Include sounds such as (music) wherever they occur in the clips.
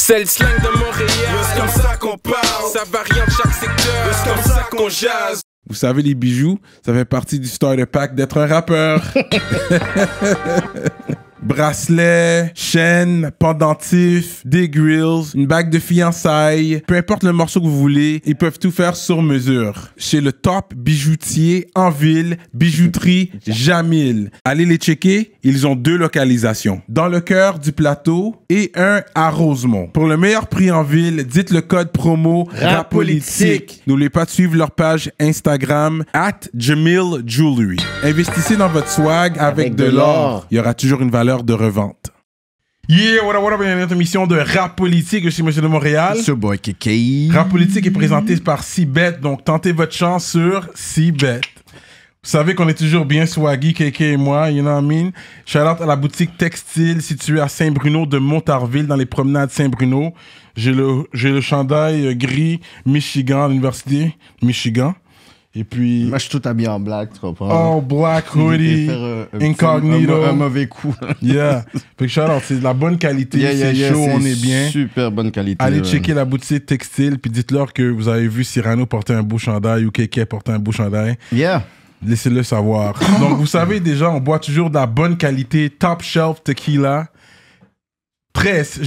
C'est le slang de Montréal. C'est comme ça qu'on parle. Ça varie en chaque secteur. C'est comme ça qu'on jase. Vous savez, les bijoux, ça fait partie du de pack d'être un rappeur. (laughs) bracelets, chaînes, pendentifs, des grilles, une bague de fiançailles, peu importe le morceau que vous voulez, ils peuvent tout faire sur mesure. Chez le top bijoutier en ville, bijouterie (laughs) Jamil. Allez les checker, ils ont deux localisations, dans le cœur du plateau et un à Rosemont. Pour le meilleur prix en ville, dites le code promo RAPOLITIQUE. N'oubliez pas de suivre leur page Instagram at Jamil Investissez dans votre swag avec de l'or. Il y aura toujours une valeur de revente. Yeah, what up, what up, bienvenue émission de Rap Politique, je suis Monsieur de Montréal. Ce boy Rap Politique est présenté par Cibet, donc tentez votre chance sur Cibet. Vous savez qu'on est toujours bien swaggy, KK et moi, you know what I mean? Shout out à la boutique textile située à Saint-Bruno de Montarville, dans les promenades Saint-Bruno. J'ai le, j'ai le chandail gris Michigan, l'université Michigan. Et puis. Moi, je suis tout habillé en black, tu comprends? En oh, black, hoodie, euh, incognito. Un, mauvais coup. (laughs) yeah. Fait que c'est de la bonne qualité. Yeah, yeah, c'est chaud, on est bien. Super bonne qualité. Allez checker la boutique textile, puis dites-leur que vous avez vu Cyrano porter un beau chandail ou Keke porter un beau chandail. Yeah. Laissez-le savoir. Donc, vous savez déjà, on boit toujours de la bonne qualité, top shelf tequila. 13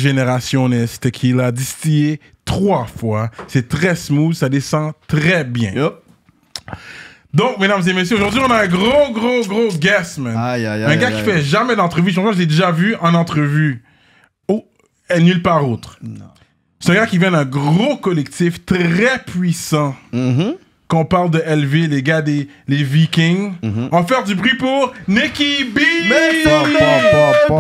S tequila, distillé trois fois. C'est très smooth, ça descend très bien. hop donc, mesdames et messieurs, aujourd'hui, on a un gros, gros, gros guest, man. un gars qui fait jamais d'entrevue. Je l'ai déjà vu en entrevue. Oh, et nulle part autre. C'est un gars qui vient d'un gros collectif très puissant. Mm-hmm. Qu'on parle de LV, les gars des les Vikings. Mm-hmm. On va faire du bruit pour Nicky B. Yeah, my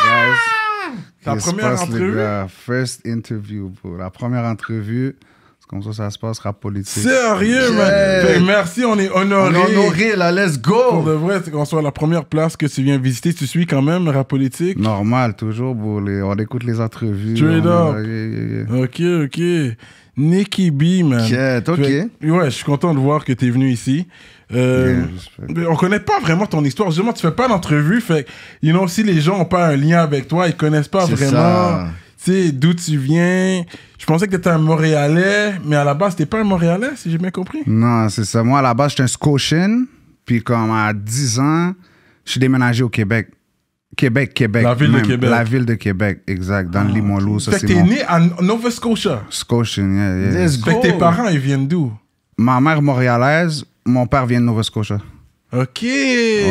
guys. La première entrevue. First interview, La première entrevue. Comme ça, ça se passe, rap politique. Sérieux, man! merci, on est honoré. On est honoré, là, let's go! Pour de vrai, c'est qu'on soit la première place que tu viens visiter. Tu suis quand même rap politique? Normal, toujours, Les, on écoute les entrevues. Trade up. ok, ok. Nicky B, man. ok. ouais, je suis content de voir que tu es venu ici. Euh, on connaît pas vraiment ton histoire. Justement, tu fais pas d'entrevue. Fait, you know, si les gens ont pas un lien avec toi, ils connaissent pas vraiment, tu sais, d'où tu viens. Je pensais que étais un Montréalais, mais à la base, t'es pas un Montréalais, si j'ai bien compris. Non, c'est ça. Moi, à la base, j'étais un Scotian. Puis comme à 10 ans, je suis déménagé au Québec. Québec, Québec. La ville de Québec. La ville de Québec, exact. Dans le ah, ça Fait que t'es né à Nova Scotia. Scotian, yeah, yeah. tes parents, ils viennent d'où? Ma mère montréalaise, mon père vient de Nova Scotia. OK. Fait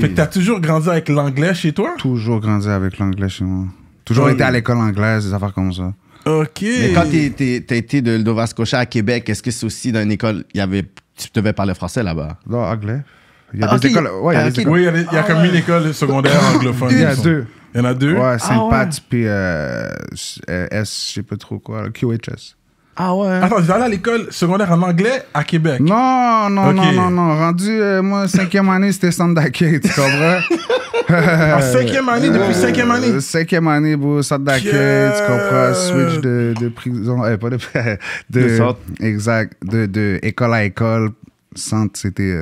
que t'as toujours grandi avec l'anglais chez toi? Toujours grandi avec l'anglais chez moi. Toujours euh, été à l'école anglaise, des affaires comme ça. OK. Mais quand t'as été de Nova Scotia à Québec, est-ce que c'est aussi dans une école, il y avait, tu devais parler français là-bas? Non, anglais. Il y a des écoles. Oui, il y a, comme ah, une école secondaire anglophone. Il y en a deux. Il y en a deux? Ouais, c'est ah, PAT puis euh, S, je sais pas trop quoi, QHS. Ah ouais? Attends, allé à l'école secondaire en anglais à Québec. Non, non, non, non, non. Rendu, euh, moi, cinquième année, c'était d'accueil, tu comprends? (laughs) en cinquième année, depuis euh, cinquième année? Euh, cinquième année, bro, centre d'accueil, tu comprends? Switch de, de prison, pas de... (laughs) de, de Exact, de, de école à école. Centre, c'était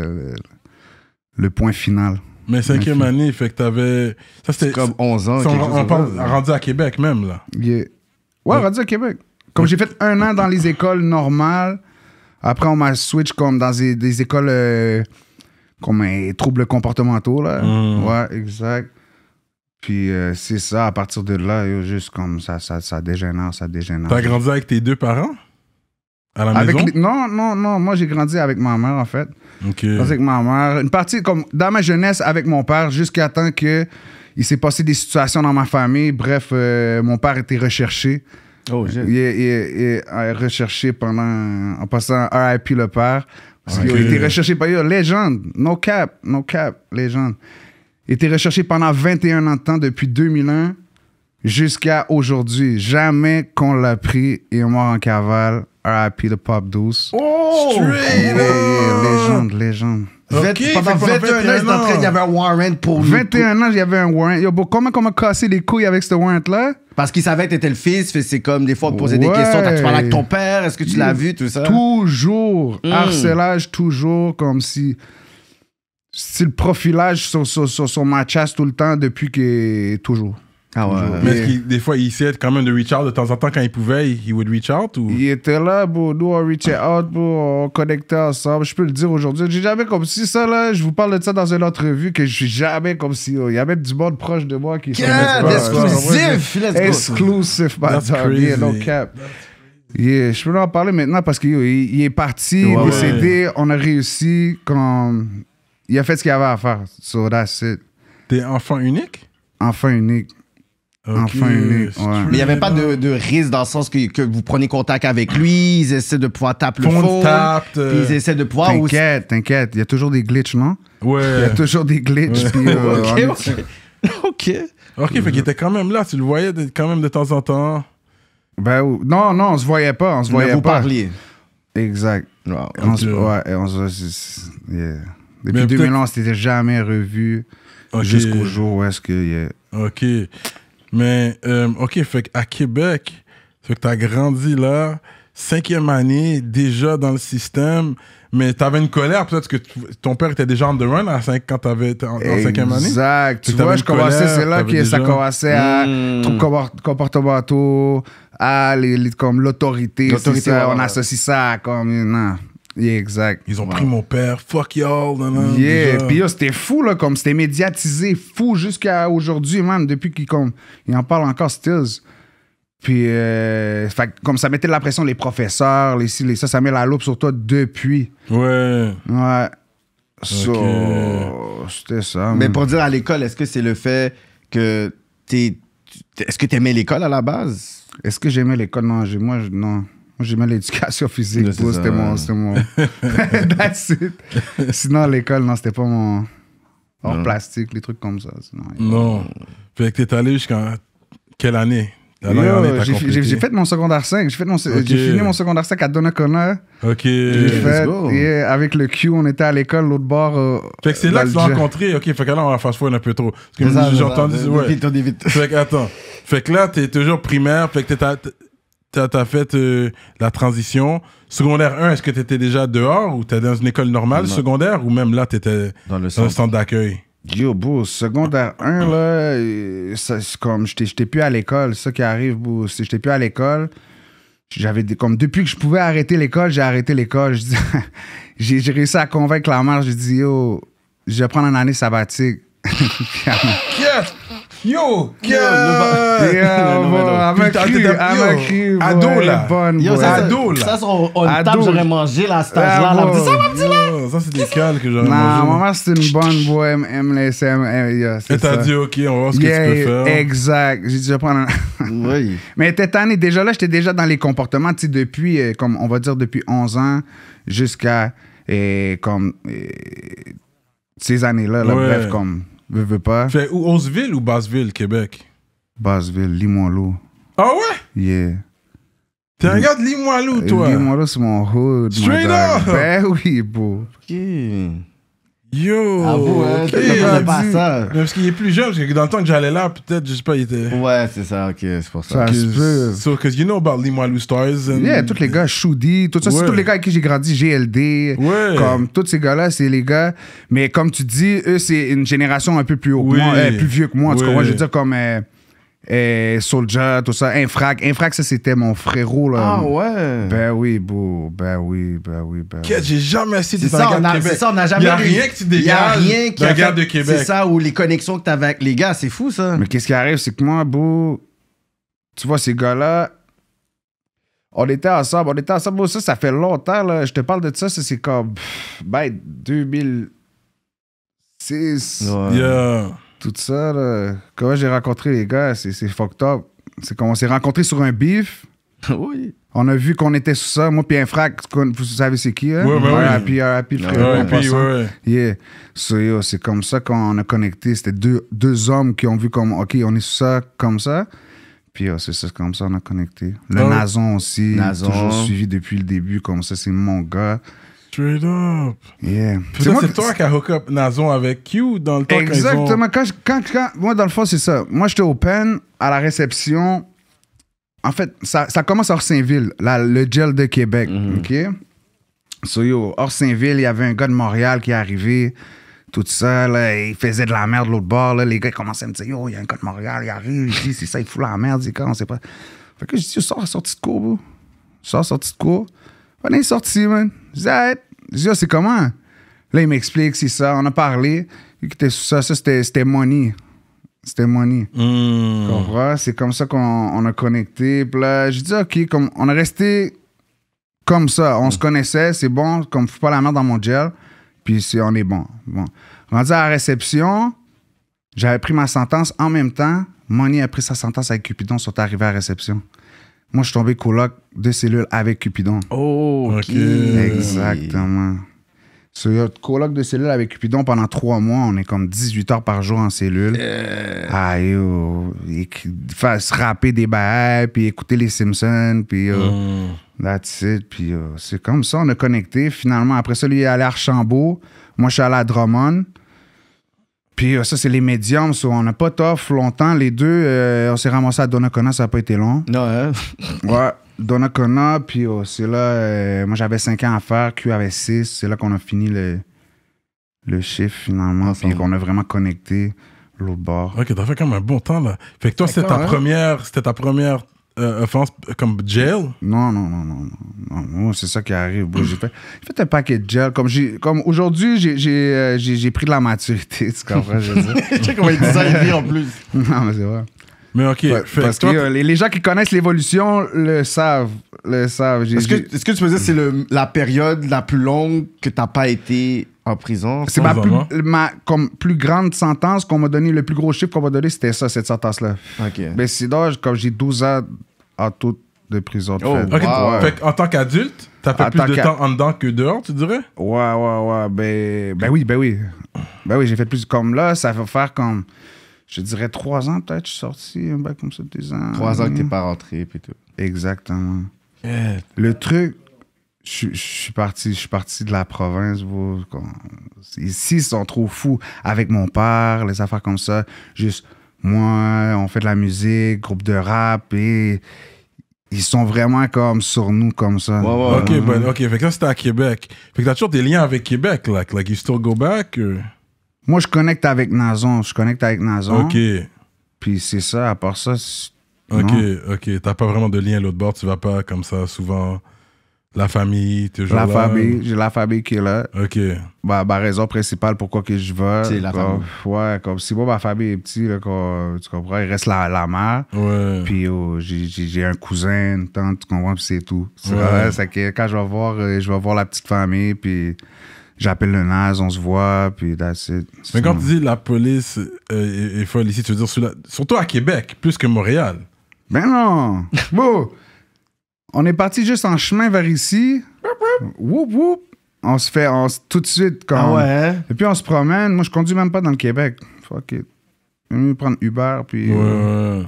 le point final. Mais cinquième année, fait que t'avais... Ça, c'était... comme 11 ans. On, on, rendu à Québec même, là. Yeah. ouais, rendu à Québec. Comme j'ai fait un an dans les écoles normales, après on m'a switch comme dans des, écoles euh, comme un troubles comportementaux. Là. Mm. Ouais, exact. Puis euh, c'est ça, à partir de là, juste comme ça, ça, ça dégénère, ça dégénère. T'as grandi avec tes deux parents? À la avec maison? Non, non, non. Moi, j'ai grandi avec ma mère, en fait. OK. avec ma mère. Une partie, comme dans ma jeunesse, avec mon père, jusqu'à temps que il s'est passé des situations dans ma famille. Bref, euh, mon père était recherché. Oh, il, est, il, est, recherché pendant. En passant RIP le père. Parce recherché par lui, légende. No cap, no cap, légende. Il était recherché pendant 21 ans de temps, depuis 2001 jusqu'à aujourd'hui. Jamais qu'on l'a pris et moi mort en cavale. RIP le Pop Douce, Oh! légende, légende. 21 ans, il y avait un warrant pour 21 ans, il y avait un comment comment casser les couilles avec ce warrant-là? Parce qu'il savait que t'étais le fils, c'est comme des fois on poser des questions, t'as-tu parlé avec ton père, est-ce que tu l'as vu, tout ça? Toujours, mm. harcelage, toujours, comme si... C'est le profilage sur, sur, sur, sur ma chasse tout le temps depuis que... Toujours. Ah Mais des fois, il essayait quand même de reach out de temps en temps quand il pouvait, il would reach out ou... Il était là, bro. Nous, on reachait out, On connectait ensemble. Je peux le dire aujourd'hui. J'ai jamais comme si ça, là. Je vous parle de ça dans une entrevue que je suis jamais comme si. Oh, il y avait du monde proche de moi qui s'est pas. exclusif! Let's go. no cap. Yeah, je peux en parler maintenant parce qu'il il est parti, décédé. On a réussi quand il a fait ce qu'il avait à faire. So that's it. T'es enfant unique? Enfant unique. Enfin, Mais il n'y avait pas de, de, risque dans le sens que, vous prenez contact avec lui, ils essaient de pouvoir taper le phone, ils essaient de pouvoir... T'inquiète, t'inquiète, il y a toujours des glitches, non? Ouais. Il y a toujours des glitches. Euh, ok, (laughs) ok. ok, fait qu'il était quand même là, tu le voyais quand même de temps en temps. Ben, non, non, on se voyait pas, on se voyait vous parliez. Exact. Wow, on se, ouais, on se, yeah. Depuis 2011, c'était jamais revu jusqu'au jour où est-ce que... Yeah. Ok. Mais, euh, OK, fait à Québec, fait que t'as grandi là, cinquième année, déjà dans le système, mais tu avais une colère, peut-être que ton père était déjà en dehors run à 5, quand t'avais en, en cinquième année. Exact. Tu vois, je commençais, c'est là que ça commençait à mmh. comportement à les, comme l'autorité. On associe ça à comme, non exact. Ils ont pris mon père, fuck y'all. puis c'était fou, là, comme c'était médiatisé, fou jusqu'à aujourd'hui, même. depuis qu'il en parle encore, Stills. Puis, euh, comme ça mettait de la pression, les professeurs, les, les ça, ça met la loupe sur toi depuis. Ouais. Ouais. c'était ça. Mais pour dire à l'école, est-ce que c'est le fait que t'es. Est-ce que t'aimais l'école à la base? Est-ce que j'aimais l'école? Non, moi, non. J'ai mal l'éducation physique. c'était mon. c'est mon... (laughs) That's it. Sinon, l'école, non, c'était pas mon. en plastique, les trucs comme ça. non. Fait que t'es allé jusqu'en. Quelle année? J'ai fait mon secondaire 5. J'ai fini mon secondaire 5 à Donnacona. OK. Fait, et avec le Q, on était à l'école, l'autre bord. Euh, fait que c'est là que tu l'as rencontré. OK, fait que là, on va fast-forward un peu trop. Parce que j'ai entendu. Ouais. Vite, vite. Fait que, attends. Fait que là, t'es toujours primaire. Fait que t'es t'as as fait euh, la transition. Secondaire 1, est-ce que tu étais déjà dehors ou t'étais dans une école normale secondaire ou même là, t'étais dans le centre, d'accueil? Yo, secondaire 1, là, euh, c'est comme j'étais plus à l'école. ça qui arrive, Si j'étais plus à l'école. J'avais comme depuis que je pouvais arrêter l'école, j'ai arrêté l'école. (laughs) J'ai réussi à convaincre la mère. J'ai dit, yo, je vais prendre une année sabbatique. (laughs) Yo, que le ado là, ado là. Ça on tape, j'aurais mangé la stage là, Ça m'a là. Ça c'est des cales que j'aurais mangé. Non, maman c'est une bonne boy, elle me laissait et t'as dit OK, on va voir ce que tu peux faire. Exact, j'ai dit je vais prendre Oui. Mais t'es tanné déjà là, j'étais déjà dans les comportements, tu sais depuis euh, comme on va dire depuis 11 ans jusqu'à euh, comme euh, ces années-là, bref comme Ve ve pa? Fe, ou Ozeville ou Basville, Quebec? Basville, Limolo. A ah we? Ye. Te anget Limolo, to? Limolo se mon hood, my dad. Straight up! Pe ou i bo? Ye. Yo! Ah ouais, okay, pas, ça. Mais parce qu'il est plus jeune, parce que dans le temps que j'allais là, peut-être, je sais pas, il était. Ouais, c'est ça, ok, c'est pour ça. ça que, so, cause you know about Lima Lou Stars. And... Yeah, tous les gars, Shoudi, tout ça, c'est tous les gars avec qui j'ai grandi, GLD. Ouais. Comme, tous ces gars-là, c'est les gars. Mais comme tu dis, eux, c'est une génération un peu plus haut moi, euh, plus vieux que moi. En tout cas, moi, je veux dire, comme. Euh, et eh, Soldier, tout ça, Infrac, Infrac, ça, c'était mon frérot. Là. Ah ouais? Ben oui, bou, Ben oui, ben oui, ben oui. J'ai jamais assez de ça, on a, ça, on n'a jamais... Il n'y a rien que tu dégages rien de Québec. C'est ça, ou les connexions que tu avec les gars, c'est fou, ça. Mais qu'est-ce qui arrive, c'est que moi, bou, tu vois, ces gars-là, on était ensemble, on était ensemble. ça, ça fait longtemps, là. Je te parle de ça, c'est comme, ben, 2006. Ouais. Yeah tout ça, là, comment j'ai rencontré les gars, c'est fucked up. C'est on s'est rencontrés sur un bif. (laughs) oui. On a vu qu'on était sur ça, moi puis un frac, vous savez c'est qui, hein? Ouais, ouais, ouais. et puis euh, frère, ouais, ouais, Yeah. So, c'est comme ça qu'on a connecté. C'était deux, deux hommes qui ont vu comme, OK, on est sur ça comme ça. Puis oh, c'est comme ça qu'on a connecté. Le ah Nazon aussi, Nazon. toujours suivi depuis le début, comme ça, c'est mon gars. Straight up. Yeah. C'est moi... toi qui as hook up Nazon avec Q dans le temps Exactement. Quand, ont... quand, moi, dans le fond, c'est ça. Moi, j'étais open à la réception. En fait, ça, ça commence à Orsainville, ville le gel de Québec. Mhm. OK? So, yo, Orsainville, il y avait un gars de Montréal qui est arrivé. Tout seul. il faisait de la merde de l'autre bord. les gars ils commençaient à me dire Yo, il y a un gars de Montréal, il arrive, il dit c'est ça, il fout la merde, c'est quand, on sait pas. Fait que je dis Sors de cours, bro. Sors de cours. On est sorti, man. Zed. Je dis, ah, c'est comment? Là, il m'explique, c'est ça. On a parlé. Était sous ça, ça c'était money. C'était money. Hmm. C'est comme ça qu'on a connecté. Puis là, je dis, OK, comme, on a resté comme ça. On se connaissait, c'est bon. Comme, faut pas la merde dans mon gel. Puis on est bon. bon. Rendu à la réception, j'avais pris ma sentence en même temps. Money a pris sa sentence avec Cupidon, sont arrivés à la réception. Moi, je suis tombé coloc de cellule avec Cupidon. Oh, ok. Exactement. y a colloque de cellules avec Cupidon pendant trois mois, on est comme 18 heures par jour en cellule. Euh... Ah, yo. se rapper des bails, puis écouter les Simpsons, puis mm. that's it. Puis c'est comme ça, on a connecté. Finalement, après ça, lui, il est allé à Archambault. Moi, je suis allé à Drummond. Puis euh, ça, c'est les médiums. on n'a pas tough longtemps. Les deux, euh, on s'est ramassé à Donnacona, ça n'a pas été long. Non, hein? (laughs) ouais, Donnacona, puis oh, c'est là, euh, moi j'avais 5 ans à faire, Q avait 6. C'est là qu'on a fini le, le chiffre finalement, ah, puis qu'on a vraiment connecté l'autre bord. Ok, t'as fait comme un bon temps là. Fait que toi, c'était ta, ta première euh, offense comme gel? Non, non, non, non. non, non c'est ça qui arrive. j'ai fait, fait, un paquet de gel. Comme, comme aujourd'hui, euh, j'ai, pris de la maturité, (laughs) tu comprends? (laughs) Je sais qu'on va être en plus. non, mais c'est vrai. Mais OK. parce que, euh, les, gens qui connaissent l'évolution le savent. Le savent. Est-ce que, est que, tu me disais que c'est la période la plus longue que t'as pas été en prison? C'est ma, plus, comme plus grande sentence qu'on m'a donné, le plus gros chiffre qu'on m'a donné, c'était ça, cette sentence-là. OK. Mais sinon, comme j'ai 12 ans en tout de prison. Oh, en tant qu'adulte, as fait plus de temps en dedans que dehors, tu dirais? Ouais, ouais, ouais. Ben, ben oui, ben oui. Ben oui, j'ai fait plus comme là, ça va faire comme je dirais trois ans peut-être, je suis sorti un bac comme ça, des ans. Trois ans que t'es pas rentré, puis tout. Exactement. Euh, Le truc, je, suis parti, parti de la province. ici, ils sont trop fous avec mon père, les affaires comme ça. Juste, moi, on fait de la musique, groupe de rap, et ils sont vraiment comme sur nous comme ça. ok, ben, ok. Fait que ça, c'était à Québec. Fait que t'as toujours des liens avec Québec, Like, like you still go back? Moi, je connecte avec Nazon. Je connecte avec Nazon. OK. Puis c'est ça, à part ça. OK, OK. OK. T'as pas vraiment de lien à l'autre bord. Tu vas pas comme ça souvent. La famille, toujours la famille, j'ai la famille qui est là. OK. Bah, raison principale pourquoi que je vais. C'est la famille. Ouais, comme si moi, ma famille est petite, là, tu comprends, il reste la, la mère. Ouais. Puis oh, j'ai un cousin, une tante, tu comprends, puis c'est tout. Ouais. Vrai, que quand je vais voir, euh, je vais voir la petite famille, puis j'appelle le NAS, on se voit, puis that's it. Mais quand tu dis la police il euh, est, folle ici, tu veux dire surtout à Québec, plus que Montréal. Ben non! bon, (laughs) on est parti juste en chemin vers ici. Woup, woup. On se fait tout de suite. Quand ah ouais? Hein? Et puis on se promène. Moi, je conduis même pas dans le Québec. Fuck it. Je vais prendre Uber, puis. Euh,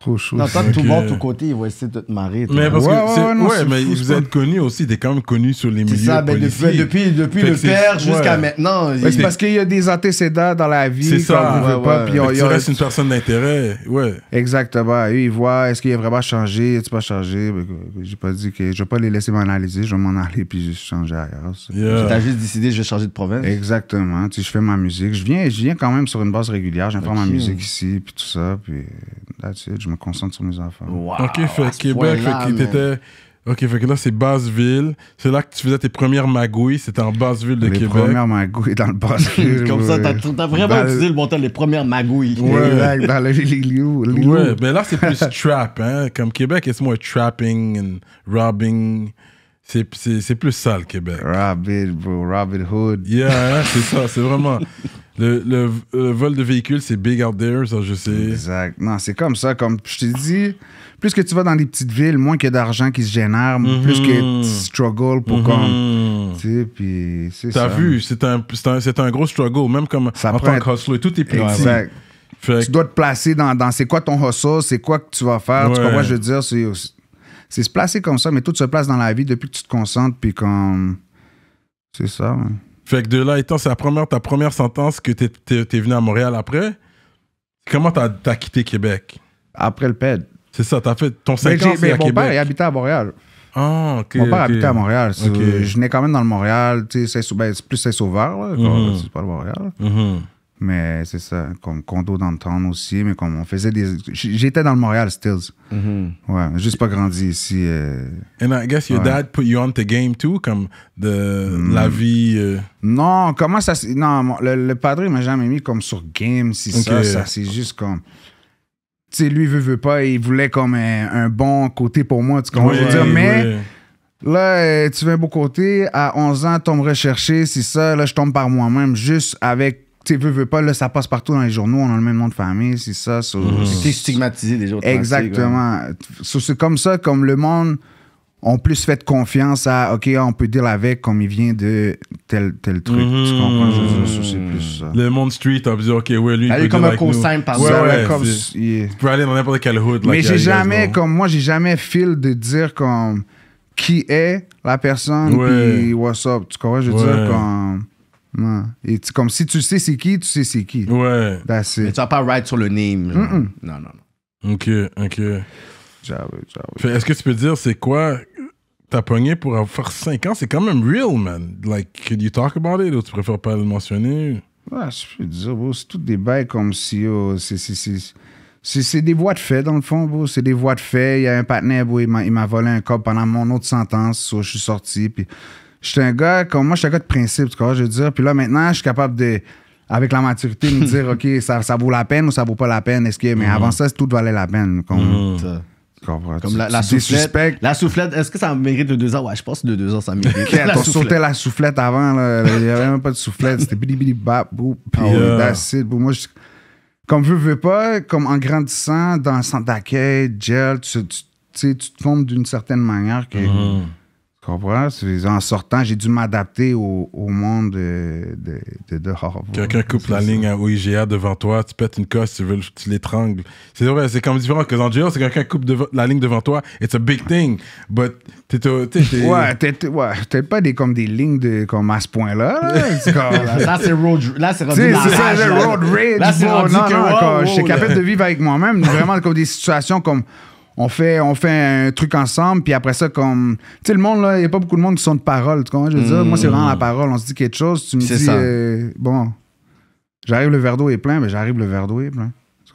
Trop chaud. Non, toi, tout le monde, tout côté, ils vont essayer de te marier Mais parce que, Ouais, mais vous êtes connu aussi, t'es quand même connu sur les C'est ça, ben, depuis, depuis, depuis le père jusqu'à maintenant. c'est parce qu'il y a des antécédents dans la vie. C'est ça, veut pas, il tu restes une personne d'intérêt, ouais. Exactement. Eux, ils voient est-ce qu'il a vraiment changé, est-ce pas changé. Je ben, J'ai pas dit que je vais pas les laisser m'analyser, je vais m'en aller puis je changer ailleurs. Tu as juste décidé, je vais changer de province. Exactement. Tu je fais ma musique. Je viens, je viens quand même sur une base régulière. J'informe ma musique ici, puis tout ça. Puis, là Je je me concentre sur mes enfants. ok, fait Québec, fait que t'étais. Ok, fait là, c'est Basseville. C'est là que tu faisais tes premières magouilles. C'était en Basseville de Québec. Les premières magouilles dans le (laughs) Basseville. Comme ça, t'as, as vraiment utilisé le mot temps, les premières magouilles. Ouais, dans les, les, Ouais, mais là, c'est plus trap, hein. Comme Québec, c'est moins trapping and robbing. C'est, plus ça, le Québec. Robin, bro. Robin Hood. Yeah, hein, c'est ça. C'est vraiment... (laughs) Le, le, vol de véhicule, c'est big out there, ça, je sais. Exact. Non, c'est comme ça. Comme je te dis, plus que tu vas dans des petites villes, moins qu'il y a d'argent qui se génère, mm plus que tu struggles pour mhm. comme. Tu sais, puis c'est ça. T'as vu, c'est un, un, un, gros struggle, même comme en tant que hustler, tout est petit. Exact. Tu dois te placer dans, dans c'est quoi ton hustle, c'est quoi que tu vas faire. Tu comprends, je veux dire, c'est se placer comme ça, mais tout se place dans la vie depuis que tu te concentres, puis comme. C'est ça, ouais. Hein. Fait que de là étant, c'est première, ta première sentence que t'es es, venu à Montréal après. Comment t'as as quitté Québec Après le PED. C'est ça, t'as fait ton 5 ans, à mon Québec. Mon père, habitait à Montréal. Ah, ok. Mon père habitait à Montréal. Je venais quand même dans le Montréal, tu sais, c'est ben, plus Saint-Sauveur, mm-hmm. c'est pas le Montréal. -hmm. Mais c'est ça, comme condo d'entendre aussi, mais comme on faisait des. J'étais dans le Montréal Stills. Mm-hmm. Ouais, juste pas grandi ici. et euh, And I guess your dad put you on the game too, comme de mm. la vie. Euh. Non, comment ça. Non, le, le padre m'a jamais mis comme sur game, si ça, c'est juste comme. Tu sais, lui, veut, veut pas, il voulait comme un, bon côté pour moi, tu comprends? je veux dire, mais. Là, euh, tu veux un beau côté, à 11 ans, tombe recherché, c'est ça, là, je tombe par moi-même, juste avec tu veux, veux pas, là, ça passe partout dans les journaux, on a le même nom de famille, c'est ça. c'était mhm. stigmatisé des stigmatisé déjà. Exactement. c'est comme ça, comme le monde on plus fait confiance à, OK, ah, on peut dire avec comme il vient de tel, tel truc. Tu mhm. comprends? c'est plus ça. Le monde street peut dire, OK, ouais, lui, il peut est comme un co-sign, par ouais, Ouais, comme, yeah. Tu peux aller dans n'importe quel hood. Mais j'ai jamais, comme moi, j'ai jamais fil de dire comme qui est la personne, puis what's up. Tu comprends? Je veux dire, comme Ouais. Et c'est comme si tu sais c'est qui, tu sais c'est qui. Ouais. Mais tu vas pas ride sur le name. Non, non, non. Ok, ok. J'avoue, Est-ce que tu peux dire c'est quoi ta pogné pour avoir- faire 5 ans? C'est quand même real, man. Like, could you talk about it ou tu préfères pas le mentionner? Ouais, je peux dire, c'est tout des bails comme si, oh, c'est, des voies de fait, dans le fond, C'est des voies de fait. Il y a un partenaire, il m'a, volé un cop pendant mon autre sentence. je suis sorti, puis suis un gars, comme moi, je suis un gars de principe, tu vois, je veux dire. Puis là, maintenant, je suis capable de, avec la maturité, me dire, (laughs) OK, ça, ça vaut la peine ou ça vaut pas la peine. Est-ce que, mais mhm. avant ça, tout valait la peine. Comme, mhm. la, soufflette. La soufflette, est-ce que ça mérite de deux ans? Ouais, je pense que de deux ans, ça mérite. (laughs) la on sautait la soufflette avant, il n'y avait même pas de soufflette. C'était bidi bidi bap, boum, d'acide. Ah euh, moi, je, comme je veux pas, comme en grandissant dans le centre d'accueil, gel, tu, tu, tu, te formes d'une certaine manière que. Mhm. En sortant, j'ai dû m'adapter au, monde de, de, de, Quelqu'un coupe la ligne à OIGA devant toi, tu pètes une cosse, tu, veux, l'étrangles. C'est vrai, c'est comme différent que dans jail, c'est quelqu'un coupe la ligne devant toi, c'est a big thing. But t'es. Ouais, t'es pas des, comme des lignes de, comme à ce point-là. Là, (laughs) c'est road Là, c'est road rage. Là, c'est rendu. Non, non, je suis capable de vivre avec moi-même, vraiment comme des situations comme on fait, on fait un truc ensemble, puis après ça, comme. Tu sais, le monde, là, il n'y a pas beaucoup de monde qui sont de parole. Tu comprends? Je veux dire, moi, c'est vraiment la mm. parole. On se dit quelque chose, tu me dis. Euh, bon, j'arrive, le verre d'eau est plein, mais j'arrive, le verre d'eau est plein.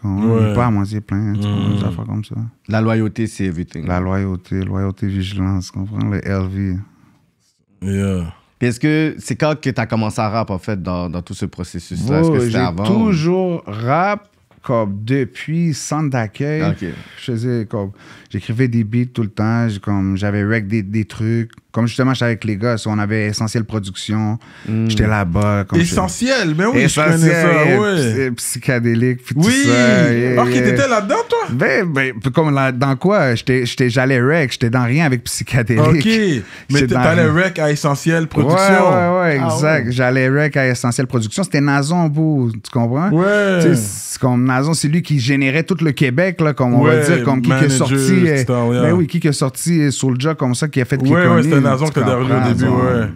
On n'est ouais. pas à moitié plein, tu mm. comme ça. La loyauté, c'est everything. La loyauté, loyauté, vigilance, tu comprends? Le LV. Yeah. Est-ce que c'est quand que tu as commencé à rap, en fait, dans, dans tout ce processus-là? avant? J'ai toujours rap, comme depuis centre d'accueil, je faisais comme j'écrivais des beats tout le temps, comme j'avais wreck des, trucs, comme justement, j'étais avec les gars, on avait Essentiel Production, hmm. j'étais là-bas. Essentiel, mais oui, Essentiel, je connais ça, ouais. Psychédélique, oui. tout Oui, alors qu'il t'étais là-dedans, toi? Ben, ben comme là, dans quoi? J'allais rec, j'étais dans rien avec Psychédélique. OK, (laughs) mais t'allais rec à Essentiel Production. Ouais, ouais, ah exact. J'allais rec à Essentiel Production. C'était Nazon vous, tu comprends? Ouais. C'est comme Nazon, c'est lui qui générait tout le Québec, là, comme on va dire, comme qui, est sorti... mais oui, qui est sorti sur le job comme ça, qui a fait qui est connu. Nazon que t'as lui au début, ouais.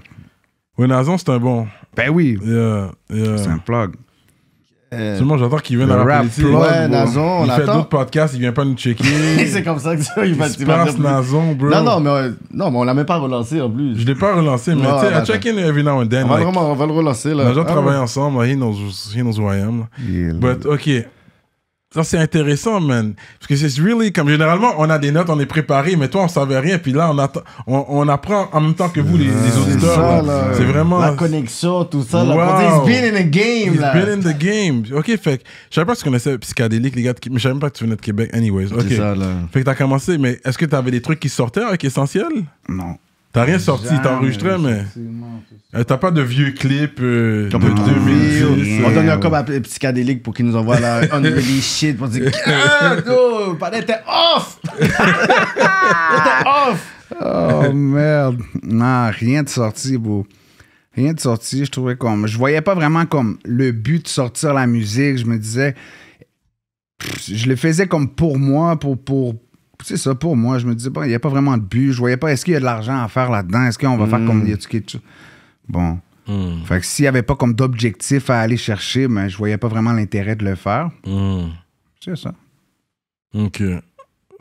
Ouais, Nazon, c'est un bon. Ben oui. C'est un plug. Euh, Seulement, j'attends qu'il vienne à la politique. Ouais, Nazon, Il fait d'autres podcasts, il vient pas nous checker. (laughs) c'est comme ça que ça, il va se passe Nazon, bro. Non, non, mais, non, mais on l'a même pas relancé en plus. Je l'ai pas relancé, mais tu sais, à check in every now and then. On, va, vraiment, on va le relancer là. On a déjà ensemble, he knows, he knows who I am. But, ok. Ça, c'est intéressant, man. Parce que c'est really comme généralement, on a des notes, on est préparé, mais toi, on savait rien. Puis là, on, on, apprend en même temps que vous, les, les auditeurs. C'est vraiment. La connexion, tout ça. Wow. Là, été been in the game. He's là. been in the game. Ok, fait je savais pas que tu connaissais Psychédélique, les gars. mais Je savais même pas que tu venais de Québec, anyways. c'est Ça, là. Fait que t'as commencé, mais est-ce que t'avais des trucs qui sortaient avec Essentiel Non. T'as rien sorti, t'as enregistré, mais. Euh, t'as pas de vieux clips euh, de 2000... Euh, On donne un cop à Psychadélique pour qu'ils nous envoient la (laughs) shit pour dire ah, (laughs) Oh merde. Non, rien de sorti, beau. Rien de sorti, je trouvais comme. Je voyais pas vraiment comme le but de sortir la musique. Je me disais. Je le faisais comme pour moi, pour, pour, c'est ça pour moi. Je me disais, bon, il n'y a pas vraiment de but. Je voyais pas, est-ce qu'il y a de l'argent à faire là-dedans? Est-ce qu'on va faire comme. Y hmm. a Bon. Hmm. Fait que s'il n'y avait pas comme d'objectif à aller chercher, mais je voyais pas vraiment l'intérêt de le faire. Hmm. C'est ça. OK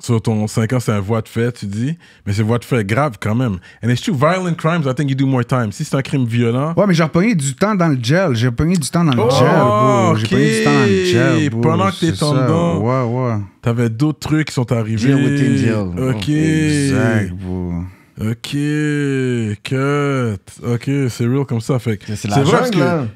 sur ton 5 ans, c'est un voie de fait, tu dis, mais c'est voie de fait grave quand même. And it's true, violent crimes, I think you do more time. Si c'est un crime violent. Ouais, mais j'ai repogné du temps dans le gel. J'ai repogné du temps dans le oh, gel, J'ai repogné du temps dans le gel, bro. Pendant que t'es dedans. Ouais, ouais. T'avais d'autres trucs qui sont arrivés. Deal le jail. Ok. Exact, bro. Ok, cut. Ok, c'est real comme ça. Fait hein.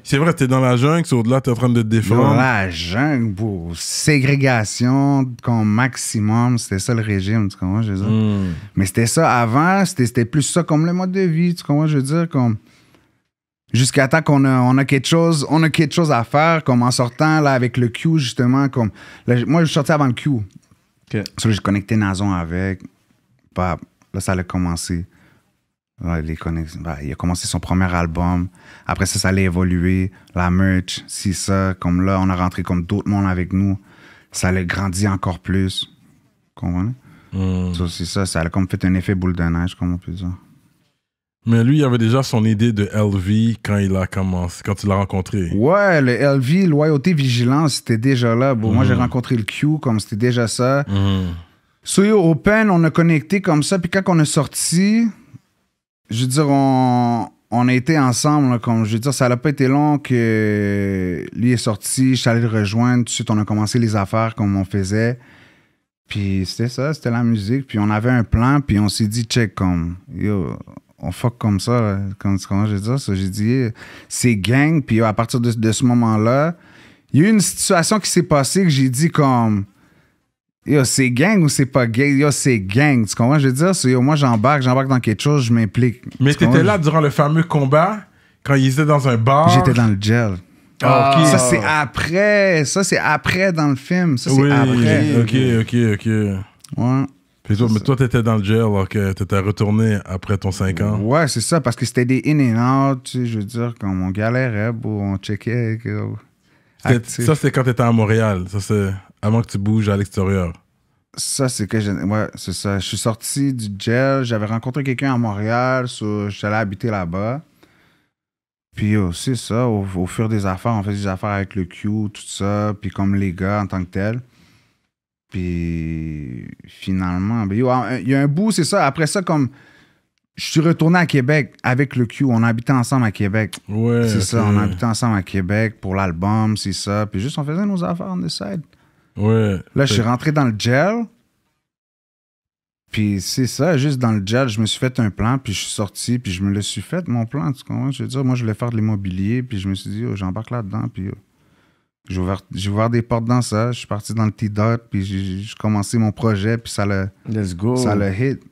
c'est vrai que t'es dans la jungle, c'est au-delà, t'es en train de te défendre. Dans la jungle, Ségrégation comme maximum, c'était ça le régime, tu comprends, je veux dire. Hmm. Mais c'était ça avant, c'était plus ça comme le mode de vie, tu comprends, je veux dire, comme. Jusqu'à temps qu'on a, on a quelque chose, on a quelque chose à faire, comme en sortant là avec le Q, justement, comme. moi, je suis avant le Q. j'ai connecté Nazon avec. Pas... Là, ça a commencé. les il a commencé son premier album. Après ça, ça allait évoluer. La merch, si ça, comme là, on a rentré comme d'autres mondes avec nous. Ça allait grandir encore plus. Hmm. c'est ça, ça a comme fait un effet boule de neige, comme on peut dire. Mais lui, il avait déjà son idée de LV quand il a commencé, quand il l'a rencontré. Ouais, le LV, loyauté, vigilance, c'était déjà là. Moi, j'ai hmm. rencontré le Q, comme c'était déjà ça. Hmm. Soyo Open, on a connecté comme ça. Puis quand on est sorti, je veux dire, on, on a été ensemble. comme je veux dire, ça n'a pas été long que lui est sorti. Je suis allé le rejoindre. Tout de suite, on a commencé les affaires comme on faisait. Puis c'était ça, c'était la musique. Puis on avait un plan. Puis on s'est dit, check, comme, yo, on fuck comme ça. comment je dire ça? J'ai dit, c'est gang. Puis à partir de, de ce moment-là, il y a eu une situation qui s'est passée que j'ai dit, comme, Yo, c'est gang ou c'est pas gang? Yo, c'est gang. Tu comprends? Je veux dire, moi, j'embarque, j'embarque dans quelque chose, je m'implique. Mais t'étais là durant le fameux combat, quand ils étaient dans un bar. J'étais dans le gel. Ah, ça, c'est après. Ça, c'est après dans le film. Ça, c'est après. Ok, ok, ok. Ouais. toi, mais toi, t'étais dans le jail alors que t'étais retourné après ton 5 ans. Ouais, c'est ça, parce que c'était des in and out, je veux dire, quand on galérait, on checkait. Ça, c'est quand t'étais à Montréal. Ça, c'est à moins que tu bouges à l'extérieur? Ça, c'est que Ouais, c'est ça. Je suis sorti du gel, j'avais rencontré quelqu'un à Montréal, je suis allé habiter là-bas. Puis aussi oh, ça, au, fur des affaires, on faisait des affaires avec le Q, tout ça, puis comme les gars en tant que tels. Puis finalement, il ben, euh, y a un bout, c'est ça. Après ça, comme je suis retourné à Québec avec le Q, on habitait ensemble à Québec. Ouais, c'est ça, on habitait ensemble à Québec pour l'album, c'est ça. Puis juste, on faisait nos affaires on décide. Là, je suis rentré dans le gel. Puis c'est ça, juste dans le gel, je me suis fait un plan, puis je suis sorti, puis je me le suis fait, mon plan, tu comprends? Je veux dire, moi, je voulais faire de l'immobilier, puis je me suis dit, oh, j'embarque là-dedans, puis oh. j'ai ouvert, des portes dans ça, je suis parti dans le T-Dot, puis j'ai commencé mon projet, puis ça l'a Ça le hit.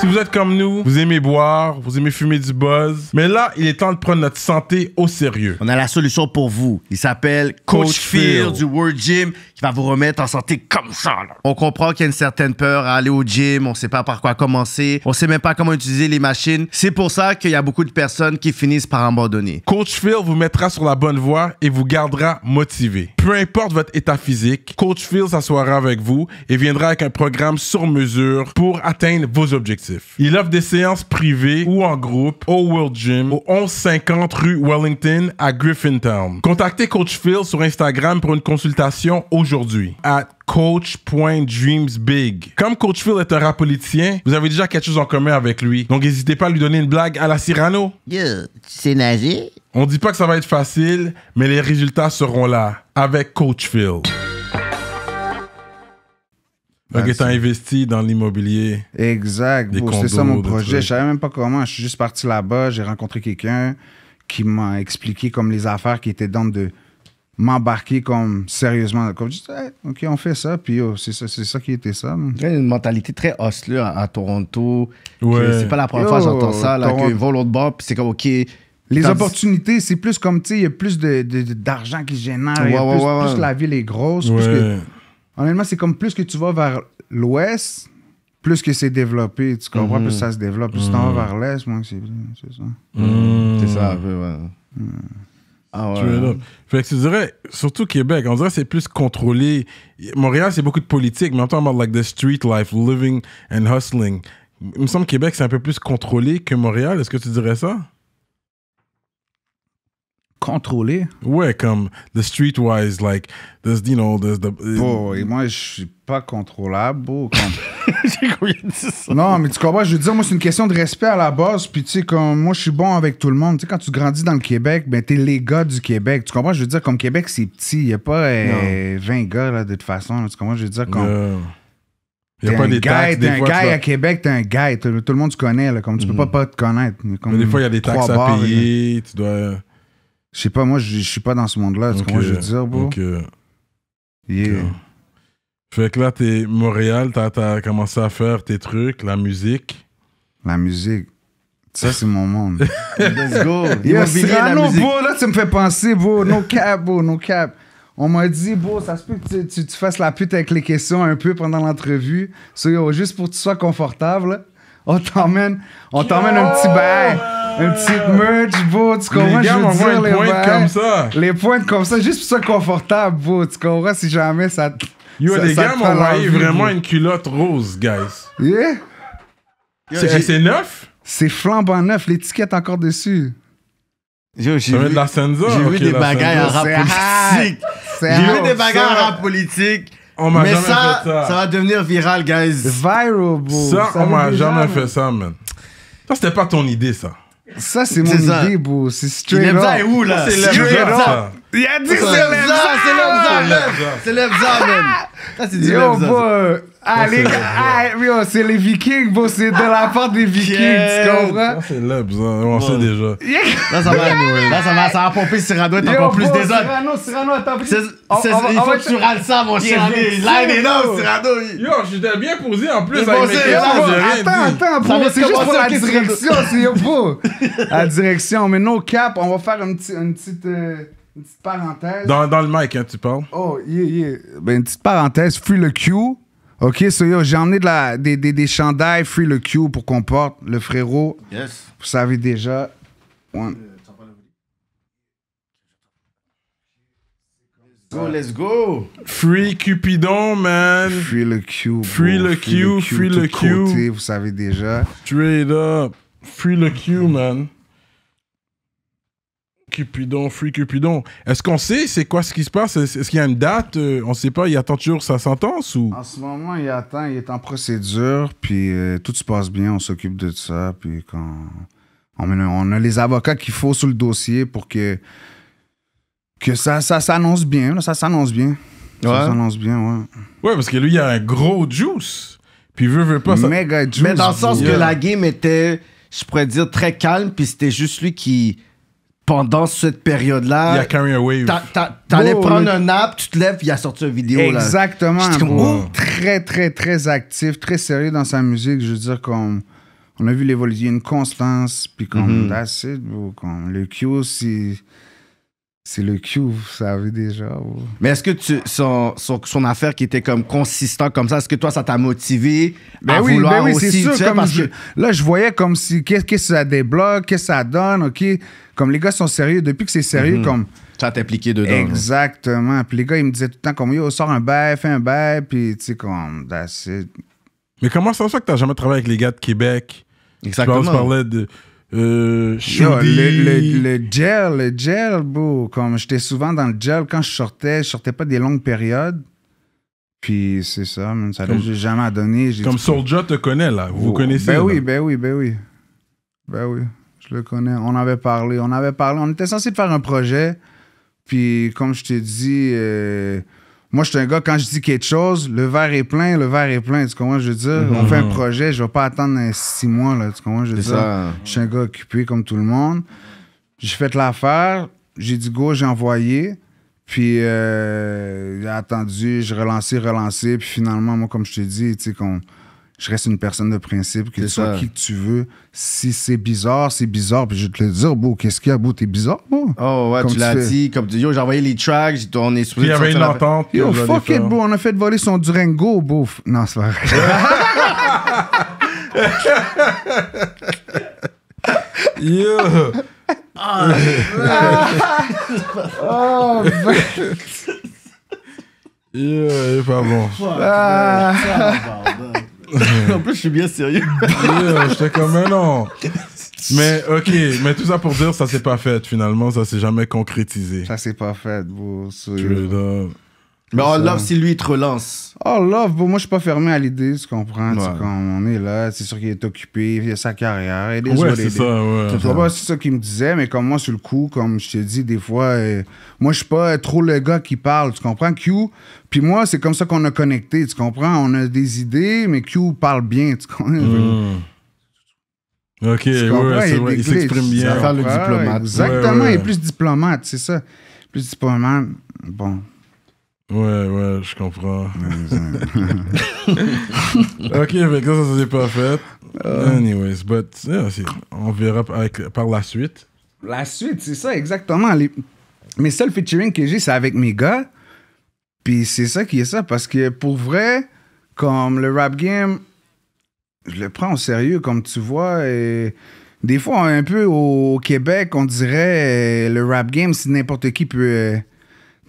Si vous êtes comme nous, vous aimez boire, vous aimez fumer du buzz, mais là, il est temps de prendre notre santé au sérieux. On a la solution pour vous. Il s'appelle Coach, Phil, du World Gym qui va vous remettre en santé comme ça. On comprend qu'il y a une certaine peur à aller au gym, on ne sait pas par quoi commencer, on ne sait même pas comment utiliser les machines. C'est pour ça qu'il y a beaucoup de personnes qui finissent par abandonner. Coach Phil vous mettra sur la bonne voie et vous gardera motivé. Peu importe votre état physique, Coach Phil s'assoira avec vous et viendra avec un programme sur mesure pour atteindre vos objectifs. Il offre des séances privées ou en groupe au World Gym au 1150 rue Wellington à Griffintown. Contactez Coach Phil sur Instagram pour une consultation aujourd'hui à coach.dreamsbig. Comme Coach Phil est un rap politicien, vous avez déjà quelque chose en commun avec lui. Donc n'hésitez pas à lui donner une blague à la Cyrano. Yeah, c'est nager? On dit pas que ça va être facile, mais les résultats seront là avec Coach Phil. Donc, as investi dans l'immobilier. Exact. C'est ça mon projet. Je savais même pas comment. Je suis juste parti là-bas. J'ai rencontré quelqu'un qui m'a expliqué comme les affaires qui étaient dans de m'embarquer comme sérieusement. Comme je OK, on fait ça. Puis c'est ça, ça, qui était ça. Il y a une mentalité très hustler à, Toronto. C'est pas la première fois que j'entends ça. Là, que l'autre bord. c'est comme, OK. Les opportunités, c'est plus comme, tu sais, il y a plus d'argent qui se génère. plus, la ville est grosse honnêtement, c'est comme plus que tu vas vers l'ouest, plus que c'est développé. Tu comprends? Mhm. Plus ça se développe. Plus tu t'en vas mhm. vers l'est, moins c'est. C'est ça. Mhm. C'est ça, un peu, ouais. Ah ouais. fait que tu dirais, surtout Québec, on dirait que c'est plus contrôlé. Montréal, c'est beaucoup de politique, mais en temps, like the street life, living and hustling. Il me semble que Québec, c'est un peu plus contrôlé que Montréal. Est-ce que tu dirais ça? Contrôler Ouais, comme the streetwise, like, there's, you know, there's the. Bon, et moi, je suis pas contrôlable, Comme... (laughs) J'ai ça. Non, mais tu comprends, je veux dire, moi, c'est une question de respect à la base, puis tu sais, comme, moi, je suis bon avec tout le monde. Tu sais, quand tu grandis dans le Québec, ben, t'es les gars du Québec. Tu comprends, je veux dire, comme Québec, c'est petit, y a pas 20 euh, gars, là, de toute façon. Tu comprends, je veux dire, comme. T'es un gars, t'es un gars à Québec, t'es un gars, tout le monde te connaît, là, comme tu peux pas, mm. pas te connaître. mais des fois, il y a des taxes à payer, tu dois... Je sais pas, moi, je suis pas dans ce monde-là. Okay. Comment je veux dire, bro? Ok. Yeah. Fait que là, t'es Montréal, t'as as commencé à faire tes trucs, la musique. La musique. Ça, c'est mon monde. Let's go. (laughs) Yes. Cyrano, bro, là, tu me fais penser, bro. No cap, bro, no cap. On m'a dit, bro, ça se peut que tu, tu, fasses la pute avec les questions un peu pendant l'entrevue. So, juste pour que tu sois confortable, on t'emmène, on t'emmène un petit bail. Un petit merch, bro. Tu comprends? Les gars m'envoient pointe comme ça. Les pointes comme ça, juste pour ça confortable, bro. Tu comprends? Si jamais ça. Yo, les ça gars va vraiment une culotte rose, guys. Yeah? C'est neuf? C'est flambant neuf. L'étiquette encore dessus. j'ai vu, vu des bagailles en rap politique. J'ai vu des bagailles en rap politique. On m'a jamais ça, fait ça. Ça va devenir viral, guys. Viral, bro. Ça, ça on m'a jamais fait ça, man. Ça, c'était pas ton idée, ça. Ça, c'est mon ça. idée, bro. C'est straight up. c'est est où, là? C'est Lemza. Il a dit c'est Lemza. C'est Lemza, C'est Lemza, man. Ça, c'est du Yo, ah, les gars, ah, oh, c'est les Vikings, bro, c'est de la part des Vikings, tu comprends? C'est là, on sait déjà. Là, ça va, là, ça va, ça va pomper Cyrano est encore plus des autres. Cyrano, Cyrano, attends, Il faut que tu râles ça, mon Cyrano. Line il est là, Cyrano. Yo, j'étais bien posé en plus. attends, attends, c'est juste pour la direction, c'est beau. (laughs) La direction, mais no cap, on va faire une petite euh, une petite parenthèse. Dans, dans le mic, hein, tu parles. Oh, yeah, yeah. Ben, une petite parenthèse. Free le queue. OK, so yo, j'ai emmené de la, des, des, des chandails Free le Q pour qu'on porte. Le frérot, yes. vous savez déjà. One. Go, let's go! Free Cupidon, man! Free le Q. Free le Q, free le Q. Vous savez déjà. Straight up. Free le Q, man. Cupidon, Free Cupidon. Est-ce qu'on sait c'est quoi ce qui se passe? Est-ce qu'il y a une date? Euh, on ne sait pas, il attend toujours sa sentence ou? En ce moment, il attend, il est en procédure, puis euh, tout se passe bien, on s'occupe de ça, puis quand... On, a les avocats qu'il faut sur le dossier pour que, que ça, ça s'annonce bien, ça s'annonce bien. Ça s'annonce bien, ouais. Ouais, parce que lui, il a un gros juice. Puis veut, veut pas... Mais dans le sens que la game était, je pourrais dire, très calme, puis c'était juste lui qui pendant cette période-là. Il y a T'allais prendre un nap, tu te lèves, il a sorti une vidéo. Exactement. Là. Oh! Très, très, très actif, très sérieux dans sa musique. Je veux dire, comme. On a vu l'évolution, une constance, puis comme mm comme le Q, si c'est le Q, vous savez déjà. Mais est-ce que tu, son, son, affaire qui était comme consistant comme ça, est-ce que toi, ça t'a motivé ben à oui, vouloir ben oui, aussi, sûr, comme Là, je voyais comme si, qu'est-ce que ça débloque, qu'est-ce que ça donne, OK? Comme les gars sont sérieux, depuis que c'est sérieux, mhm. comme... Ça t'impliquait dedans. Exactement. Puis les gars, ils me disaient tout le temps comme, yo, sort un bail, fais un bail, puis tu sais, comme, Mais comment ça se fait que t'as jamais travaillé avec les gars de Québec? Exactement. Tu parlais de le, gel, le gel, bro. Comme j'étais souvent dans le gel quand je sortais, je sortais pas des longues périodes. Puis c'est ça, ça n'a jamais donné Comme te connaît, là. Vous oh, connaissez. Ben oui, ben oui, ben oui. Ben oui, je le connais. On avait parlé, on avait parlé. On était censé faire un projet. Puis comme je t'ai dit, euh, moi, je suis un gars, quand je dis quelque chose, le verre est plein, le verre est plein. Tu comprends, je veux dire? On fait un mhm. projet, je vais pas attendre six mois, là. Tu comprends, je veux dire? Je suis un gars occupé comme tout le monde. J'ai fait l'affaire, j'ai dit go, j'ai envoyé. Puis, j'ai euh, attendu, j'ai relancé, relancé. Puis finalement, moi, comme je te dis, tu sais, qu'on je reste une personne de principe, que tu sois qui tu veux. Si c'est bizarre, c'est bizarre. Puis je vais te le dire, beau, qu'est-ce qu'il y a, beau, t'es bizarre, beau. Oh ouais, tu l'as dit, comme tu dis, yo, j'ai envoyé les tracks, on est sur Il y avait une entente. Yo, fuck it, beau, on a fait voler son Durango, beau. Non, c'est vrai. (laughs) yo! oh, (laughs) Yo, il est pas bon. Fuck, ah. (laughs) en plus, je suis bien sérieux. je (laughs) euh, j'étais comme, mais non. Mais ok, mais tout ça pour dire, ça s'est pas fait finalement, ça s'est jamais concrétisé. Ça s'est pas fait, vous mais All oh, Love, si lui, il te relance. Oh Love, moi, je suis pas fermé à l'idée, tu comprends? on est là, c'est sûr qu'il est occupé, il a sa carrière. Et ouais, c'est ça, ouais. C'est ça, qu'il me disait, mais comme moi, sur le coup, comme je t'ai dit, des fois, euh, moi, je suis pas trop le gars qui parle, tu comprends? Q, puis moi, c'est comme ça qu'on a connecté, tu comprends? On a des idées, mais Q parle bien, tu comprends? Hmm. Ok, ouais, c'est vrai, il s'exprime bien. faire le diplomate. Exactement, il est plus diplomate, c'est ça. Plus diplomate, bon Ouais, ouais, je comprends. ok, mais ça, ça s'est pas fait. Ah. Anyways, but, on verra par la suite. La suite, c'est ça, exactement. mais mes seuls featuring que j'ai, c'est avec mes gars. Puis c'est ça qui est ça, parce que pour vrai, comme le rap game, je le prends au sérieux, comme tu vois. Et des fois, un peu au Québec, on dirait euh, le rap game, c'est n'importe qui peut euh,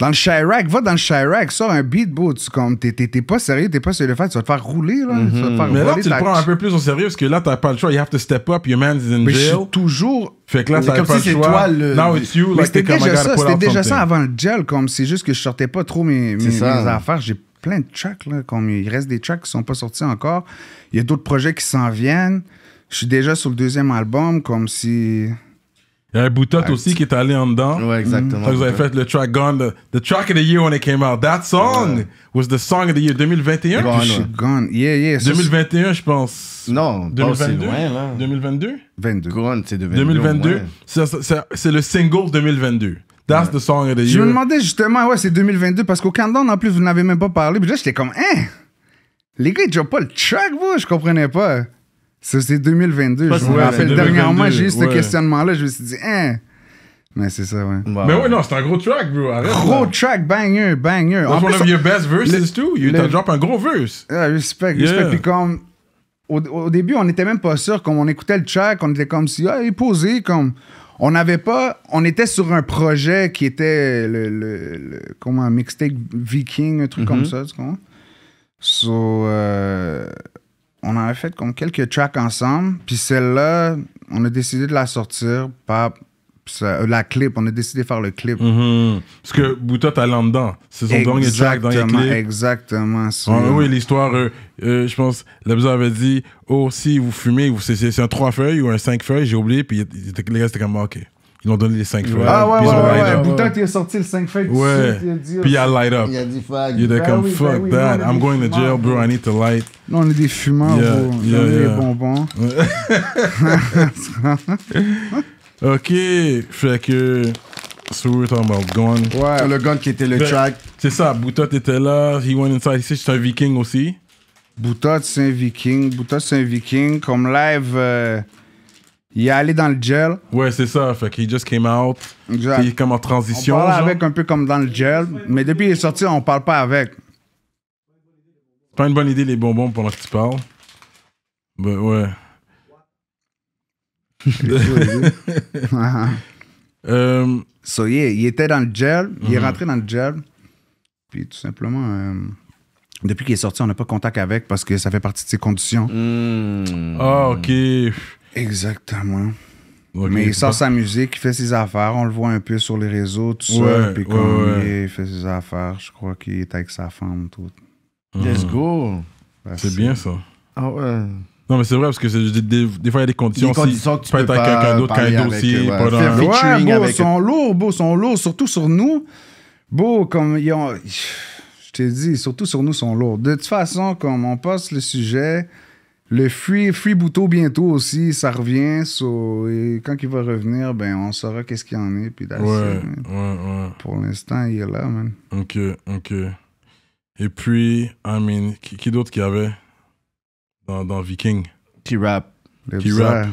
dans le Chirac, va dans le Chirac, sors un beat, bro. comme, t'es, pas sérieux, t'es pas sur le fait, tu vas te faire rouler, là. Mm-hmm. Mais là, tu le prends un peu plus au sérieux parce que là, t'as pas le choix. You have to step up, your is in Mais jail. toujours. Fait que là, t'as pas le choix. Toi, le... c'était déjà ça, c'était déjà ça avant le gel, comme c'est juste que je sortais pas trop mes, mes, mes affaires. J'ai plein de tracks, là. Comme il reste des tracks qui sont pas sortis encore. Il y a d'autres projets qui s'en viennent. Je suis déjà sur le deuxième album, comme si. Il y a un boutotte aussi qui est allé en dedans. Ouais, exactement. Vous avez fait le track Gone, the, track of the year when it came out. That song was the song of the year 2021. Gone, Yeah, yeah. 2021, je pense. Non, 2022. Loin, là. 2022? Gone, c'est 2022. 2022. C'est le single 2022. That's the song of the year. Je me demandais justement, ouais, c'est 2022 parce qu'au Canada, en plus, vous n'avez même pas parlé. Puis là, j'étais comme, hein? Les gars, ils pas le track, vous? Je comprenais pas. Ça, c'est 2022. Je me rappelle dernièrement, j'ai eu ce questionnement-là. Je me suis dit, hein. Mais c'est ça, ouais. Mais oui, non, c'est un gros track, bro. gros track, banger, banger. one of your best verses, too. You drop un gros verse. Ah, yeah, respect, Puis comme, au, début, on n'était même pas sûr. Comme on écoutait le track, on était comme si, ah, il est posé, comme... On n'avait pas... On était sur un projet qui était le... le, comment, mixtape viking, un truc comme mm-hmm. ça, tu comprends? So... Euh, on avait fait comme quelques tracks ensemble. Puis celle-là, on a décidé de la sortir par euh, la clip, on a décidé de faire le clip. Mhm. Parce que Bouta, t'as dedans. C'est son exactement, dans les Exactement. Ah, oui, l'histoire, euh, euh, je pense, Labza avait dit Oh, si vous fumez, vous, c'est, un trois feuilles ou un cinq-feuille. feuilles, j'ai oublié, puis les gars, c'était comme OK. Ils l'ont donné les 5 fois. Ah ouais, ouais, ouais. Boutin qui a sorti le 5 fois. Ouais. Puis il a euh, light up. Il a dit ben ben fuck. Il dit comme fuck that. I'm going to jail, bro. I need to light. Non, on est des fumeurs, bro. On les bonbons. (laughs) (laughs) ok. Fait que. So we were talking about Gun. Ouais, le Gun qui était le ben, track. C'est ça, Boutot était là. He went inside. Ici, c'est un viking aussi. Boutot, c'est un viking. Boutot, c'est un viking. Comme live. Euh, il est allé dans le gel. Ouais, c'est ça. Fait qu'il just came out. Il est comme en transition. On parle avec un peu comme dans le gel. Mais depuis qu'il est sorti, on parle pas avec. pas une bonne idée les bonbons pendant que tu parles. Ben ouais. (laughs) euh... So yeah, il était dans le gel. Il est mm-hmm. rentré dans le gel. Puis tout simplement. Euh, depuis qu'il est sorti, on n'a pas contact avec parce que ça fait partie de ses conditions. Hmm. Ah, OK. Exactement. mais il sort sa musique, il fait ses affaires, on le voit un peu sur les réseaux, tout ça. Puis comme il fait ses affaires, je crois qu'il est avec sa femme, tout. Mhm. Let's go! Ben, c'est bien ça. Ah ouais. Non, mais c'est vrai, parce que des, fois, il y a des conditions. Des si, tu peux, être avec quelqu'un d'autre, quand il Ouais, a un ouais, avec... sont lourds, beau, sont surtout sur nous. Beau, comme ils ont... Je t'ai dit, surtout sur nous, sont lourds. De toute façon, comme on passe le sujet, le Free, Free Bouteau bientôt aussi, ça revient. So, et quand il va revenir, ben on saura qu'est-ce qu'il en est. Puis ouais, Pour l'instant, il est là, man. Ok, ok. Et puis, I mean, qui, qui d'autre qu'il y avait dans, dans Viking t rap. Qui rap.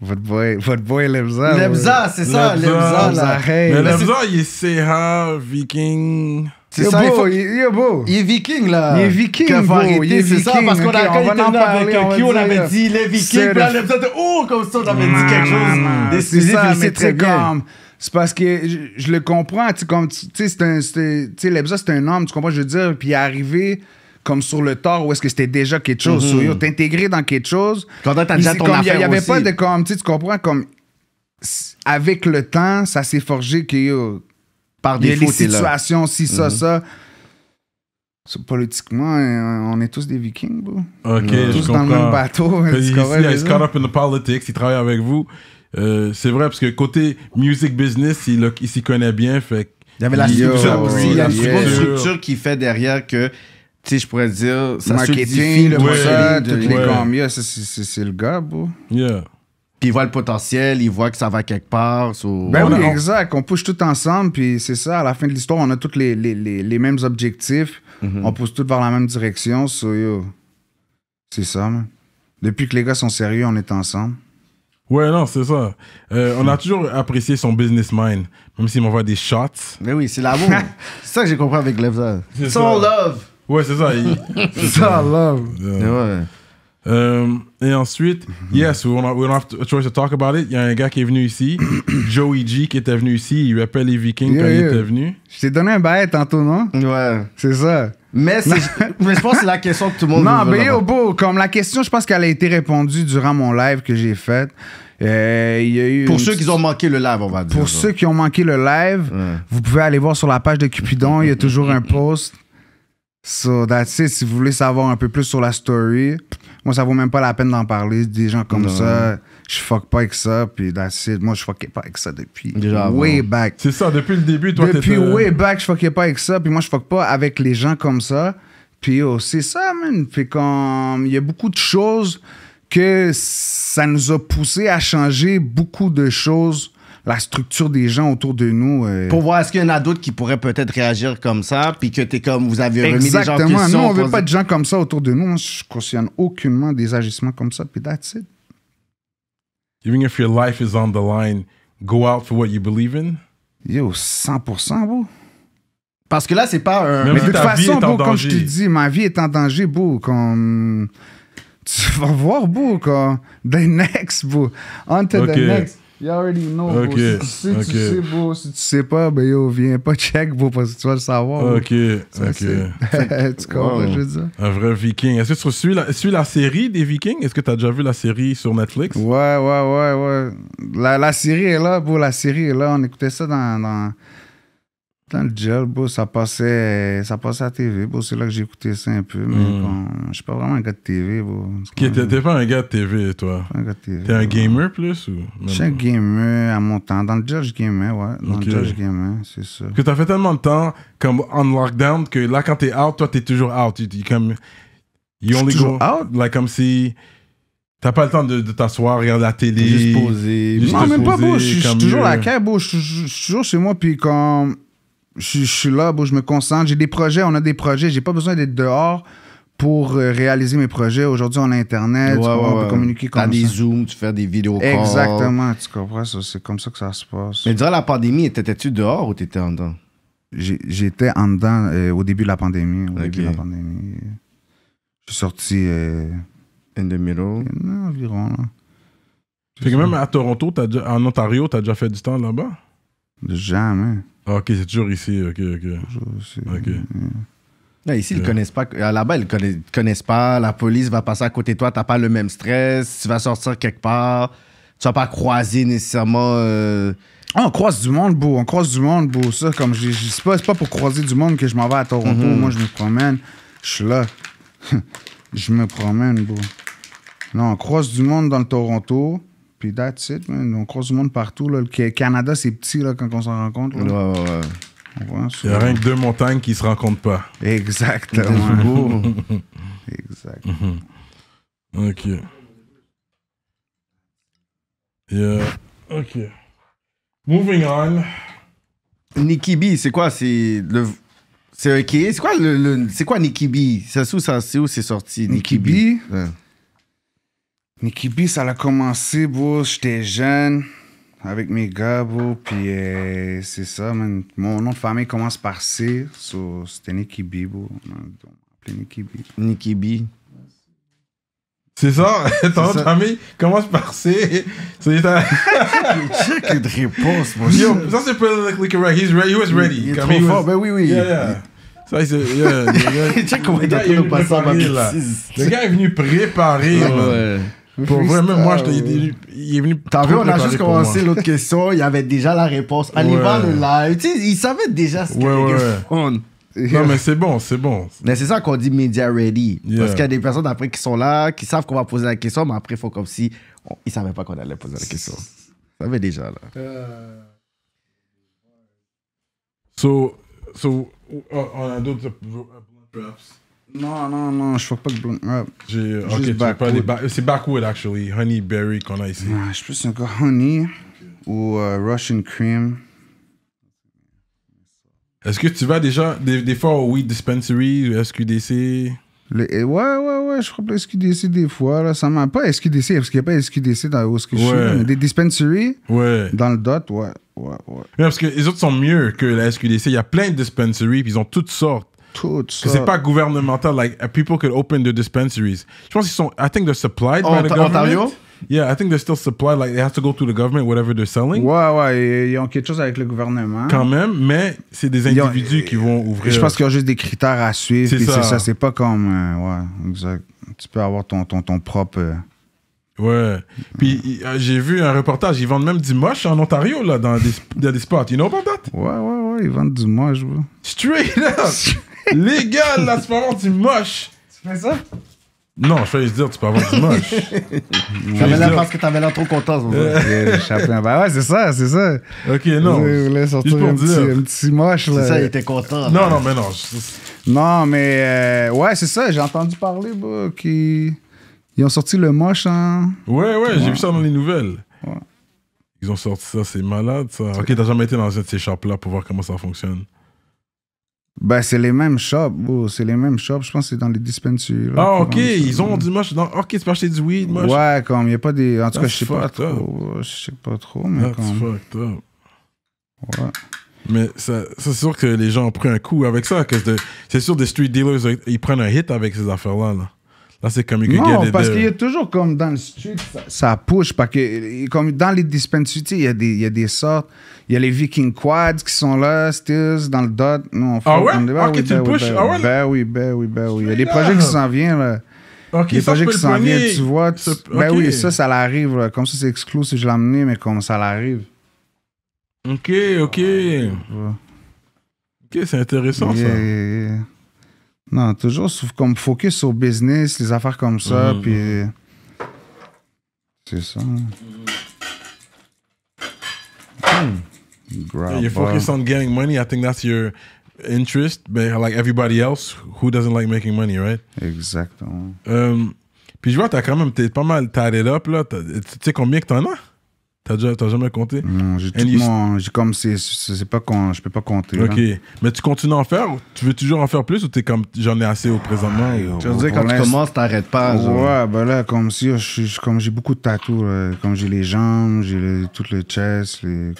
Votre boy, votre boy Lebza. Lebza, c'est ça, Lebza. Lebza, Lebza, il est CH, Viking. C'est ça, beau, il, est beau. Il est viking, là. Il est viking, c'est ça, parce qu'on a quand on était avec un Q, on avait dit les viking. puis là, l'épisode Oh !» comme ça, on avait dit quelque chose. C'est ça, mais c'est calme C'est parce que je, le comprends, tu comme, sais, c'est un, c'est un homme, tu comprends, je veux dire, puis arrivé, comme sur le tort où est-ce que c'était déjà quelque chose, mm t'intégrer dans quelque chose. Quand t'as déjà ton Il n'y avait pas de comme, tu comprends, comme, avec le temps, ça s'est forgé que, par des les situations, si, mhm. ça, ça. politiquement, on est tous des Vikings, bro. OK, tous dans le même bateau. Il hein, est caught up in the politics, il travaille avec vous. Euh, c'est vrai, parce que côté music business, il, s'y connaît bien, il y avait la structure, structure qui fait derrière que tu sais, je pourrais dire, ça marketing, le ouais, ça, toutes c'est le gars, bro. Yeah puis ils voient le potentiel, ils voient que ça va quelque part. Ben oui, exact. On pousse tout ensemble, puis c'est ça. À la fin de l'histoire, on a tous les, les, les, mêmes objectifs. Mhm. On pousse tout vers la même direction. So, c'est ça, Depuis que les gars sont sérieux, on est ensemble. Ouais, non, c'est ça. Euh, on a hmm. toujours apprécié son business mind, même s'il m'envoie des shots. Mais oui, c'est l'amour. (laughs) c'est ça que j'ai compris avec Levza. Soul love. Ouais, c'est ça. c'est (laughs) love. Ouais et um, ensuite, (laughs) yes, we don't, have a choice to talk about it. Il y a un gars qui est venu ici, (coughs) Joey G, qui était venu ici. Il rappelle les Vikings quand il était venu. Je t'ai donné un bail tantôt, non? Ouais. C'est ça. Mais, (laughs) je pense que c'est la question que tout le monde Non, mais au bout. comme la question, je pense qu'elle a été répondue durant mon live que j'ai fait. Euh, y a eu pour ceux qui ont manqué le live, on va dire. Pour ceux qui ont manqué le live, vous pouvez aller voir sur la page de Cupidon. Il y a toujours un post. So, that's it. Si vous voulez savoir un peu plus sur la story. Moi, ça vaut même pas la peine d'en parler. Des gens comme ça, je fuck pas avec ça. Puis d'acide moi, je fuckais pas avec ça depuis way back. C'est ça, depuis le début, toi, Depuis way back, je fuckais pas avec ça. Puis moi, je fuck pas avec les gens comme ça. Puis oh, c'est ça, man. Puis il y a beaucoup de choses que ça nous a poussé à changer beaucoup de choses la structure des gens autour de nous. Euh, pour voir, est-ce qu'il y en a d'autres qui pourraient peut-être réagir comme ça, puis que es comme, vous avez remis des gens Exactement. Nous, on veut pas de gens comme ça autour de nous. Je cautionne aucunement des agissements comme ça, puis that's it. Even if your life is on the line, go out for what you believe in? Yo, 100%, bro. Parce que là, c'est pas un. mais de toute façon, beau, comme je te dis, ma vie est en danger, beau. Comme. (laughs) Tu vas voir, beau, quand The next, beau. On the next. You already know. Si tu sais, beau, Si tu sais pas, ben yo, viens pas check, bro, parce que tu vas le savoir. Ok. ok. tu (laughs) comprends, je veux dire. Un vrai viking. Est-ce que tu suis la, la série des vikings Est-ce que tu as déjà vu la série sur Netflix Ouais, ouais, ouais, ouais. La, la série est là, bro. La série est là. On écoutait ça dans dans le gel, ça passait, ça passait à TV. Bon, c'est là que j'écoutais ça un peu. Mais ne hmm. je suis pas vraiment un gars de TV. Tu T'es pas un gars de TV, toi Tu es un gamer plus ou Je suis un gamer à mon temps. Dans le gel, je gamais, ouais. Dans le gel, c'est ça. Parce que t'as fait tellement de temps comme en lockdown que là, quand tu es out, toi, es toujours out. Tu dis comme. You only go out? Like, comme si. T'as pas le temps de, de t'asseoir, regarder la télé. Juste poser. Juste non, même pas, beau. Je suis toujours à la Je suis toujours chez moi, puis comme. Quand je, suis là, bon, je me concentre. J'ai des projets, on a des projets. J'ai pas besoin d'être dehors pour euh, réaliser mes projets. Aujourd'hui, on a Internet, on peut communiquer comme ça. des Zooms, tu fais des vidéos Exactement, tu comprends ça. C'est comme ça que ça se passe. Mais durant la pandémie, étais tu dehors ou t'étais en dedans? J'étais en dedans euh, au début de la pandémie. Au début de la pandémie. Je suis sorti... Euh, In the middle? environ, là. Fait que même à Toronto, en Ontario, t'as déjà fait du temps là-bas? Jamais. Ah, ok, c'est toujours ici. Ok, ok. ici. Ok. ici, ils euh. connaissent pas. Ah, là-bas, ils connaissent, pas. La police va passer à côté de toi. Tu n'as pas le même stress. Tu vas sortir quelque part. Tu vas pas croiser nécessairement. Euh, ah, on croise du monde, beau. On croise du monde, beau. Ça, comme je sais pas, c'est pas pour croiser du monde que je m'en vais à Toronto. Mhm. Moi, je me promène. Je suis là. (laughs) je me promène, beau. Non, on croise du monde dans le Toronto. Puis that's it, On croise le monde partout. Là. Le Canada, c'est petit là, quand on s'en rencontre. Il n'y a rien que deux montagnes qui ne se rencontrent pas. Exactement. (laughs) exact. Mhm. OK. Yeah. OK. Moving on. Nicky B, c'est quoi? C'est le... C'est C'est quoi, le, c'est quoi Nicky B? C'est où c'est sorti? Nicky, B? Nicky B, ça a commencé, bro. J'étais jeune avec mes gars, bro. Puis euh, c'est ça, man. Mon nom de famille commence par C. So, c'était Nicky B, bro. On Nicky B. Nicky B. C'est ça? (laughs) Ton nom de famille commence par C. C'est ça. (laughs) Check de réponse, mon Yo, ça c'est pour right. He's ready. He was ready. Il est trop fort. Ben oui, oui. Yeah, yeah. Ça, c'est. Yeah, le (laughs) Check comment il a fait le Le gars est venu préparer. Ouais. Pour vrai, même moi, je il, il est venu. T'as vu, on a juste commencé l'autre question, il y avait déjà la réponse. Allez le live. Tu sais, il savait déjà ce qu'il ouais, ouais. Non, mais c'est bon, c'est bon. Mais c'est ça qu'on dit media ready. Parce qu'il y a des personnes après qui sont là, qui savent qu'on va poser la question, mais après, il faut comme si. ils savaient pas qu'on allait poser la question. Ils savaient déjà, là. Euh... So, so, oh, oh, on a d'autres. Euh, non, non, non, je fuck pas que... blonde rap. J'ai, ba c'est Backwood, actually. Honey Berry qu'on a ici. je pense c'est encore Honey ou euh, Russian Cream. Est-ce que tu vas déjà des, fois au Weed Dispensary ou SQDC eh, Ouais, ouais, ouais, je que le SQDC des fois. Là, ça m'a pas SQDC parce qu'il n'y a pas SQDC dans où ce que je suis. des dispensaries ouais. dans le DOT, ouais. Ouais, ouais. ouais parce que les autres sont mieux que la SQDC. Il y a plein de dispensaries, puis ils ont toutes sortes tout ça. C'est pas gouvernemental. Like uh, people could open the dispensaries. Je pense qu'ils sont. I think they're supplied by the government. Ontario? Yeah, I think they're still supplied. Like, they have to go through the government, whatever they're selling. Ouais, ouais, ils ont quelque chose avec le gouvernement. Quand même, mais c'est des individus qui vont ouvrir. Je pense qu'il y a juste des critères à suivre. C'est ça. c'est pas comme. Euh, ouais, exact. Tu peux avoir ton, ton, ton propre. Euh, ouais. Puis euh, j'ai vu un reportage, ils vendent même du moche en Ontario, là, dans des, des spots. You know about that? Ouais, ouais, ouais, ils vendent du moche, Straight up! (laughs) Les gars, là, ce moment vraiment du moche. Tu fais ça? Non, je fallais dire, tu peux avoir du moche. (laughs) J'avais là parce que t'avais l'air trop content. Ben ouais, c'est ça, c'est ça. Ok, non. Tu voulais sortir un, petit, un petit moche. C'est ça, il était content. Non, non, mais non. Non, mais euh, ouais, c'est ça. J'ai entendu parler qu'ils ils ont sorti le moche hein. Ouais, ouais, j'ai vu ça dans les nouvelles. Ils ont sorti ça, c'est malade ça. Ok, t'as jamais été dans un de ces chapelets là pour voir comment ça fonctionne. Ben, c'est les mêmes shops, C'est les mêmes shops. Je pense que c'est dans les dispensaires. Ah, ok. Ils ont du moche. Ok, c'est peux acheter du weed, moche. Ouais, comme. Il n'y a pas des. En tout cas, je sais pas trop. Euh, je sais pas trop, mais That's comme. fucked up. Ouais. Mais ça, c'est sûr que les gens ont pris un coup avec ça. C'est sûr des street dealers, ils prennent un hit avec ces affaires-là. Là, c'est comme... Non, parce qu'il y a toujours comme dans le street, ça, pousse, push. Parce que comme dans les dispensaires, il y, a des, il y a des sortes... Il y a les Viking Quads qui sont là, Stills, dans le Dot. on ah fait, ah ouais? ben, oui, ben, oui, ben oui, Il y a des projets qui s'en viennent, là. y projets qui s'en viennent, tu vois. Ben oui, ça, ça l'arrive. Comme ça, c'est exclu si je l'emmène, mais comme ça l'arrive. Ok, ok. Ok, c'est intéressant ça. Non, toujours comme focus au business, les affaires comme ça, mm-hmm. puis. C'est ça. Mm-hmm. Hmm. Grab you're on getting money. I think that's your interest, but like everybody else, who doesn't like making money, right? Exactement. Um, puis je vois, t'as quand même, t'es pas mal tied up, là. Tu sais combien que t'en as? T'as jamais compté? Non, j'ai tout j'ai comme c'est, c'est pas con, je peux pas compter. Ok, mais tu continues à en faire? Tu veux toujours en faire plus ou t'es comme j'en ai assez au présentement? tu veux dire quand tu commences, t'arrêtes pas. Ouais, ben là comme si je, comme j'ai beaucoup de tatous, comme j'ai les jambes, j'ai tout le chest, les,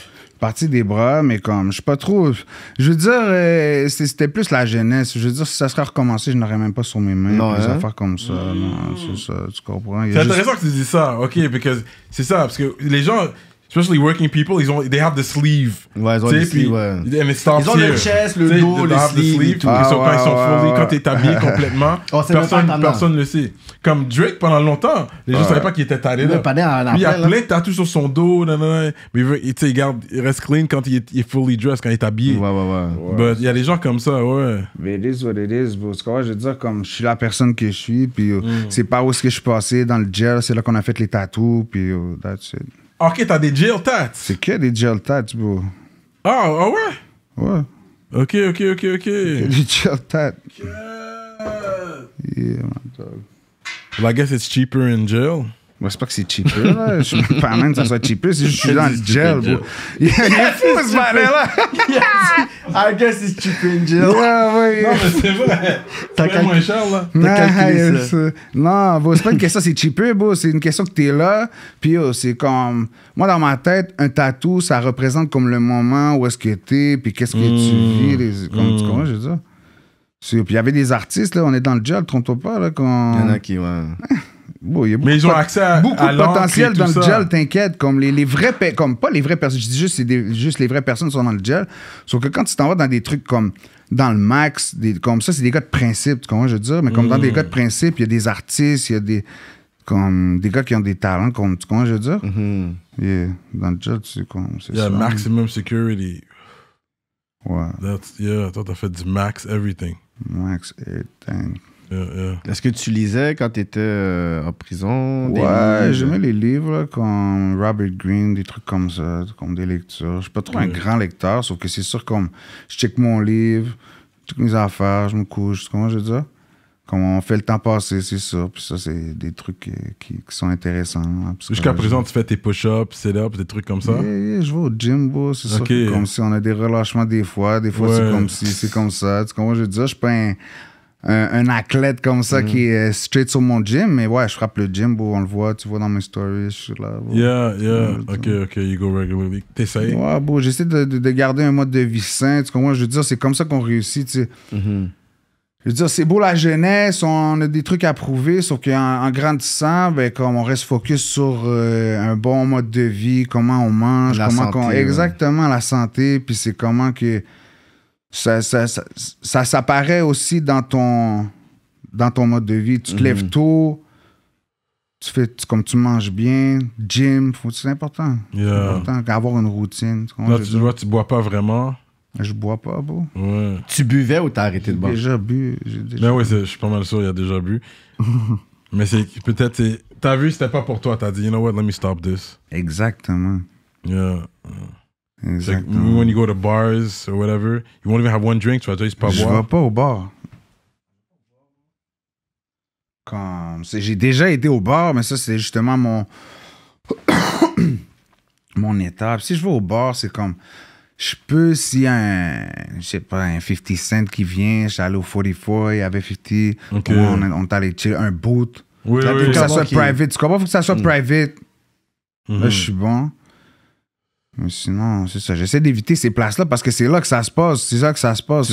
parti des bras, mais comme, je sais pas trop. Je veux dire, euh, c'était plus la jeunesse. Je veux dire, si ça serait recommencé, je n'aurais même pas sur mes mains des hein? affaires comme ça. Mm. ça. Tu comprends? C'est intéressant que tu dis ça, ok, parce que c'est ça, parce que les gens, especially working people, ils ont, they have the sleeve. Ouais, ils ont les sleeve, ouais. Eh, ils ont le chest, le dos, les sleeve. ils, sont, ah, quand ils sont habillés quand habillé (laughs) complètement, oh, personne, personne le sait. Comme Drake, pendant longtemps, les gens ne savaient pas qu'il était taré là. Il a plein de tatouages sur son dos, mais il, il, garde, il reste clean quand il est, fully dressed, quand il est habillé. Ouais, ouais, ouais. Mais Il y a des gens comme ça, ouais. Mais it is what is, C'est je veux dire, comme je suis la personne que je suis, puis euh, mm. c'est pas où ce que je suis passé dans le gel, c'est là qu'on a fait les tatouages. puis euh, that's it. Ok, t'as des jail tats. C'est que des jail tats, bro. Ah, ah ouais? Ouais. Ok, ok, ok, ok. des jail tats. Yeah. yeah, my dog. Well, I guess it's cheaper in jail. Moi, c'est pas que c'est cheaper, là. (laughs) Je suis pas même que ça soit cheaper, c'est juste que je suis dans le gel, bro. Il est fou, ce balai là (laughs) I guess it's cheaper in jail. Ouais, ouais. Non, mais c'est vrai. (laughs) T'as moins cher, là. ça. Non, c'est pas une question, c'est cheaper, C'est une question que t'es là. Puis, oh, c'est comme. Moi, dans ma tête, un tatou, ça représente comme le moment où est-ce que t'es, puis qu'est-ce que tu hmm. vis. Les... Comme, Tu hmm. je veux dire? Puis, il y avait des artistes, là. On est dans le gel, trompe-toi pas, là. Quand... Il y en a qui, ouais y a mais ils ont accès à beaucoup de potentiel dans le gel, t'inquiète. Comme les, les vrais, comme pas les vraies personnes, je dis juste, c'est juste les vraies personnes sont dans le gel. Sauf que quand tu t'en vas dans des trucs comme dans le max, des, comme ça, c'est des gars de principe, tu comprends, je veux dire. Mais comme dans des hmm. gars de principe, il y a des artistes, il y a des, comme, des gars qui ont des talents, comme, tu comprends, je veux dire. Hmm. dans le gel, tu sais, comme, c'est maximum security. Ouais. That's, yeah, toi, t'as fait du max everything. Max everything. Est-ce que tu lisais quand tu étais euh, en prison? Ouais, j'aimais les livres comme Robert Greene, des trucs comme ça, comme des lectures. Je suis pas trop un grand lecteur, sauf que c'est sûr comme je check mon livre, toutes mes affaires, je me couche, comment je veux dire? Comme on fait le temps passer, c'est sûr. Puis ça, c'est des trucs qui, sont intéressants. Hein, Jusqu'à présent, tu fais tes push-ups, c'est ups des trucs comme ça? Yeah, je vais au gym, C'est ça. comme si on a des relâchements des fois. Des fois, c'est comme si, c'est comme ça. Tu Je dis dire, je suis pas un, athlète comme ça qui mm. est straight sur mon gym. Mais ouais, je frappe le gym, on le voit, tu vois dans mes stories, je suis là. yeah, yeah, ok, ok, you go regularly. T'essayes? Ouais, bon, j'essaie de, garder un mode de vie sain, tu Je veux dire, c'est comme ça qu'on réussit, tu sais. Mm-hmm. Je veux dire, c'est beau la jeunesse, on a des trucs à prouver, sauf qu'en grandissant, ben, comme on reste focus sur euh, un bon mode de vie, comment on mange, la comment santé, exactement la santé, puis c'est comment que ça, ça, ça, ça s'apparaît aussi dans ton, dans ton mode de vie. Tu te mhm. lèves tôt, tu fais comme tu manges bien, gym, c'est important. C'est important d'avoir une routine. Tu Là, tu vois, tu bois pas vraiment. Je bois pas, beau. Tu buvais ou t'as arrêté de boire? J'ai déjà bu. Déjà oui, je suis pas mal sûr, il a déjà bu. (laughs) Mais c'est peut-être, t'as vu, c'était pas pour toi. Tu as dit, you know what, let me stop this. Exactement. Yeah. Exactement. Like, when you go to bars or whatever, you won't even have one drink, tu vas pas boire. Je vais pas au bar. Comme, j'ai déjà été au bar, mais ça, c'est justement mon. (coughs) mon étape. Si je vais au bar, c'est comme. Je peux, s'il y a un, je sais pas, un 50 Cent qui vient, je suis allé au 44, il y avait 50, okay. on, on est allé tirer un boot. Oui, oui, faut que ça soit private. Tu comprends? Faut que ça soit mm. private. Mm Là, je mm-hmm. suis bon sinon, c'est ça. J'essaie d'éviter ces places-là parce que c'est là que ça se passe. C'est là que ça se passe.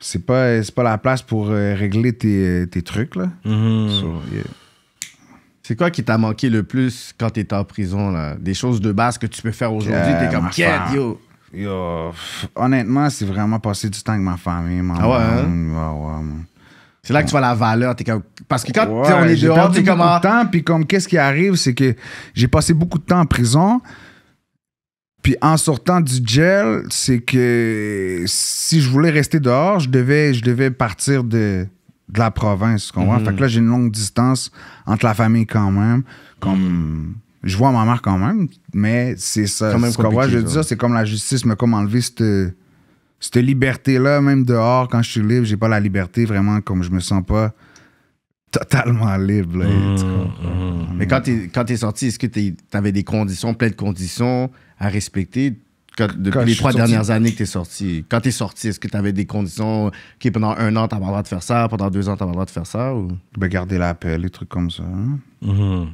C'est pas, la place pour euh, régler euh, tes, trucs, là. Mm-hmm. C'est quoi qui t'a manqué le plus quand t'étais en prison, là? Des choses de base que tu peux faire aujourd'hui, euh, t'es comme, quête, yo! Yo, honnêtement, c'est vraiment passer du temps avec ma famille, ah ouais c'est là que tu vois la valeur. Parce que quand on est dehors, t'es comme. Ah. temps, puis comme, qu'est-ce qui arrive, c'est que j'ai passé beaucoup de temps en prison. Puis en sortant du gel, c'est que si je voulais rester dehors, je devais, je devais partir de, la province. Mhm. Fait que là, j'ai une longue distance entre la famille quand même. Comme. Je vois ma mère quand même, mais c'est ça. je dire, c'est comme la justice m'a comme enlevé cette cette liberté-là, même dehors, quand je suis libre, j'ai pas la liberté vraiment comme je me sens pas totalement libre. Mmh, mmh. Mais quand t'es quand es sorti, est-ce que avais des conditions, plein de conditions à respecter depuis les trois dernières années que tu es sorti? Quand tu es sorti, est-ce que tu avais des conditions qui pendant un an t'as pas le droit de faire ça, pendant deux ans t'as pas le droit de faire ça? Ou... Ben, garder l'appel, les trucs comme ça. Hein. Mmh.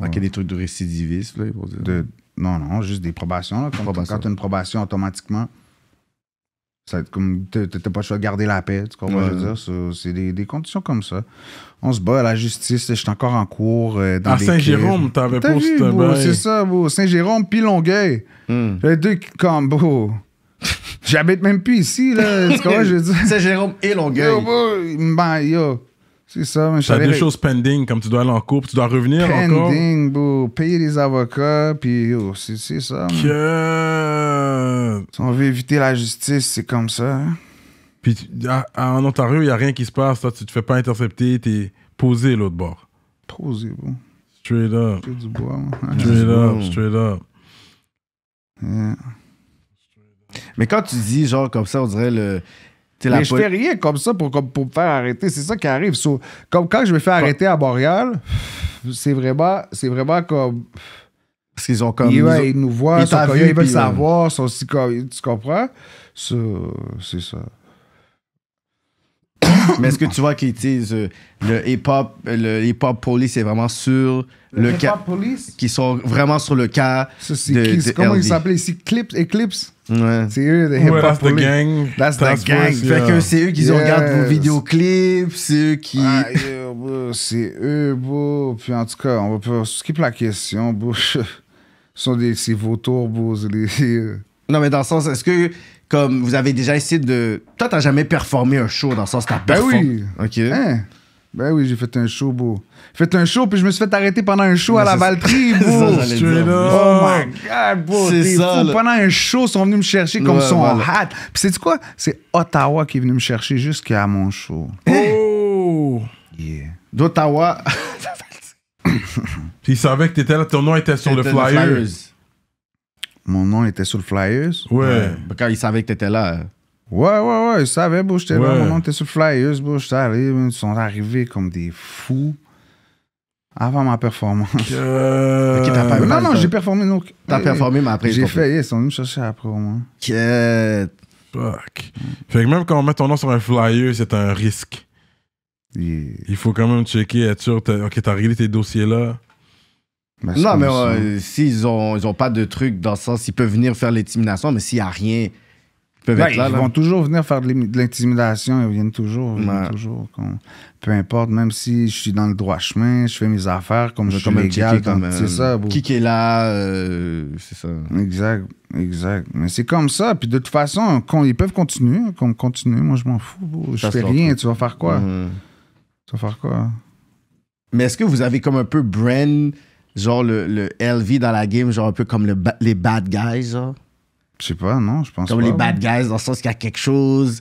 Il y a des trucs de récidivisme, Non, non, juste des probations. probation. Quand une probation, automatiquement, ça comme t'as pas le choix de garder la paix, tu comprends? Je veux dire, c'est des, conditions comme ça. On se bat à la justice, je suis encore en cours. Euh, à Saint-Jérôme, t'avais pas ce ben. C'est ça, Saint-Jérôme, puis Longueuil. Mm. deux combos. J'habite même plus ici, là. tu comprends je veux dire? (laughs) Saint-Jérôme et Longueuil. ben, yo. C'est ça, mais Tu T'as des choses pending, comme tu dois aller en cours, puis tu dois revenir encore. Pending, bro. Payer les avocats, puis oh, c'est ça. Que... Si on veut éviter la justice, c'est comme ça. Hein. Puis en Ontario, il n'y a rien qui se passe. Toi, tu te fais pas intercepter, tu es posé l'autre bord. Posé, bro. Straight up. Du bois, (laughs) straight up, straight up. Mais quand tu dis, genre, comme ça, on dirait le mais je fais rien comme ça pour, comme, pour me faire arrêter. C'est ça qui arrive. comme quand je me fais arrêter à Montréal, c'est vraiment, c'est vraiment comme. Parce qu'ils ont comme. Ils, nous voient, ils, ils veulent euh, savoir, sont aussi comme. Tu comprends? c'est ça. Mais est-ce que tu vois qu'ils utilisent euh, le hip-hop, euh, le hip-hop police est vraiment sur le, hip-hop police? Qui sont vraiment sur le cas. de, comment ils s'appellent? ici? Clips, Eclipse? Ouais. C'est eux, les hip hop. that's police. gang. That's the gang. Fait que c'est eux qui regardent vos vidéoclips, c'est eux qui. Ah, c'est eux, bro. Puis en tout cas, on va pas skip la question, (laughs) Ce sont des, vautours, bro. Non, mais dans le sens, est-ce que comme vous avez déjà essayé de. Toi, t'as jamais performé un show dans le sens t'as Ben oui. Ok. Hein? Ben oui, j'ai fait un show, beau. fait un show, puis je me suis fait arrêter pendant un show à ben, la Valtry. (laughs) beau. Oh, oh my God, beau. C'est ça, Pendant un show, ils sont venus me chercher comme Ouais, son en hat. Puis c'est quoi? C'est Ottawa qui est venu me chercher jusqu'à mon show. Hein? Oh! Yeah. D'Ottawa. (coughs) Puis il savait que t'étais là, ton nom était sur le flyer. Mon nom était sur le Flyers. Ouais. ouais. Ben, quand ils savaient que t'étais là. Hein. Ouais, ouais, ouais, ils savaient, bro, j'étais là. Mon nom était sur le Flyers, bro, Ils sont arrivés comme des fous avant ma performance. non, non, j'ai performé. Donc, t'as performé, mais après. J'ai fait, ils sont venus me chercher après au moins. Fuck. Fait que même quand on met ton nom sur un flyer, c'est un risque. Il faut quand même checker, être sûr. Ok, t'as réglé tes dossiers là non, mais euh, s'ils ont, ils ont pas de truc dans le sens, ils peuvent venir faire l'intimidation, mais s'il n'y a rien, ils peuvent ben, Ils vont toujours venir faire de l'intimidation, ils viennent toujours. peu importe, même si je suis dans le droit chemin, je fais mes affaires comme je, je suis légal. ça. Euh, qui est là, euh, c'est ça. Exact, exact. Mais c'est comme ça. Puis de toute façon, ils peuvent continuer, qu'on continue, moi je m'en fous. Je ne fais rien, tu vas faire quoi? Mhm. Tu vas faire quoi? Mais est-ce que vous avez comme un peu brand genre le, le, LV dans la game, genre un peu comme les bad guys, Je sais pas, non, je pense pas. Comme les bad guys, dans le sens qu'il y a quelque chose,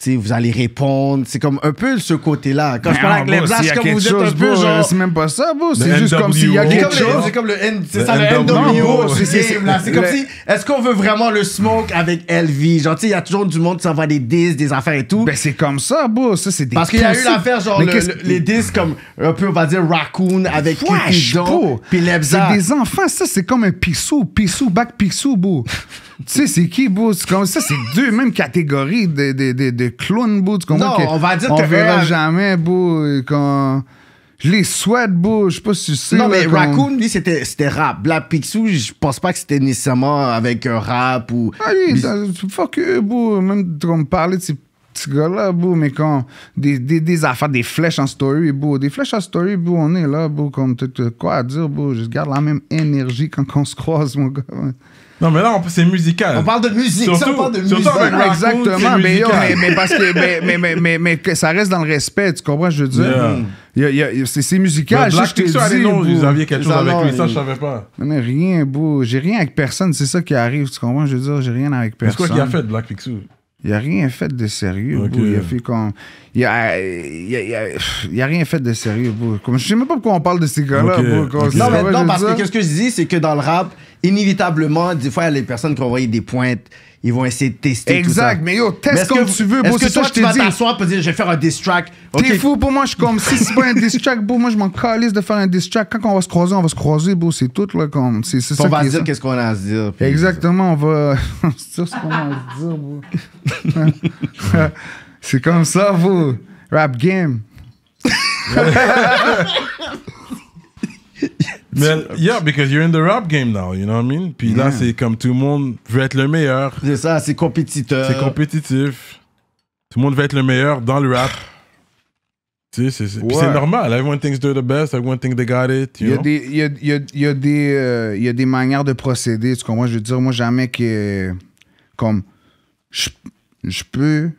T'sais, vous allez répondre. C'est comme un peu ce côté-là. Quand je parle avec les Blas, comme vous êtes un peu C'est même pas ça, C'est juste comme s'il y a quelque chose. C'est comme le C'est ça, le NWO. C'est comme si. Est-ce qu'on veut vraiment le smoke avec LV? Genre, tu il y a toujours du monde qui s'envoie des disques, des affaires et tout. Ben, c'est comme ça, bro. Ça, c'est des Parce qu'il y a eu l'affaire, genre, les disques comme un peu, on va dire, Raccoon avec Kikidon Don. Puis Lebza. C'est des enfants, ça, c'est comme un pissou, pissou, back pissou, bro. Tu sais, c'est qui, Boo? Comme ça, c'est deux mêmes catégories de, clowns, Boo. on va dire que. On verra jamais, Boo. Quand... Je les souhaite, Boo. Je sais pas si c'est... Non, mais Raccoon, lui, c'était, c'était rap. Black Pixou, je pense pas que c'était nécessairement avec un euh, rap ou. Ah oui, fuck eux, Même quand on parlait de ces petits gars-là, Boo, mais quand. Des, des, des, affaires, des flèches en story, Boo. Des flèches en story, Boo, on est là, Boo. Comme quoi à dire, Boo. Je garde la même énergie quand on se croise, mon gars. Non, mais là, c'est musical. On parle de musique, ça, on parle de musique. Exactement, mais, mais, parce que mais, mais, mais, que ça reste dans le respect, tu comprends, je veux dire. C'est musical, Black je te dis. vous aviez quelque chose avec lui, ça, je savais pas. Mais rien, beau. J'ai rien avec personne, c'est ça qui arrive, tu comprends, je veux dire, j'ai rien avec personne. C'est quoi qu'il a fait, Black Picsou? Il a rien fait de sérieux, Il a fait comme. Il a, a, il a, rien fait de sérieux, Comme, je sais même pas pourquoi on parle de ces gars-là, Non, mais non, parce que ce que je dis, c'est que dans le rap, inévitablement, des fois, les personnes qui ont envoyé des pointes, ils vont essayer de tester exact, tout ça. mais yo, teste comme tu veux. Est-ce que toi, tu vas t'asseoir pour dire, je vais faire un diss track. T'es fou, pour moi, je suis comme, si c'est pas un diss track, bro, moi, je m'en calisse de faire un diss track. Quand on va se croiser, on va se croiser, bro, c'est tout, là, comme, c'est ça On va dire qu'est-ce qu'on a à se dire. Exactement, (laughs) on va se dire ce qu'on a à se dire, bro. (laughs) c'est comme ça, vous. Rap game. (laughs) Mais, yeah, because you're in the rap game now, you know what I mean? Puis là, mm. c'est comme tout le monde veut être le meilleur. C'est ça, c'est compétiteur. C'est compétitif. Tout le monde veut être le meilleur dans le rap. Tu sais, c'est normal. Everyone thinks they're the best, everyone thinks they got it. il, y a des, euh, y a, des, manières de procéder. Tu comprends? Je veux dire, moi, jamais que. Comme. Je, peux.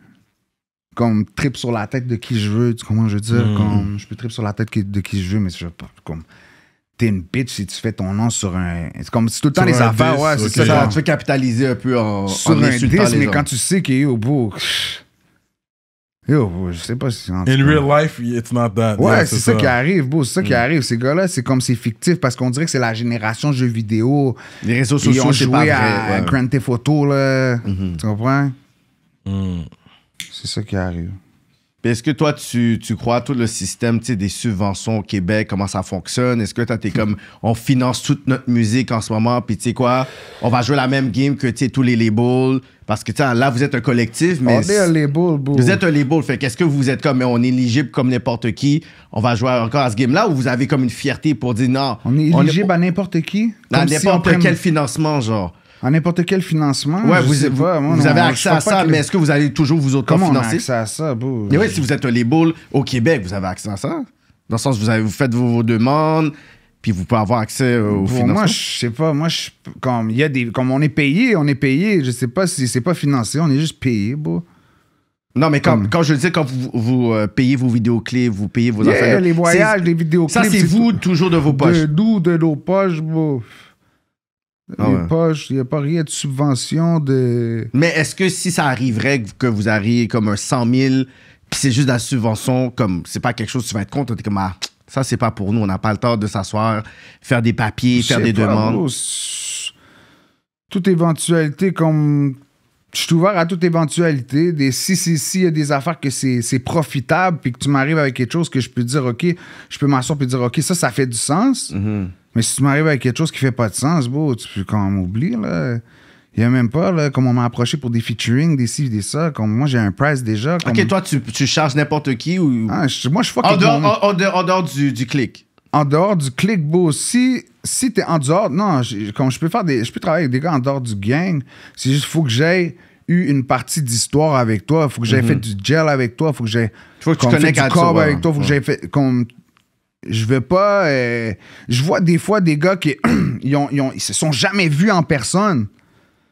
Comme trip sur la tête de qui je veux. Tu comprends? Je veux dire, mm. comme. Je peux trip sur la tête de qui je veux, mais je veux pas. Comme t'es une bitch si tu fais ton nom sur un. C'est comme si tout le temps les affaires, ouais, c'est ça. Tu veux capitaliser un peu en. Sur un disque, mais quand tu sais qu'il est au bout. Yo, je sais pas si. In real life, it's not that. Ouais, c'est ça, qui arrive, C'est ça qui arrive. Ces gars-là, c'est comme c'est fictif parce qu'on dirait que c'est la génération jeux vidéo. Les réseaux sociaux, ont joué à ouais. Grand mm-hmm. Tu comprends? Mm. C'est ça qui arrive est-ce que toi, tu, tu crois tout le système des subventions au Québec, comment ça fonctionne? Est-ce que tu es comme, on finance toute notre musique en ce moment, puis tu sais quoi, on va jouer la même game que tous les labels? Parce que là, vous êtes un collectif, mais. un label, Vous êtes un label, fait qu'est-ce que vous êtes comme, mais on est éligible comme n'importe qui, on va jouer encore à ce game-là, ou vous avez comme une fierté pour dire non? On est éligible à n'importe qui? À n'importe quel financement, genre. À n'importe quel financement. vous, vous avez accès à ça, mais est-ce que vous allez toujours vous autres Comment financer? on a accès à ça, Mais oui, si vous êtes un label au Québec, vous avez accès à ça. Dans le sens, vous, avez, vous faites vos, demandes, puis vous pouvez avoir accès au financement. Moi, je sais pas. Moi, je, comme, y a des, comme on est payé, on est payé. Je sais pas si c'est pas financé, on est juste payé, Non, mais comme, quand je le dis, quand vous, euh, payez vos vidéoclips, vous payez vos affaires. les voyages, les vidéoclips. Ça, c'est vous, toujours de vos poches. De de nos poches, beau. Ah il n'y a, pas rien de subvention. de. Mais est-ce que si ça arriverait que vous arriviez comme un 100 000, puis c'est juste de la subvention, comme c'est pas quelque chose que tu vas être contre, es comme, ah, ça c'est pas pour nous, on n'a pas le temps de s'asseoir, faire des papiers, faire des demandes. toute éventualité, comme. Je suis ouvert à toute éventualité. Des, si, si, il y a des affaires que c'est profitable, puis que tu m'arrives avec quelque chose que je peux dire, OK, je peux m'asseoir et dire, OK, ça, ça fait du sens. Mhm. Mais si tu m'arrives avec quelque chose qui fait pas de sens, beau, tu peux quand même oublier, Il n'y a même pas, là, comme on m'a approché pour des featuring, des ci, des ça. Comme moi, j'ai un price déjà. Ok, toi, tu, tu charges n'importe qui ou. Ah, moi, je en, dehors, en, du, du clic. En dehors du clic, beau. Si, tu es en dehors. Non, comme je peux faire des. Je peux travailler avec des gars en dehors du gang. C'est juste, faut que j'aie eu une partie d'histoire avec toi, Il faut que j'aie mhm. fait du gel avec toi, faut que j'aie faut que tu connais du corps avec toi, faut que j'aie fait comme je veux pas. Euh, je vois des fois des gars qui (clears throat) ils, se sont jamais vus en personne.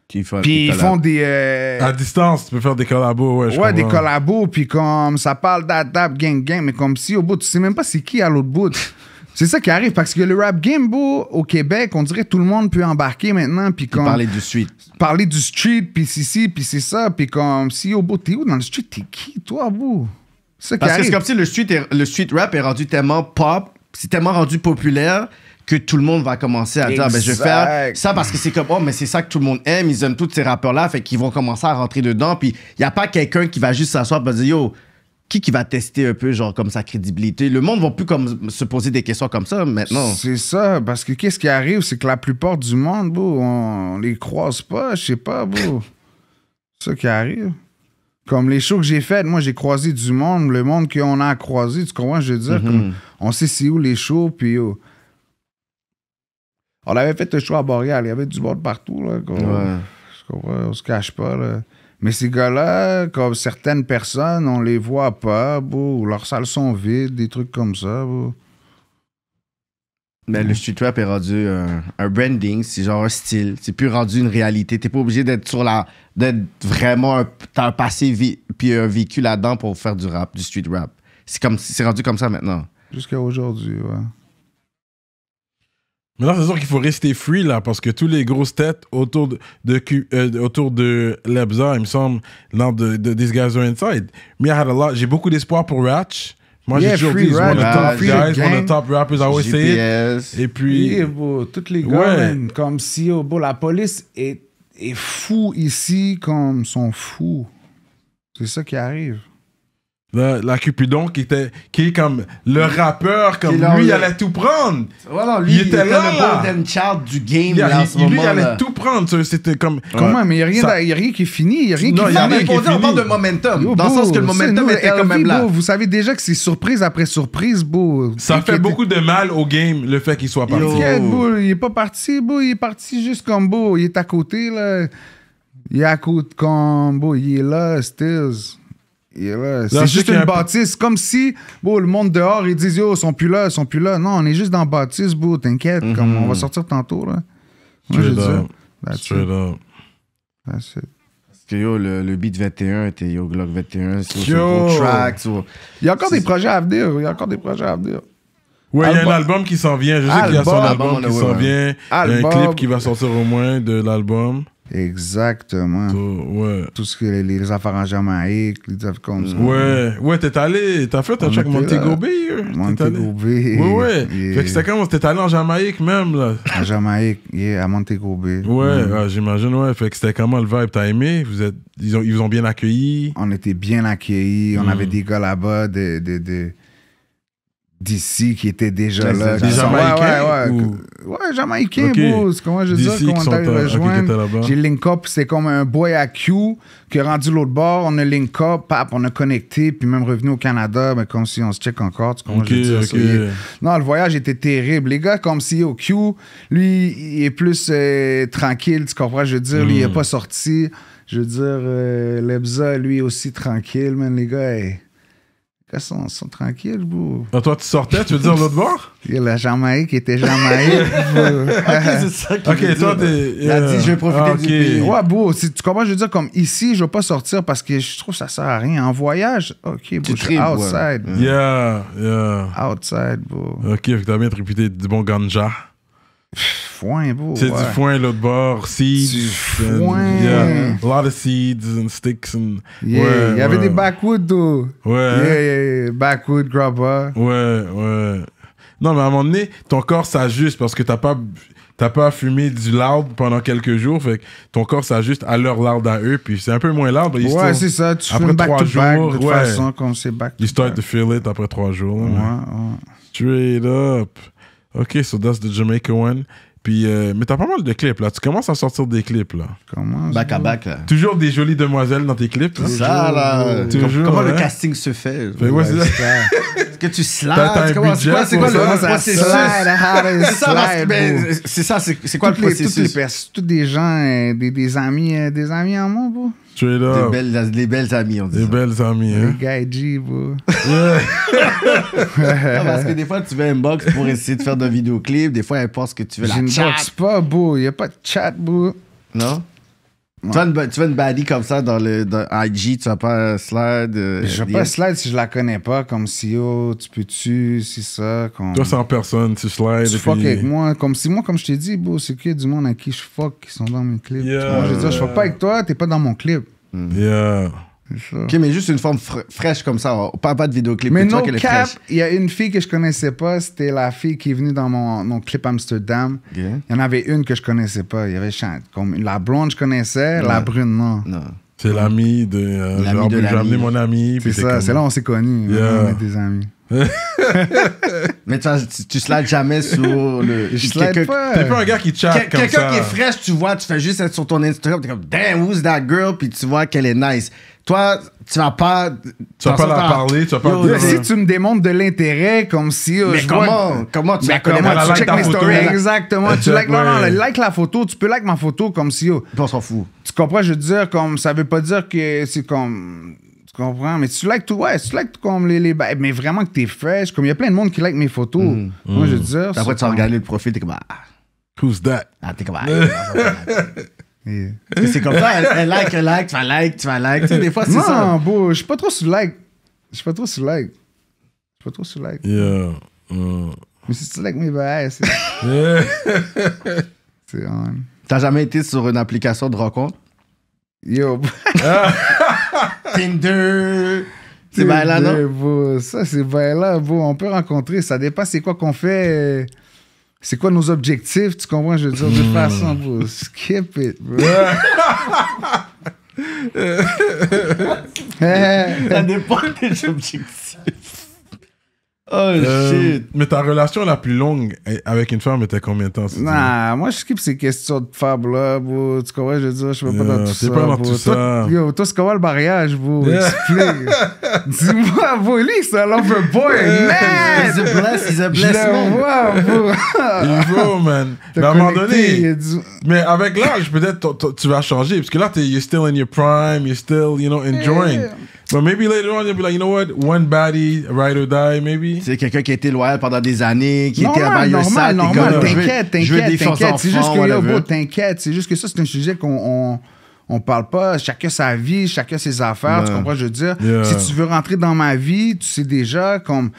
Qui puis ils font des. Euh, à distance, tu peux faire des collabos, ouais. ouais, des collabos, puis comme ça parle d'adap, gang, gang, mais comme si au bout, tu sais même pas c'est qui à l'autre bout. (laughs) c'est ça qui arrive, parce que le rap game, au Québec, on dirait tout le monde peut embarquer maintenant, puis comme. Parler du street. Parler du street, puis si, si, puis c'est ça, puis comme si au bout, t'es où dans le street, t'es qui, toi, bout parce que c'est comme si le street, le street rap est rendu tellement pop, c'est tellement rendu populaire que tout le monde va commencer à dire ben, je vais faire ça parce que c'est comme oh mais c'est ça que tout le monde aime ils aiment tous ces rappeurs là fait qu'ils vont commencer à rentrer dedans puis il y a pas quelqu'un qui va juste s'asseoir et dire yo qui qui va tester un peu genre comme sa crédibilité le monde va plus comme se poser des questions comme ça maintenant c'est ça parce que qu'est-ce qui arrive c'est que la plupart du monde On on les croise pas je sais pas bon ça qui arrive comme les shows que j'ai faites, moi, j'ai croisé du monde, le monde qu'on a croisé, tu comprends? Je veux dire, mhm. on sait si où les shows, puis. Oh. On avait fait un show à Boreal, il y avait du monde partout, là. on se cache pas, là. Mais ces gars-là, comme certaines personnes, on les voit pas, beau, leurs salles sont vides, des trucs comme ça, mais le street rap est rendu un, branding, c'est genre un style. C'est plus rendu une réalité. T'es pas obligé d'être sur la. d'être vraiment. T'as un passé vi, puis un vécu là-dedans pour faire du rap, du street rap. C'est comme c'est rendu comme ça maintenant. Jusqu'à aujourd'hui, ouais. Maintenant, c'est sûr qu'il faut rester free là, parce que tous les grosses têtes autour de, euh, autour de Lebza, il me semble, dans de, de These Guys Are Inside. Mais j'ai beaucoup d'espoir pour Ratch. Moi, j'ai toujours one of top guys, one of the top rappers, I always say it. Et puis... Yeah, toutes les gars, comme si, oh, la police est, est fou ici comme sont fous. C'est ça qui arrive. La, Cupidon qui était qui est comme le rappeur comme lui il allait tout prendre voilà lui il était, il était là, le golden child du game là, en il, ce lui moment, il allait tout prendre c'était comme comment mais il n'y a, a rien qui est fini il n'y a rien qui, y a rien qui est fini on parle de momentum dans le sens que le momentum était quand même là beau, vous savez déjà que c'est surprise après surprise beau ça fait beaucoup de mal au game le fait qu'il soit parti il est pas parti beau il est parti juste comme beau il est à côté là il est à côté comme beau il est là Stills c'est juste une bâtisse. Comme si bon, le monde dehors, ils disent Yo, ils sont plus là, ils sont plus là. Non, on est juste dans la bâtisse, t'inquiète. Mhm. comme On va sortir tantôt. Là. Moi, je dis it. Up. That's it. que yo, le, le beat 21 était Yo Glock 21, c'est yo. tracks. Il y a encore des projets à venir. Il y a encore des projets à venir. Ouais, il y a un album qui s'en vient. Je sais qu'il y a son album, qui s'en vient. Il y a un clip qui va sortir au moins de l'album. Exactement. Tout, ouais. Tout ce que les, affaires en Jamaïque, les affaires comme ça. Ouais, ouais, t'es allé, t'as fait un check Montego Bay. Montego Bay. Ouais, ouais. Fait que c'était quand t'es allé en Jamaïque même, là. En Jamaïque, yeah, à Montego Bay. Ouais, mm. ah, j'imagine, ouais. Fait que c'était comment le vibe? T'as aimé? Vous êtes, ils, ont, ils vous ont bien accueilli? On était bien accueillis. On mm. avait des gars là-bas, des d'ici qui était déjà là. Des Jamaïcains? Ouais, ouais, ouais. Ou... ouais Jamaïcains, Comment je dis Comment t'as rejoint ah, J'ai link c'est comme un boy à Q qui a rendu l'autre bord. On a link up, pap, on a connecté, puis même revenu au Canada, mais comme si on se check encore. non, le voyage était terrible. Les gars, comme si au Q, lui, il est plus euh, tranquille, tu comprends? Je veux dire, lui, il n'est hmm. pas sorti. Je veux dire, euh, Lebza, lui aussi, tranquille, man, les gars. Ils sont, sont tranquilles, vous. toi, tu sortais, tu veux dire l'autre bord? (laughs) Il y a la Jamaïque était Jamaïque. (laughs) ok, c'est ça qui Ok, toi, t'es. Euh, euh, il a dit, je vais profiter ah, de okay. du pays. Ouais, beau. Tu comprends, je veux dire, comme ici, je veux pas sortir parce que je trouve que ça sert à rien. En voyage, ok, bou. je suis outside. Yeah, yeah. Outside, bou. Ok, tu as bien réputé du bon ganja foin, beau. C'est du foin l'autre bord, seeds. foin. yeah, a lot of seeds and sticks. And... ouais, il y avait des backwoods, Ouais. Yeah, yeah, backwood, grubber. Ouais, ouais. Non, mais à un moment donné, ton corps s'ajuste parce que t'as pas t'as pas fumé du loud pendant quelques jours, fait que ton corps s'ajuste à leur loud à eux, puis c'est un peu moins loud. ouais, c'est ça, tu après fumes trois jours, de toute ouais. façon, comme c'est back Ils You start to feel it après trois jours. ouais, ouais. Straight up. Ok, so that's the Jamaica one. Puis, euh, mais t'as pas mal de clips là. Tu commences à sortir des clips là. Comment Back à back Toujours des jolies demoiselles dans tes clips. C'est ça là. Hein? comment le casting se fait ben, ouais, ouais, (laughs) Est-ce que tu slides C'est quoi, le processus C'est ça, c'est quoi le processus Toutes des gens, euh, des, amis, euh, des amis en moi, Straight Des belles, les belles amies, on dit. Des belles amies, hein. Les gars G, bro. (laughs) parce que des fois, tu veux un box pour essayer de faire d'un vidéoclip. Des fois, elle pense que tu veux la chat. Je ne pas, bro. Il n'y a pas de chat, bro. Non? Tu, veux une, tu baddie comme ça dans le dans IG, tu vas pas slide. Euh, je vais pas slide si je la connais pas, comme si oh, tu peux-tu, si ça. Comme... Toi, c'est personne, tu slides. Tu fuck avec moi. Comme si moi, comme je t'ai dit, beau, c'est qui du monde à qui je fuck qui sont dans mes clips. Moi, je veux dire, je fuck pas avec toi, t'es pas dans mon clip. Yeah. Ok, mais juste une forme fraîche comme ça, pas, pas de vidéoclip. Mais non cap, il y a une fille que je connaissais pas, c'était la fille qui est venue dans mon, clip Amsterdam. Il y en avait une que je connaissais pas. Il y avait comme la blonde je connaissais, la brune non. C'est l'ami de. Euh, j'ai amené mon ami. C'est ça, c'est là où on s'est connus. On des amis. (laughs) mais tu, tu, slides jamais sur le. Je slide pas. T'es pas un gars qui chatte comme Quelqu'un qui est fraîche, tu vois, tu fais juste être sur ton Instagram, t'es comme damn, who's that girl, puis tu vois qu'elle est nice. Toi, tu vas pas. Tu vas pas la parler, tu vas pas. si tu me démontres de l'intérêt, comme si. Euh, mais comment Comment tu la Tu like check mes stories, exactement. tu like, non, non, like la photo, tu peux like ma photo comme si. Oh. on s'en fout. Tu comprends, je veux dire, comme ça veut pas dire que c'est comme tu comprends? Mais tu likes tout, ouais, tu likes tout comme les, eh, Mais vraiment que t'es fresh. Comme il y a plein de monde qui like mes photos. Mm. Moi, je veux mm. dire. Après, tu as regarder le profil, t'es comme, ah. Who's that? Ah, t'es comme, ah. (laughs) C'est comme ça, elle, like, elle like, tu vas like, tu vas like. Tu sais, des fois, c'est ça. Non, je suis pas trop sur like. Je suis pas trop sur like. Je suis pas trop sur like. Yeah. Uh. Mais si tu like mes bails, eh, c'est. (laughs) T'as jamais été sur une application de rencontre? Yo. Ah. (laughs) (laughs) Tinder. C'est bien là, non? Ça, c'est bien là, On peut rencontrer. Ça dépend c'est quoi qu'on fait. Euh, c'est quoi nos objectifs, tu comprends? Je veux dire, de toute mm. façon, skip it, (laughs) ça dépend des objectifs. Oh euh, shit. Mais ta relation la plus longue avec une femme était combien de temps? Nah, moi je skip ces questions de femme là, bro. Tu comprends, je veux dire, je suis pas, dans tout ça. Pas dans tout ça. Toi, yo, toi c'est comment le mariage, vous Yeah. Explique. (laughs) Dis-moi, vous lui, c'est un lover boy, man! He's a bless, he's a bless, man. Vois, est beau, man. (laughs) Mais à un moment donné, mais avec l'âge, peut-être tu vas changer, parce que là, tu es still in your prime, you're still, you know, enjoying. Yeah. But maybe later on, you'll be like, you know what, one body, ride die, maybe. C'est quelqu'un qui a été loyal pendant des années, qui était à by your normal, t'inquiète, t'inquiète, t'inquiète. C'est juste que là, t'inquiète. C'est juste que ça, c'est un sujet qu'on on, parle pas. Chacun sa vie, chacun ses affaires. Tu comprends, ce que je veux dire. Si tu veux rentrer dans ma vie, tu sais déjà, comme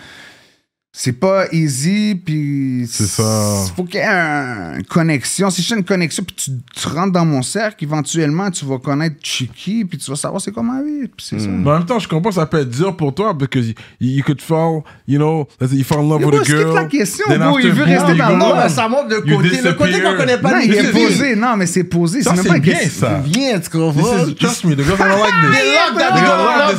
c'est pas easy, puis. C'est ça. Faut qu'il y ait une connexion. Si j'ai une connexion, puis tu, rentres dans mon cercle, éventuellement, tu vas connaître Chiki, puis tu vas savoir c'est comment vivre, puis c'est ça. Hmm. en même temps, je comprends, ça peut être dur pour toi, parce que you, you could fall, you know, you fall in love with a girl. la question, bro, il veut rester dans Non, mais ça montre de côté, le côté qu'on connaît pas. Non, il est posé, non, mais c'est posé. C'est même pas bien, ça. Viens, tu comprends. Trust me, the girls are like this. Oh they that. They love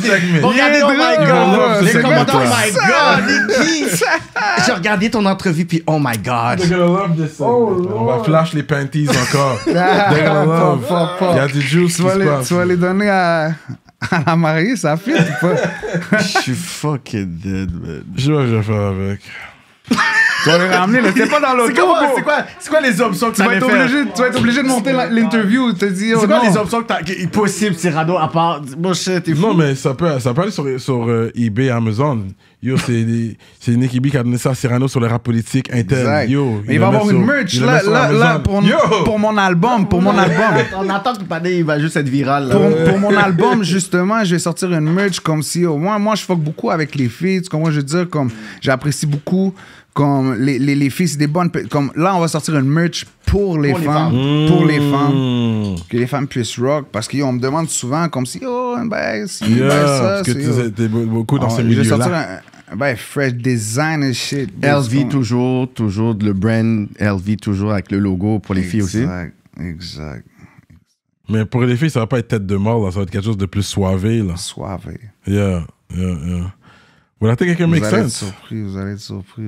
the segment. oh my god. oh my god, (laughs) J'ai regardé ton entrevue, puis oh my god. They're gonna love this. Oh, On va flash les panties encore. (laughs) Ah, They're gonna love. Il y a du juice tu vas les, Tu vas les donner à, à la mariée, ça fait ou pas? (laughs) Je suis fucking dead, man. Je vois que je vais faire avec. Tu vas les ramener, mais T'es pas dans l'autre. C'est quoi, les options que tu vas être obligé, Tu vas être obligé de monter l'interview. C'est quoi les options que t'as qui- possible, Cyrano, à part. Bon, fou. Non, mais ça peut, ça peut aller sur, sur euh, eBay, Amazon. Yo, c'est Nicky B qui a donné ça à Cyrano sur le rap politique interne. Yo, il, va va avoir une merch là, là, pour, mon album. Pour mon album. (laughs) On attend que le il va juste être viral. Pour, mon album, (laughs) justement, je vais sortir une merch comme si. moi, moi, je fuck beaucoup avec les filles. Tu moi, Je veux dire, comme j'apprécie beaucoup comme les, les, filles, c'est des bonnes. Comme là, on va sortir une merch pour les femmes, pour les femmes, hmm. que les femmes puissent rock, parce qu'on me demande souvent comme si oh ben si ben ça, parce que tu oh. es beaucoup dans ces ah, ce milieu là. Un, ben, fresh design and shit. LV toujours, toujours le brand LV toujours avec le logo pour les filles aussi. Exact, exact. Mais pour les filles, ça va pas être tête de mort, ça va être quelque chose de plus soivé. Là. Soivé. Yeah, yeah, yeah vous allez Être surpris, vous allez être surpris,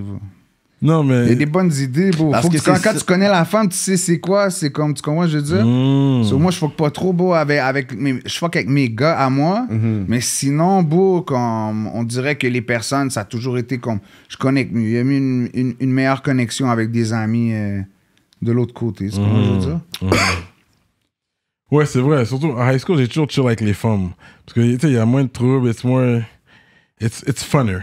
Non, mais. Il y a des bonnes idées, bro. Parce que, quand, tu connais la femme, tu sais c'est quoi. C'est comme, tu comprends, je veux dire. Hmm. moi, je fuck pas trop, beau avec, avec mes, je fuck avec mes gars à moi. Mm-hmm. Mais sinon, beau, comme, on dirait que les personnes, ça a toujours été comme, je connecte mieux. Il y a eu une, une, meilleure connexion avec des amis euh, de l'autre côté. C'est comme je veux dire. Hmm. Hmm. ouais, c'est vrai. Surtout, à high school, j'ai toujours chill avec les femmes. Parce que, tu sais, il y a moins de troubles, c'est moins. It's, it's funner.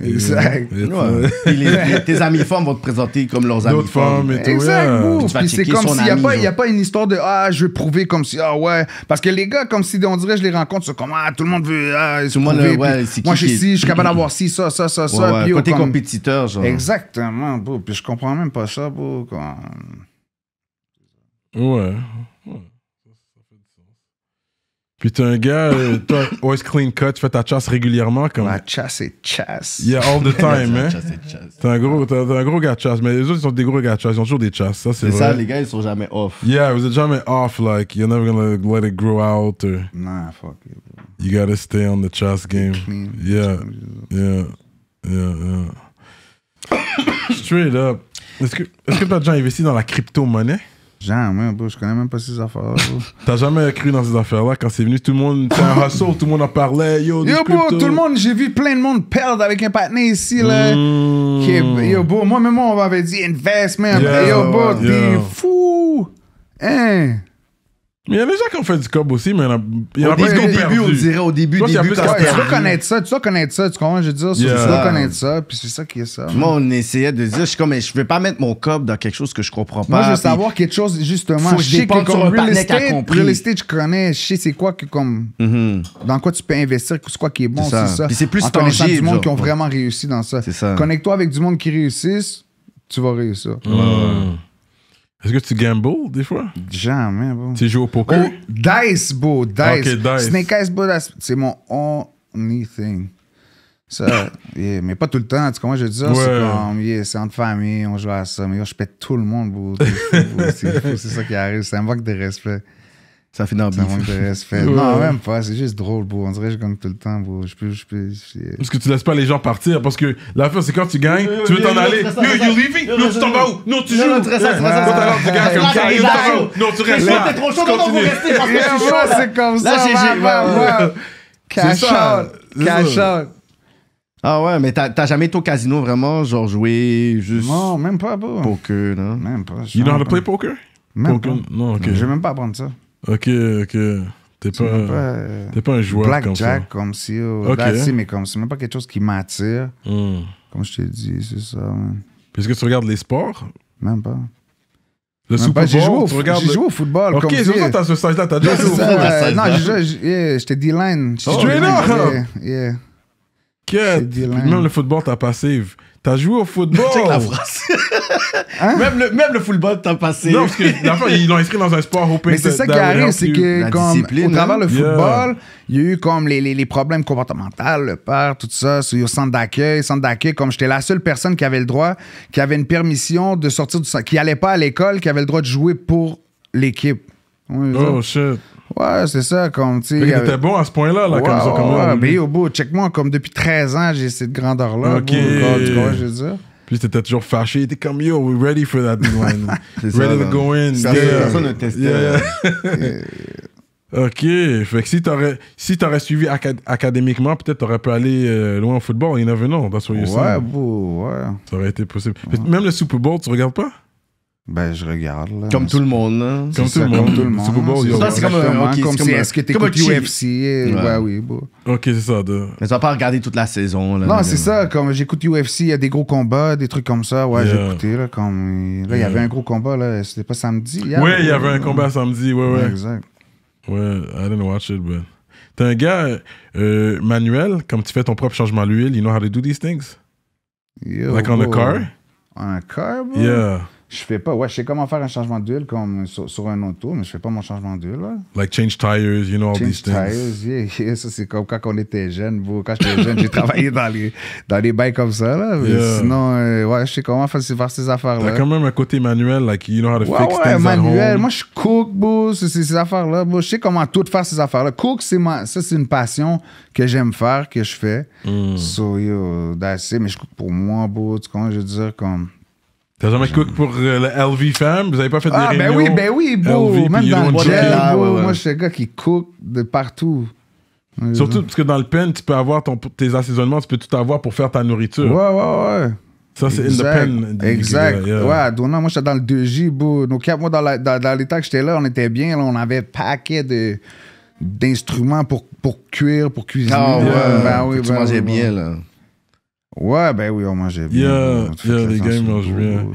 Exact. (laughs) les, tes amis femmes vont te présenter comme leurs amis D'autres femmes femmes. et tout. Exact, Puis c'est comme s'il n'y a, pas- y a pas une histoire de Ah, je vais prouver comme si, ah ouais. Parce que les gars, comme si on dirait, je les rencontre, c'est comme Ah, tout le monde veut. Ah, Tout le monde, ouais, c'est qui moi, je suis si je suis capable d'avoir si ça, ça, ça, ça. ouais, Côté compétiteur, genre. Exactement, Puis je comprends même pas ça, bro. Quand... Ouais. Puis t'es un gars, euh, toi, (laughs) always clean cut, tu fais ta chasse régulièrement. Comme... Ma chasse est chasse. Yeah, all the (laughs) time, hein. T'es un, gros, t'es un gros gars de chasse, mais les autres, ils sont des gros gars de chasse, ils ont toujours des chasses, ça c'est vrai. C'est ça, les gars, ils sont jamais off. Yeah, vous êtes jamais off, like, you're never gonna let it grow out. Or... Nah, fuck it, You gotta stay on the chasse game. Yeah, yeah, yeah, yeah. (coughs) Straight up. Est-ce que, est-ce que t'as déjà investi dans la crypto-monnaie? Jamais, je connais même pas ces affaires-là. (laughs) T'as jamais cru dans ces affaires-là quand c'est venu, tout le monde, c'est un rassaut, tout le monde a parlé yo. Yo, tout le monde, j'ai vu plein de monde perdre avec un patiné ici, là. Hmm. yo, moi, même on m'avait dit investment ». yo, bro, fou. Hein? Mais il y en a déjà qui ont fait du cob aussi, mais il y en a, plus qui perdu. Au début, on dirait au début, début tu dois connaître ça, tu dois connaître ça, tu comprends, je veux dire, tu dois connaître ça, puis c'est ça qui est ça. Moi, on essayait de dire, je suis comme, mais je vais pas mettre mon cob dans quelque chose que je comprends pas. Moi, je veux savoir quelque chose, justement, Faut je sais que comme real estate, real estate, je connais, je sais c'est quoi que comme, mm-hmm. dans quoi tu peux investir, c'est quoi qui est bon, c'est ça. Puis c'est plus tangible. du monde qui ont vraiment réussi dans ça. Connecte-toi avec du monde qui réussissent, tu vas réussir. Est-ce que tu gambles des fois? Jamais, bro. Tu joues au poker? Oh, dice, bro. Dice. Ok, dice. Snake Eyes, bro. C'est mon only thing. Ça, (laughs) mais pas tout le temps. Tu moi je dis ça? Ouais. C'est comme, c'est entre famille, on joue à ça. Mais je pète tout le monde, bro. C'est ça qui arrive. C'est un manque de respect ça finit d'un bien, manque de respect. Ouais. Non, même pas. C'est juste drôle, bro. On dirait que je gagne tout le temps, bro. Je peux, je peux. Je... Euh, parce que tu laisses pas les gens partir. Parce que la fin, c'est quand tu gagnes, tu veux t'en aller. you, leaving? Non, tu t'en vas où? Non, tu joues. Non, tu restes là. Tu gagnes ça. Non, tu restes là. trop chaud. Non, non, vous Parce que C'est comme ça. Là, j'ai. Cash out. Cash out. Ah ouais, mais t'as jamais été au casino vraiment, genre jouer juste. Non, même pas, bro. Poker, non? Même pas. You know how to play poker? poker? Non, ok. Je vais même pas apprendre ça. Ok, ok. T'es pas, pas, euh, pas un joueur comme ça. comme si. Oh, okay. mais comme c'est même pas quelque chose qui m'attire. Hmm. Comme je t'ai dit, c'est ça. est-ce que tu regardes les sports Même pas. Le même j'ai joué, au, au football. Ok, c'est pour ça que t'as ce stage-là, t'as déjà joué au football. non, j'étais D-line. Oh, tu es là Yeah. yeah. Même le football, t'as passive. T'as joué au football. Check la (laughs) hein? Même, le, même le football t'as passé. Non, parce que ils l'ont inscrit dans un sport européen. Mais c'est ça qui arrive, c'est que comme, au travers hein? le football, il y a eu comme les, les, les, problèmes comportementaux, le père, tout ça, sur le centre d'accueil. centre d'accueil, comme j'étais la seule personne qui avait le droit, qui avait une permission de sortir du centre, qui allait pas à l'école, qui avait le droit de jouer pour l'équipe. oh shit. Ouais, c'est ça, comme, tu bon à ce point-là, là, comme ça, comme ouais, au bout, check-moi, comme depuis 13 ans, j'ai cette grandeur-là. Ok. tu vois, je veux dire. Puis t'étais toujours fâché, t'es comme yo, we're ready for that one. (laughs) ready to go in. Ça, yeah. Personne ne testait. (laughs) ok, fait que si t'aurais si suivi académiquement, peut-être t'aurais pu aller euh, loin au football. Il y en avait non, that's what Ouais, ouais. Ça aurait été possible. Même le Super Bowl, tu regardes pas? Ben, je regarde. Là. Comme tout le monde. Hein? Comme, tout, le monde. comme tout le monde. c'est, comme un. Okay, comme c'est, est-ce UFC eh, ouais. oui. Bon. Ok, c'est ça. De... Mais tu vas pas regarder toute la saison. Là, non, c'est ça. Comme j'écoute UFC, il y a des gros combats, des trucs comme ça. Ouais, yeah. j'ai écouté. Là, comme... là, il y avait un gros combat. là C'était pas samedi. Hier, ouais, il y avait un combat samedi. Ouais, ouais. Exact. Ouais, I didn't watch it, but. T'es un gars euh, manuel, comme tu fais ton propre changement d'huile, you know how to do these things? Yo, like on a car? On a car, bro? Yeah. Je fais pas. Ouais, je sais comment faire un changement d'huile comme sur, un auto, mais je fais pas mon changement d'huile. Like change tires, you know, all these things. Change Tires, yeah, (laughs) yeah. Ça, c'est comme quand on était jeune. Quand j'étais jeune, j'ai travaillé dans les, dans les bails comme ça. Là. Sinon, euh, ouais, je sais comment faire, ces affaires-là. T'as quand même un côté manuel, like, you know how to fix things manuel. At home. Moi, je cook, bro, ces, ces affaires-là. Je sais comment tout faire ces affaires-là. Cook, c'est ma... ça, c'est une passion que j'aime faire, que je fais. Mm. So, yo, that's Mais je cook pour moi, bro. Tu comprends, je veux dire, comme T'as jamais cook pour le euh, LV fam? Vous avez pas fait des Ah, ben oui, ben oui, beau. Même dans le gel, ah, moi, je suis le gars qui cook de partout. Surtout parce que dans le pen, tu peux avoir ton, tes assaisonnements, tu peux tout avoir pour faire ta nourriture. ouais, ouais. ouais. Ça, c'est in the pen. Exact. Ouais, à moi, j'étais dans le 2J, bro. Nos moi, dans, la- dans- que j'étais là, on était bien. on avait un paquet de, d'instruments pour, pour cuire, pour cuisiner. Ah ouais, Ben oui, ben tu mangeais ben bien, là. Ouais, ben oui, on j'ai bien. Yeah, yeah, les game mangent bien.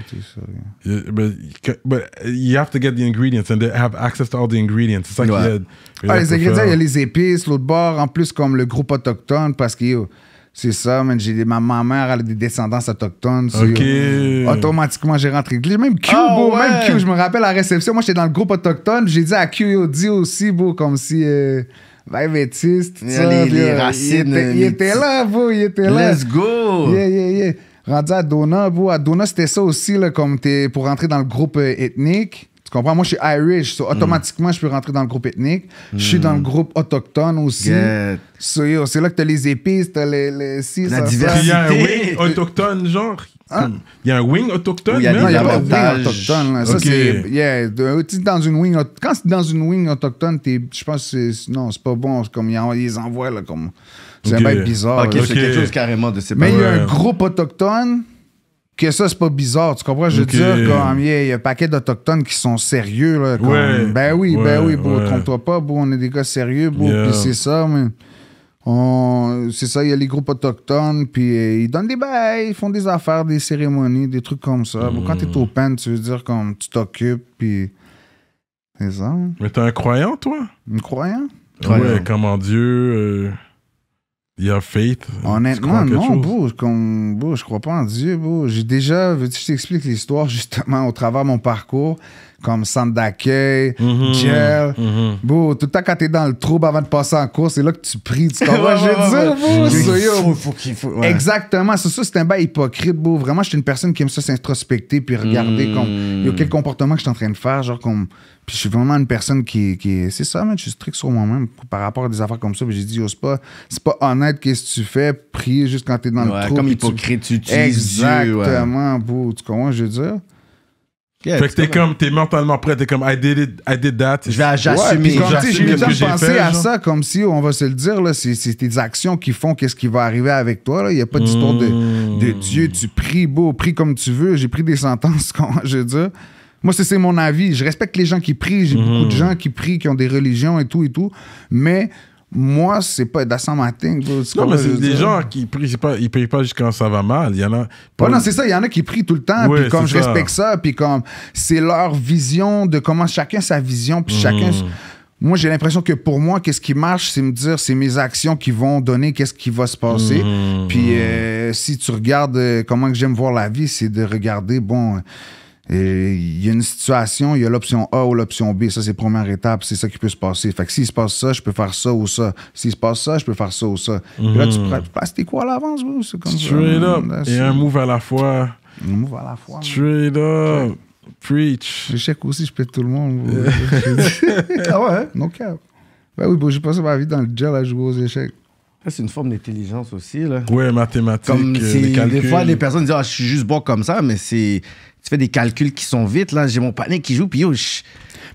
Mais but, you have to get the ingredients and they have access to all the ingredients. C'est ça ouais. qu'il Ah, les ingrédients, il y a les épices, l'autre bord, en plus, comme le groupe autochtone, parce que c'est ça, j'ai, ma, ma mère elle a des descendants autochtones. OK. automatiquement, j'ai rentré. Ah, même Q, même Q, je me rappelle à la réception, moi, j'étais dans le groupe autochtone, j'ai dit à Q, yo, dis aussi, beau, comme si. Euh, Vai métiste. Yeah, les, les, racines. Il était, là, vous, il était là. Let's go. Yeah, yeah, yeah. Rendu à Dona, vous, à Dona, c'était ça aussi, là, comme t'es pour rentrer dans le groupe euh, ethnique. Tu comprends? Moi, je suis Irish. automatiquement, je peux rentrer dans le groupe ethnique. Je suis dans le groupe autochtone aussi. c'est là que tu as les épices, tu as les, les La diversité. Il y a un wing autochtone, genre. Hein? Il y a un wing autochtone. Il y, a pas wing autochtone. Quand tu Ça, c'est. Yeah, euh, dans une wing, quand c'est dans une wing autochtone, je pense que c'est. Non, c'est pas bon. Comme ils, envoient, là. Comme, c'est un peu bizarre. c'est quelque chose carrément de séparé. Mais il y a un groupe autochtone que ça, c'est pas bizarre. Tu comprends? Je veux dire, il y, a un paquet d'Autochtones qui sont sérieux. Ben oui, ben oui, trompe-toi pas, bon on est des gars sérieux, puis c'est ça, mais. C'est ça, il y a les groupes autochtones, puis euh, ils donnent des bails, ils font des affaires, des cérémonies, des trucs comme ça. Quand t'es hmm. au pen, tu veux dire comme tu t'occupes, puis. C'est ça. Hein. Mais t'es un croyant, toi? Un croyant? Ouais, Dieu. Euh, Your faith? Honnêtement, non, bro, je crois pas en Dieu, J'ai déjà, veux-tu je l'histoire, (laughs) justement, au travers de mon parcours? comme centre d'accueil, mhm. gel. Mhm. tout le temps quand t'es dans le trouble avant de passer en course, c'est là que tu pries. Tu comprends? dire, Exactement, c'est ça, c'est un bail hypocrite, Vraiment, je suis une personne qui aime ça s'introspecter puis regarder il hmm. quel comportement que je suis en train de faire, genre je suis vraiment une personne qui, qui c'est ça, man, je suis strict sur moi-même par rapport à des affaires comme ça. Puis j'ai dit, c'est pas, c'est pas honnête qu'est-ce que tu fais, prier juste quand t'es dans le trou. Comme hypocrite, tu, tu Exactement, tu comprends, je dire fait que t'es comme, t'es mentalement prêt, t'es comme, I did it, I did that. Je vais j'assumer. J'ai pensé à ça comme si, on va se le dire, là, c'est tes actions qui font qu'est-ce qui va arriver avec toi. Là. Il n'y a pas d'histoire de, hmm. de, Dieu, tu pries beau, prie comme tu veux. J'ai pris des sentences, quand (laughs) je veux dire. Moi, c'est mon avis. Je respecte les gens qui prient. J'ai hmm. beaucoup de gens qui prient, qui ont des religions et tout et tout. Mais moi, c'est pas that's not Non, mais c'est des gens qui prient pas, ils prient pas juste quand ça va mal. Il y en a. non, c'est ça. Il y en a qui prient tout le temps. puis comme je respecte ça, puis comme c'est leur vision de comment chacun sa vision, puis chacun. Hmm. Moi, j'ai l'impression que pour moi, qu'est-ce qui marche, c'est me dire, c'est mes actions qui vont donner qu'est-ce qui va se passer. Hmm. puis euh, si tu regardes euh, comment que j'aime voir la vie, c'est de regarder, bon, et il y a une situation, il y a l'option A ou l'option B. Ça, c'est première étape. C'est ça qui peut se passer. Fait que s'il se passe ça, je peux faire ça ou ça. S'il se passe ça, je peux faire ça ou ça. Puis là, tu mm. passes tes ah, quoi à l'avance, ou C'est comme Straight up. Mm, Et un move à la fois. Un move à la fois. Straight up. Preach. L'échec aussi, je pète tout le monde. (laughs) ah ouais, hein? no cap. Ben oui, bon j'ai passé ma vie dans le gel à jouer aux échecs. Ah, c'est une forme d'intelligence aussi. Là. mathématiques, euh, Des fois, les personnes disent ah, Je suis juste bon comme ça, mais c'est tu fais des calculs qui sont vite. là J'ai mon panier qui joue, puis yo,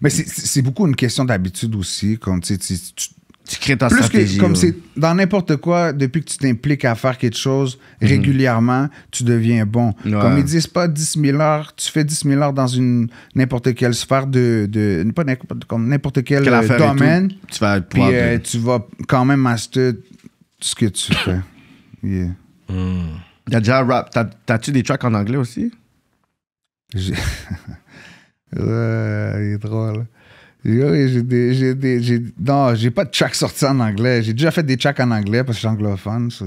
Mais c'est beaucoup une question d'habitude aussi. tu, crées ta plus stratégie. comme c'est dans n'importe quoi, depuis que tu t'impliques à faire quelque chose mhm. régulièrement, tu deviens bon. Comme ils disent pas 10 000 heures, tu fais 10 000 heures dans une n'importe quelle sphère de, de n'importe quel euh, domaine. Tu vas, puis, euh, tu vas quand même master ce que tu (laughs) fais. Yeah. y hmm. a déjà rap. T'as-tu des tracks en anglais aussi? J'ai... (laughs) ouais, il est drôle. j'ai des, j'ai Non, j'ai pas de tracks sortis en anglais. J'ai déjà fait des tracks en anglais parce que je suis anglophone. J'ai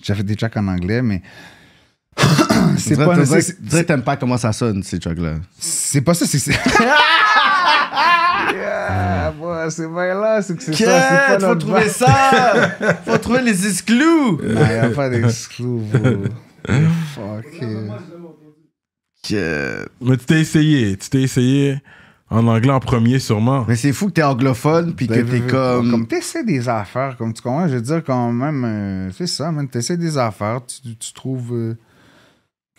déjà fait des tracks en anglais, mais. (coughs) c'est pas. Tu pas comment ça sonne, ces tracks-là. C'est pas ça, c'est. (laughs) Yeah, ah. c'est bien là, c'est que c'est ça. faut trouver ça. faut trouver les exclus. (laughs) Il n'y a pas d'exclus, Fuck. Mais tu t'es essayé, tu t'es essayé en anglais en premier sûrement. Mais c'est fou que t'es anglophone puis que ben, t'es comme... Comme t'essaies des affaires, comme tu comprends, je veux dire quand même, euh, c'est ça, man, t'essaies des affaires, tu, trouves... Euh,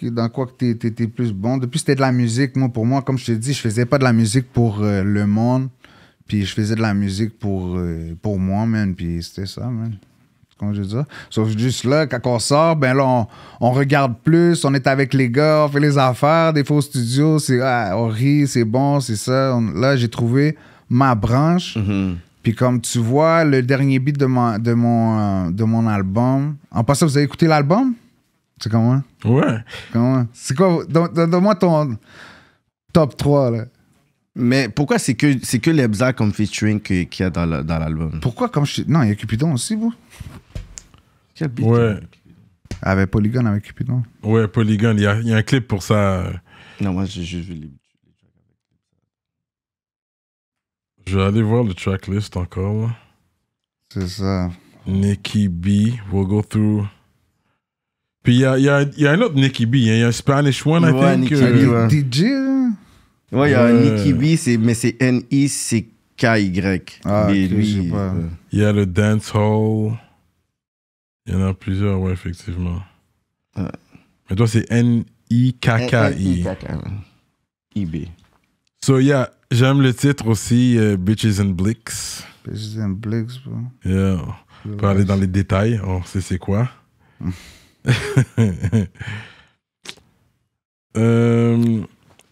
dans quoi que tu étais plus bon. Depuis c'était de la musique, moi, pour moi, comme je te dis, je faisais pas de la musique pour euh, le monde, puis je faisais de la musique pour, euh, pour moi, man, puis c'était ça, man. Comment je dis ça? Sauf juste là, quand on sort, ben là, on, regarde plus, on est avec les gars, on fait les affaires, des faux studios, c'est, ah, on rit, c'est bon, c'est ça. là, j'ai trouvé ma branche. Mm-hmm. Puis comme tu vois, le dernier beat de, de, mon, euh, de mon album... En passant, vous avez écouté l'album? C'est comment? Ouais. Comment? C'est quoi? Donne-moi ton top 3, là. Mais pourquoi c'est que c'est que Lebza comme featuring qu'il y a dans l'album? Pourquoi comme je Non, il y a Cupidon aussi, vous? Quel Ouais. Hein? Avec Polygon, avec Cupidon. Ouais, Polygon, il y a, y a, un clip pour ça. Non, moi j'ai juste vu les Je vais aller voir le tracklist encore. C'est ça. Nicky B, we'll go through puis il y a, y, a, y a, un autre Nicky B. Hein. Il y a un Spanish one, I think. Nicky euh, DJ, Ouais, il y a un Nicky B, mais c'est N-I-C-K-Y. Ah, sais pas. Euh, il y a le Dance Hall. Il y en a plusieurs, ouais, effectivement. Mais toi, c'est N-I-K-K-I. I-B. So, yeah, j'aime le titre aussi, euh, Bitches and Blicks. Bitches and Blicks, bro. Yeah. On peut aller dans les détails, on sait c'est quoi. (laughs) (laughs) Um,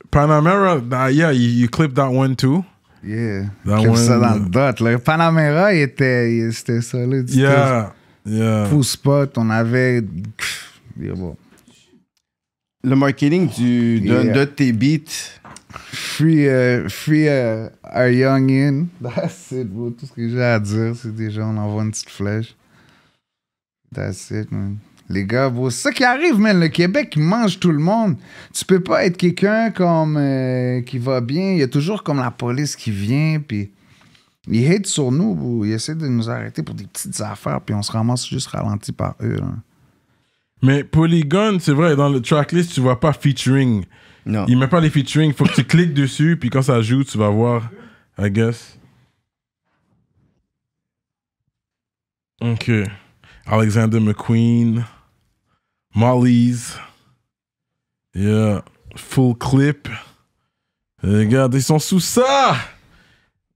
Panamera, uh, yeah, you, you clipped that one too. Yeah. That ça dans le dot. Là. Panamera, il était, c'était solide. Yeah. Yeah. Full spot, on avait. Le marketing du, de, de tes beats. Free, uh, free our euh, young in. (laughs) That's it, Tout ce que j'ai à dire, c'est déjà, on envoie une petite flèche. That's it, man les gars, C'est ça qui arrive, man. Le Québec, mange tout le monde. Tu peux pas être quelqu'un comme euh, qui va bien. Il y a toujours comme la police qui vient, puis ils hate sur nous, Ils essaient de nous arrêter pour des petites affaires, puis on se ramasse juste ralenti par eux. Hein. Mais Polygon, c'est vrai, dans le tracklist, tu vois pas featuring. Non. Il met pas les featuring. Faut que tu cliques dessus, puis quand ça joue, tu vas voir, I guess. Ok. Alexander McQueen, Molly's, yeah, Full Clip. Regarde, ils sont sous ça!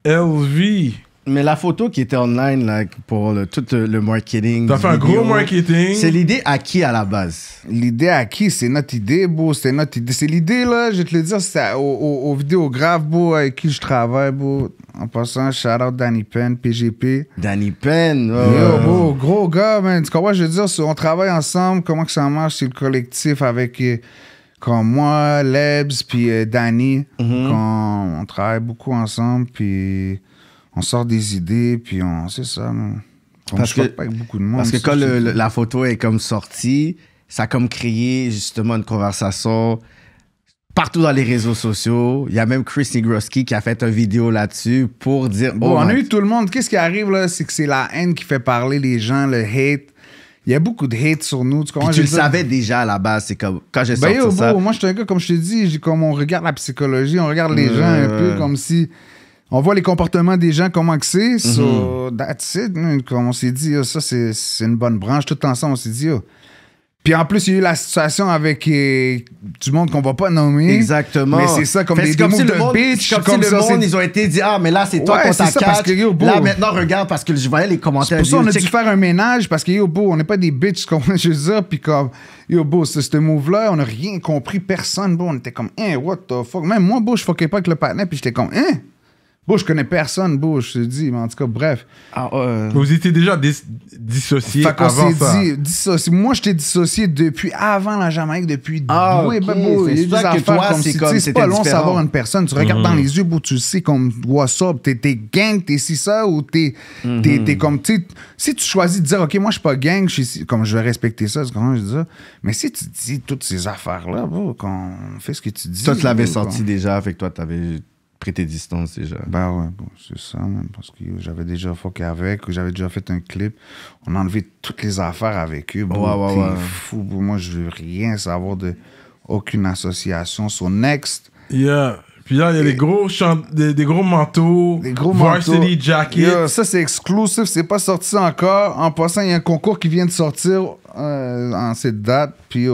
LV, mais la photo qui était online pour le, tout le marketing. T'as fait un gros marketing. C'est l'idée à qui à la base L'idée à qui C'est notre idée, beau. C'est notre idée. C'est l'idée, là, je te le dire, c'est au, au, vidéographe, beau, avec qui je travaille, beau. En passant, shout out Danny Penn, PGP. Danny Penn, Yo, beau, gros gars, man. Tu comprends, je veux dire, on travaille ensemble. Comment que ça marche C'est le collectif avec euh, comme moi, Lebs, puis euh, Danny. Mm-hmm. on travaille beaucoup ensemble, puis on sort des idées, puis on. C'est ça. On parce que, pas avec beaucoup de monde. Parce que quand la photo est comme sortie, ça a comme créé justement une conversation partout dans les réseaux sociaux. Il y a même Chris Nigroski qui a fait une vidéo là-dessus pour dire. bon, oh, oh on a eu tout le monde. Qu'est-ce qui arrive là? C'est que c'est la haine qui fait parler les gens, le hate. Il y a beaucoup de hate sur nous. Tu, le savais déjà à la base, c'est comme quand j'ai ben, ça. moi, je suis un gars, comme je te dis, comme on regarde la psychologie, on regarde les gens un peu comme si on voit les comportements des gens, comment que c'est. Mhm. that's it. Comme on s'est dit, ah, ça, c'est une bonne branche. Tout ensemble, on s'est dit, ah. Puis en plus, il y a eu la situation avec euh, du monde qu'on va pas nommer. Exactement. Mais c'est ça, comme des, moves de bitch. Comme, le monde, ils ont été dit Ah, mais là, c'est toi ouais, parce que... Là, maintenant, regarde, parce que je voyais les commentaires. C'est pour ça qu'on a dû faire un ménage, parce que yo, beau, on n'est pas des bitches, (laughs) comme je veux dire. Puis comme, yo, beau, ce move-là, on n'a rien compris, personne, On était comme, hein, what the fuck. Même moi, beau, je fuckais pas avec le patinet, puis j'étais comme, hein. Bush, je connais personne, Bush, je dis, mais en tout cas, bref. Ah, Vous étiez déjà dissocié avant ça. dissocié. Moi, je t'ai dissocié depuis avant la Jamaïque, depuis. Ah, oui, ben, ben, c'est ça comme. c'est pas long savoir une personne. Tu regardes dans mhm. les yeux, tu tu sais comme ça t'es gang, t'es si ça, ou t'es mhm. comme, si tu choisis de dire, OK, moi, je suis pas gang, comme je vais respecter ça, c'est comment je dis ça. Mais si tu dis toutes ces affaires-là, quand fait ce que tu dis. Toi, tu l'avais sorti déjà, fait que toi, t'avais Prêter tes distances déjà. Bah ouais, c'est ça, parce que j'avais déjà fucké avec, j'avais déjà fait un clip. On a enlevé toutes les affaires avec eux. Bon, ouais, ouais, ouais. fou, moi, je veux rien savoir de aucune association. Son next. Yeah. Puis là, il y a des gros, des, gros manteaux. Des gros varsity manteaux. Varsity jacket. ça, c'est exclusif. C'est pas sorti encore. En passant, il y a un concours qui vient de sortir euh, en cette date. Puis,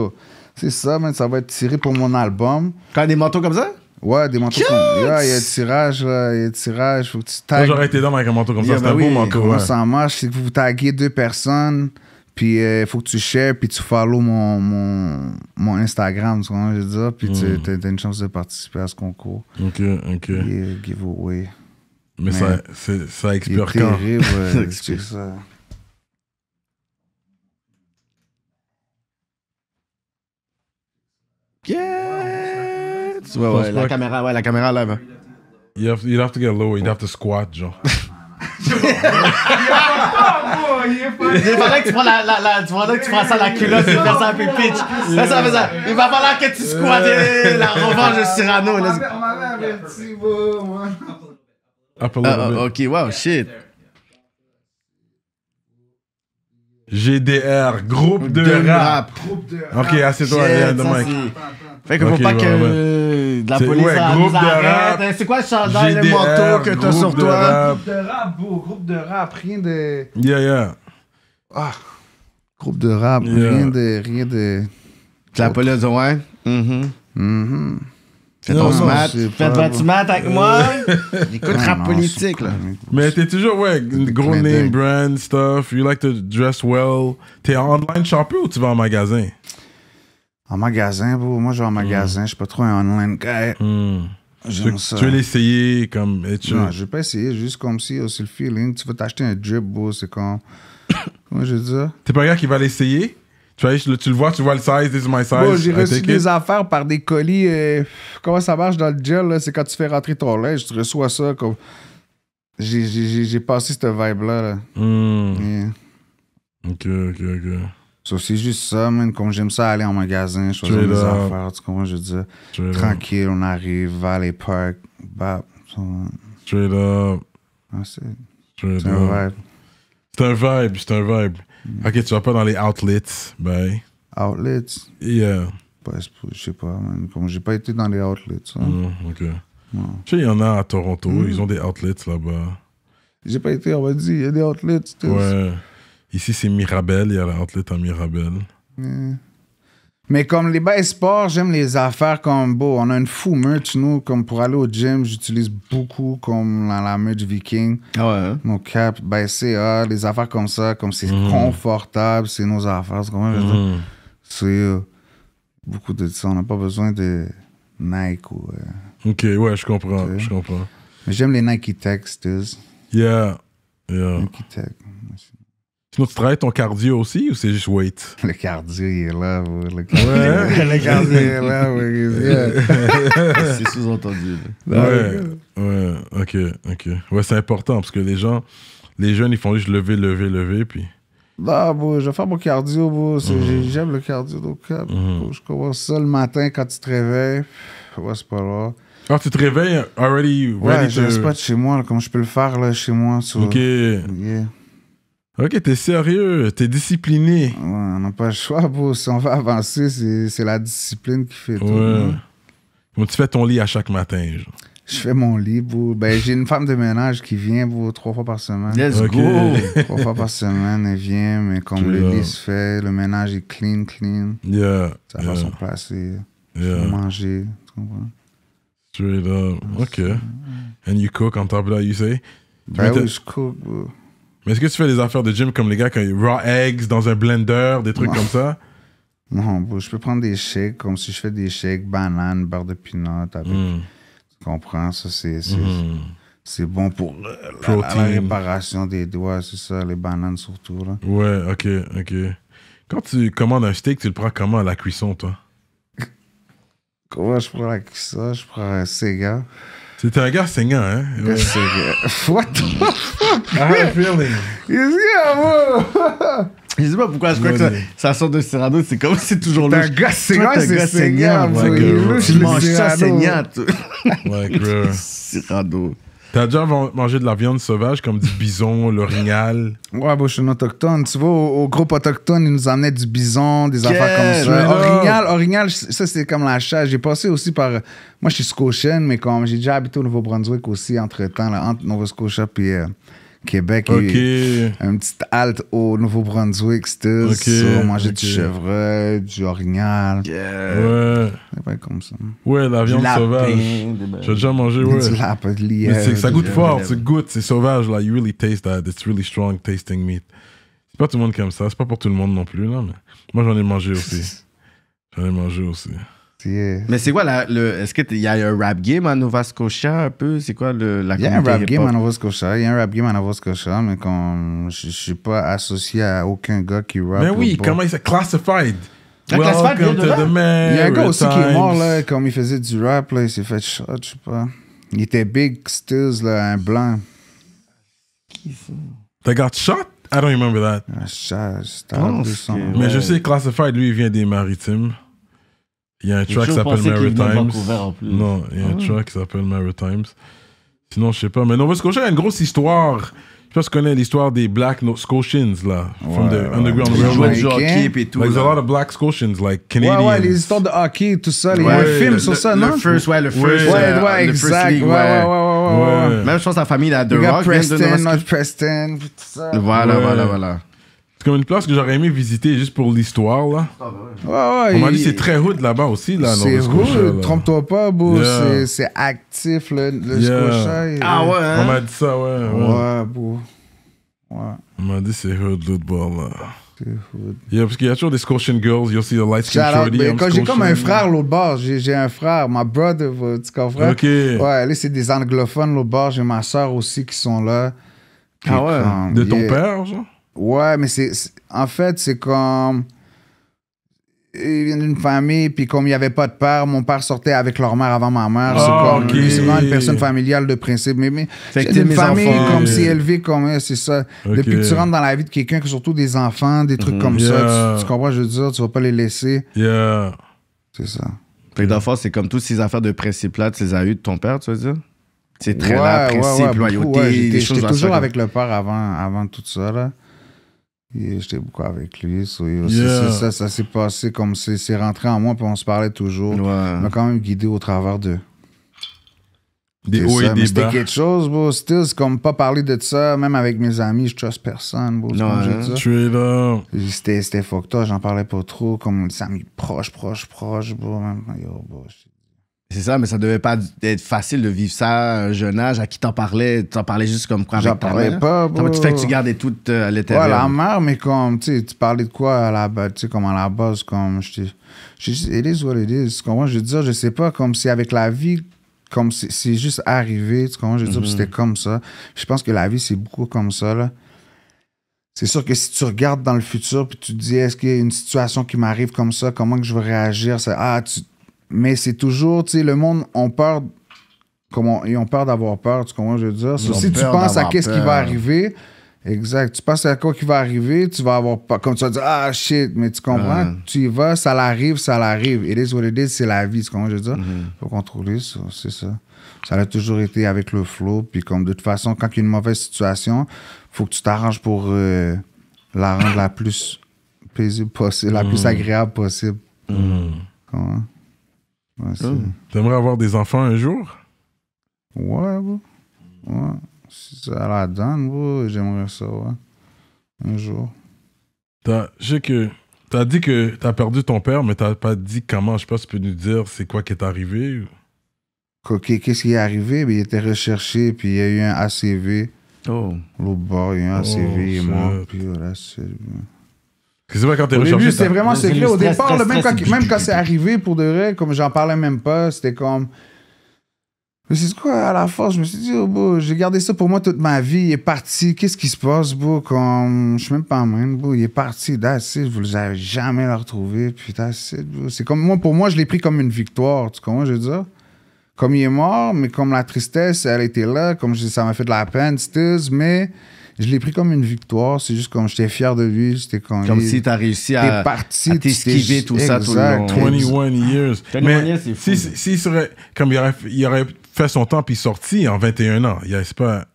c'est ça, mais ça va être tiré pour mon album. Quand des manteaux comme ça? Ouais, des manteaux comme Il y a le tirage, il y a le tirage. Faut que tu tagues. Moi, j'aurais été dans avec un manteau comme ça. c'est un ben beau manteau. Comment ça marche, c'est que vous taguez deux personnes, puis il euh, faut que tu shares, puis tu follow mon, mon, mon Instagram, tu je veux Puis tu hmm. as, une chance de participer à ce concours. Ok, ok. giveaway. Mais, Mais ça, ça expire quand? terrible, (laughs) c'est expire ça. Yeah! Ouais, la caméra, ouais, la caméra live. Hein. You have, have to get low, you'd have to squat, genre. (laughs) Il faudrait que tu prends la, la, tu que tu prends ça la culotte, tu faire ça un peu pitch. ça ça fait ça. Il va falloir que tu squattes la revanche de Cyrano. On m'avait averti, moi. Uh, ok, wow, shit. GDR, groupe de, rap. rap. Groupe de rap. Ok, assieds toi, de Mike. Fait qu'il faut pas que la police ouais, arrête. C'est quoi le chandail, le manteau que t'as sur toi? Groupe de rap, beau. Groupe de rap, rien de... Yeah, yeah. Ah. Groupe de rap, rien de... Rien de... la police, ouais. Mm-hmm. Mm-hmm. Fais ton smat. Fais ton smat avec moi. Euh. (laughs) Écoute rap ah, politique, là. Mais t'es toujours, ouais, gros name, brand, stuff. You like to dress well. T'es online shopper ou tu vas en magasin? En magasin, bro. Moi, je vais en hmm. magasin. Je suis pas trop un online guy. Hmm. Tu veux l'essayer comme. Et Non, je vais pas essayer. Juste comme si, oh, C'est le feeling. Tu vas t'acheter un drip, bro. C'est quand. (coughs) Comment je dis ça? T'es pas un gars qui va l'essayer? Tu, vois, tu le vois, tu vois le size, this is my size. Bon, j'ai reçu des affaires par des colis. Euh, comment ça marche dans le gel? C'est quand tu fais rentrer ton linge, tu reçois ça comme. J'ai passé cette vibe-là. Hmm. Ok, ok, ok. So, c'est juste ça, man. Comme j'aime ça aller en magasin, choisir des affaires, tu comprends, je veux dire. Tranquille, on arrive, Valley Park, bap. Straight up. Ah, c'est un vibe. C'est un vibe, c'est un vibe. Mm. Ok, tu vas pas dans les outlets, bye. Outlets? Yeah. je sais pas, man. Comme j'ai pas été dans les outlets. ok. Tu sais, il y en a à Toronto, mm. ils ont des outlets là-bas. J'ai pas été, on va dire il y a des outlets. Ouais. Ici, c'est Mirabel. Il y a la en Mirabel. Hmm. Mais comme les bas ben, sports, j'aime les affaires comme beau. On a une fou merch, nous, comme pour aller au gym, j'utilise beaucoup comme la merch viking. Ah ouais. Hein? Mon cap, ben c'est ah, les affaires comme ça, comme c'est hmm. confortable, c'est nos affaires. C'est même... Hmm. C'est euh, beaucoup de ça. On n'a pas besoin de Nike ou. Euh, ok, ouais, je comprends. Je comprends. Mais j'aime les Nike Tech, Yeah. Yeah. Nike Tech. Sinon, tu travailles ton cardio aussi ou c'est juste weight? Le cardio, il est là. Le hein? cardio, (laughs) le cardio il est là. (laughs) c'est sous-entendu. Ouais. ouais, ok, ok. Ouais, c'est important parce que les gens, les jeunes, ils font juste lever, lever, lever, puis... Non, bah, bon, je vais faire mon cardio, bon, mhm. j'aime le cardio, donc mhm. je commence ça le matin quand tu te réveilles. Ouais, c'est pas grave. Ah, tu te réveilles already ready ouais, to... je pas de chez moi, comment je peux le faire là, chez moi. Ok. Yeah. Ok, t'es sérieux, t'es discipliné. on n'a pas le choix, Si on va avancer, c'est la discipline qui fait tout. Hein. tu fais ton lit à chaque matin, genre. Je fais mon lit, bro. Ben, j'ai une femme de ménage qui vient, trois fois par semaine. Let's go! trois fois par semaine, elle vient, mais comme le lit se fait, le ménage est clean, clean. Yeah. Ça va yeah. son placer, yeah. manger, tu comprends? Straight up. OK. And you cook on top of that, you say? Ben, oui, je cook, mais est-ce que tu fais des affaires de gym comme les gars, quand ils raw eggs dans un blender, des trucs comme ça? Non, je peux prendre des shakes, comme si je fais des shakes, bananes, barre de pinot, hmm. Tu comprends? Ça, c'est. C'est hmm. bon pour la, réparation des doigts, c'est ça, les bananes surtout. Là. Ouais, ok, ok. Quand tu commandes un steak, tu le prends comment à la cuisson, toi? (laughs) Comment je prends la cuisson? Je prends un Sega. C'était un gars saignant, hein? Ouais. (laughs) What the fuck? Ah, Il est a feeling. (laughs) Je sais pas pourquoi je crois que ça, sort de Cyrano, c'est comme si c'est toujours le. T'es un gars saignant, c'est gars saignant. Tu manges ça saignant. (laughs) Ouais, Cyrano. T'as déjà mangé de la viande sauvage comme du bison, l'orignal Ouais, je suis un autochtone. Tu vois, au, groupe autochtone, ils nous amenaient du bison, des affaires comme ça. Orignal, orignal, ça c'est comme la chasse. J'ai passé aussi par. Moi, je suis Scotian, mais comme j'ai déjà habité au Nouveau-Brunswick aussi entre temps, là, entre Nova Scotia puis. Euh, Québec et une petite halte au Nouveau-Brunswick, c'était okay. so, manger du chevreuil, du orignal. Ouais. C'est pas comme ça. Ouais, la viande sauvage. J'ai déjà mangé, ouais. Du lapin, Ça goûte fort, c'est goûte, c'est sauvage. Like, you really taste that. It's really strong tasting meat. C'est pas tout le monde qui aime ça, c'est pas pour tout le monde non plus, là, mais moi j'en ai mangé aussi. (laughs) j'en ai mangé aussi. Euh, mais c'est quoi la, le. Est-ce qu'il y a un rap game à Nova Scotia un peu C'est quoi le, la Il y a un rap game à Nova Scotia. Il y a un rap game à Nova Scotia, mais quand je, ne suis pas associé à aucun gars qui rap. Mais oui, comment il s'est Classified. the Il y a un gars aussi qui est mort, là, comme il faisait du rap, là, il s'est fait shot, je sais pas. Il était Big Stills, là, un blanc. Qui ça They got shot I don't remember that. Ah, ça, Mais je sais, Classified, lui, il vient des maritimes. Il y a un track qui s'appelle Maritimes. Non, il y a un ah track qui s'appelle Maritimes. Sinon, je sais pas. Mais Nova Scotia a une grosse histoire. Je pense tu connais l'histoire des Black no Scotians, là, from the Underground Railroad. hockey et tout. there's a lot of Black Scotians, like Canadians. Ouais, ouais, les histoires de hockey, tout ça. Il y a un film sur ça, non? Le First, ouais, le First. Euh, ouais, ouais, ouais exact. ouais, Même, je pense, la famille, la The Rock. Preston, Preston, tout ça. Voilà, voilà, voilà. C'est comme une place que j'aurais aimé visiter juste pour l'histoire, là. Ah, bah ouais, ouais, On m'a dit c'est très hood là-bas aussi, là. C'est hood, trompe-toi pas, beau. Yeah. C'est actif, le, le Scotia, Ah ouais, hein? On m'a dit ça, ouais. Ouais, ouais beau. Ouais. On m'a dit c'est hood, l'autre bord, là. Yeah, parce qu'il y a toujours des Scotian girls, you'll see the aussi des light skin shorty. Quand j'ai comme un frère l'autre bord, j'ai un frère, my brother, tu comprends? Ok. Ouais, là, c'est des anglophones l'autre bord, j'ai ma soeur aussi qui sont là. Ah ouais? de ton père, genre? Ouais, mais c'est. En fait, c'est comme. Il vient d'une famille, puis comme il n'y avait pas de père, mon père sortait avec leur mère avant ma mère. c'est ah, comme. une personne familiale de principe. Mais, mais c'est une famille comme si euh. élevée, comme. C'est ça. Depuis que tu rentres dans la vie de quelqu'un, surtout des enfants, des trucs mhm. comme ça, tu, comprends, je veux dire, tu vas pas les laisser. Yeah. C'est ça. Fait que c'est comme toutes ces affaires de principe-là, tu les as eues de ton père, tu veux dire? C'est très là, principe, loyauté, des choses J'étais toujours avec le père avant, avant tout ça, là. J'étais beaucoup avec lui. ça, s'est passé comme c'est rentré en moi, puis on se parlait toujours. Ouais. m'a quand même guidé au travers de. Des hauts et des C'était quelque chose, c'est comme pas parler de ça. Même avec mes amis, je trust personne, bro. Non, là. C'était fucked up, j'en parlais pas trop. Comme des amis proches, proches, proches, bro. C'est ça, mais ça devait pas être facile de vivre ça jeune âge. À qui t'en parlais T'en parlais juste comme quoi J'en parlais pas. Bro. Tu fais que tu gardais tout euh, à l'intérieur. Ouais, la mère, mais comme, tu sais, tu parlais de quoi à la base, tu sais, comme à la base, comme, je dis, it is Comment je veux dire, je sais pas, comme si avec la vie, comme c'est juste arrivé, tu comprends, je veux mm-hmm. c'était comme ça. Je pense que la vie, c'est beaucoup comme ça, là. C'est sûr que si tu regardes dans le futur puis tu te dis est-ce qu'il y a une situation qui m'arrive comme ça, comment que je vais réagir, c'est ah tu mais c'est toujours, tu sais, le monde, on peur. Comment, ils ont peur d'avoir peur, tu comprends, je veux dire. si tu penses à qu'est-ce qui va arriver, exact, tu penses à quoi qui va arriver, tu vas avoir peur. Comme tu vas dire, ah shit, mais tu comprends, tu y vas, ça l'arrive, ça l'arrive. et is what it is, c'est la vie, tu comprends, je veux dire. Il mm-hmm. Faut contrôler ça, c'est ça. Ça a toujours été avec le flow. Puis, comme de toute façon, quand il y a une mauvaise situation, faut que tu t'arranges pour euh, la rendre la plus paisible possible, la plus mm. agréable possible. Mm. Comment? Ah. T'aimerais avoir des enfants un jour? Ouais, Ouais. Si ça la donne, j'aimerais ça, Un jour. T'as, je sais que. dit que t'as perdu ton père, mais t'as pas dit comment. Je sais pas si tu peux nous dire c'est quoi qui est arrivé. Qu'est-ce qui est arrivé? Ben, il était recherché, puis il y a eu un ACV. Oh. L'autre bord, il y a eu un ACV, oh, il puis voilà, c'est. C'est pas quand t'es recherché. C'était vraiment secret. Au départ, même, quand, c'est arrivé pour de vrai, comme j'en parlais même pas, c'était comme. Mais c'est quoi, à la force, je me suis dit, oh, j'ai gardé ça pour moi toute ma vie, il est parti, qu'est-ce qui se passe, bon comme, je suis même pas en main, il est parti, vous ne vous avez jamais le retrouvé, putain, C'est comme, moi, pour moi, je l'ai pris comme une victoire, tu comprends, je veux dire? Comme il est mort, mais comme la tristesse, elle était là, comme ça m'a fait de la peine, mais je l'ai pris comme une victoire. C'est juste comme j'étais fier de lui. C'était comme. Comme si t'as réussi à. T'es parti. À t'esquiver tout ça tout le long. 21 years. 21 years, c'est fou. Si, si, serait, comme il aurait, aurait, fait son temps puis sorti en 21 ans,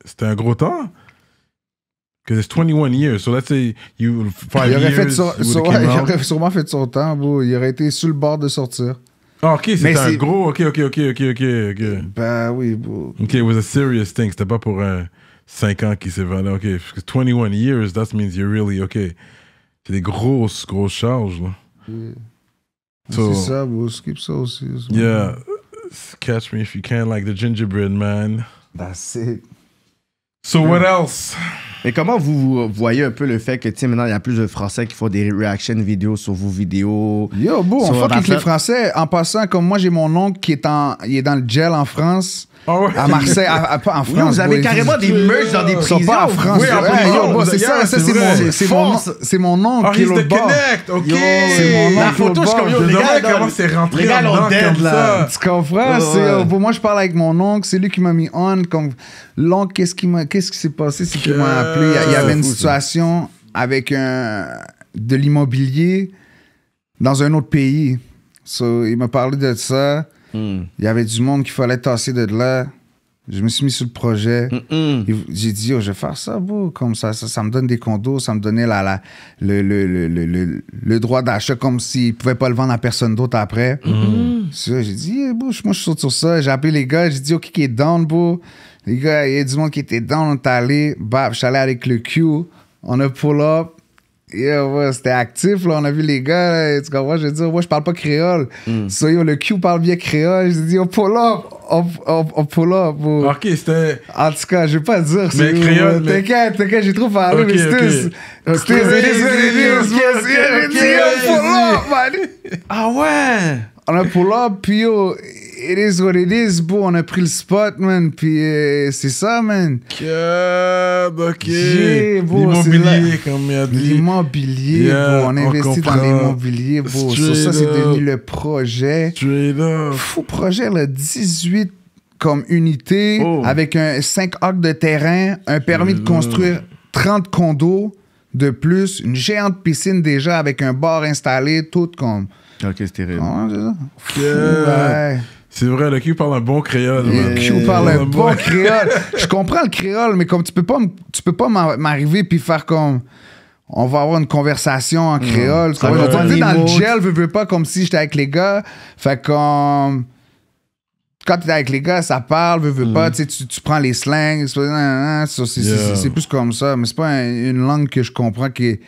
c'était un gros temps. que c'est 21 years, so let's say you five il aurait years. Fait il aurait sûrement fait son temps, il aurait été sur le bord de sortir. Ah, ok, c'était un gros. Ok, ok, ok, ok, ok. Bah oui, bro. Ok, it was a serious thing. C'était pas pour un. 5 ans qui s'est vendu. OK, 21 years, that means you're really, OK. C'est des grosses, grosses charges. c'est ça, bro. Skip ça aussi. Yeah. Catch me if you can, like the gingerbread man. That's it. So what else? Mais comment vous voyez un peu le fait que, tu maintenant, il y a plus de Français qui font des reaction vidéos sur vos vidéos? Yo, bon, on fait, avec les Français. En passant, comme moi, j'ai mon oncle qui est, en, il est dans le gel en France. Ah à Marseille, pas en France. Oui, vous avez carrément des meufs dans des prisons. pas en France. Oui, c'est ça, c'est mon, oncle c'est mon nom qui ok. La photo, je comprends. Les gars, comment c'est rentré en gars, Tu comprends? Euh, pour moi, je parle avec mon oncle. C'est lui qui m'a mis on. l'oncle, qu'est-ce qui m'a, s'est passé? C'est qu'il m'a appelé. Il y avait euh, une situation avec de l'immobilier dans un autre pays. il m'a parlé de ça il y avait du monde qu'il fallait tasser de là. Je me suis mis sur le projet. Mm, mm. J'ai dit, oh, je vais faire ça, beau. Comme ça, ça, me donne des condos, ça me donnait la, le, le, droit d'achat comme s'ils ne pouvaient pas le vendre à personne d'autre après. Mm. j'ai dit, eh, moi, je saute sur ça. J'ai appelé les gars, j'ai dit, OK, oh, qui est down, beau. Les gars, il y a du monde qui était down, on est allé. je suis allé avec le Q. On a pull up c'était actif, là. On a vu les gars, tu comprends? Je moi, je parle pas créole. Hmm. le Q parle bien créole. Je dis, on pull up, on, pull up. En tout cas, je vais pas dire. créole. T'inquiète, t'inquiète, j'ai trop parlé, c'était. Ah ouais! On a pull up, puis it is what it is, bro. On a pris le spot, man. Puis euh, c'est ça, man. ok. l'immobilier, comme il a L'immobilier, On investit dans l'immobilier, bro. Sur ça, c'est devenu le projet. Fou projet, là. 18 comme unité, oh. avec un 5 acres de terrain, un permis de construire 30 condos de plus, une géante piscine déjà avec un bar installé, tout comme. Ok, c'est ça. ouais. C'est vrai, le Q parle un bon créole. Le Q parle un bon créole. Je comprends le créole, mais comme tu peux pas, peux pas m'arriver puis faire comme on va avoir une conversation en créole. je dis dans le gel, je veux pas comme si j'étais avec les gars. Fait comme quand t'es avec les gars, ça parle, veux, pas, mm. tu, tu prends les slangs, c'est plus comme ça, mais c'est pas une langue que je comprends qui est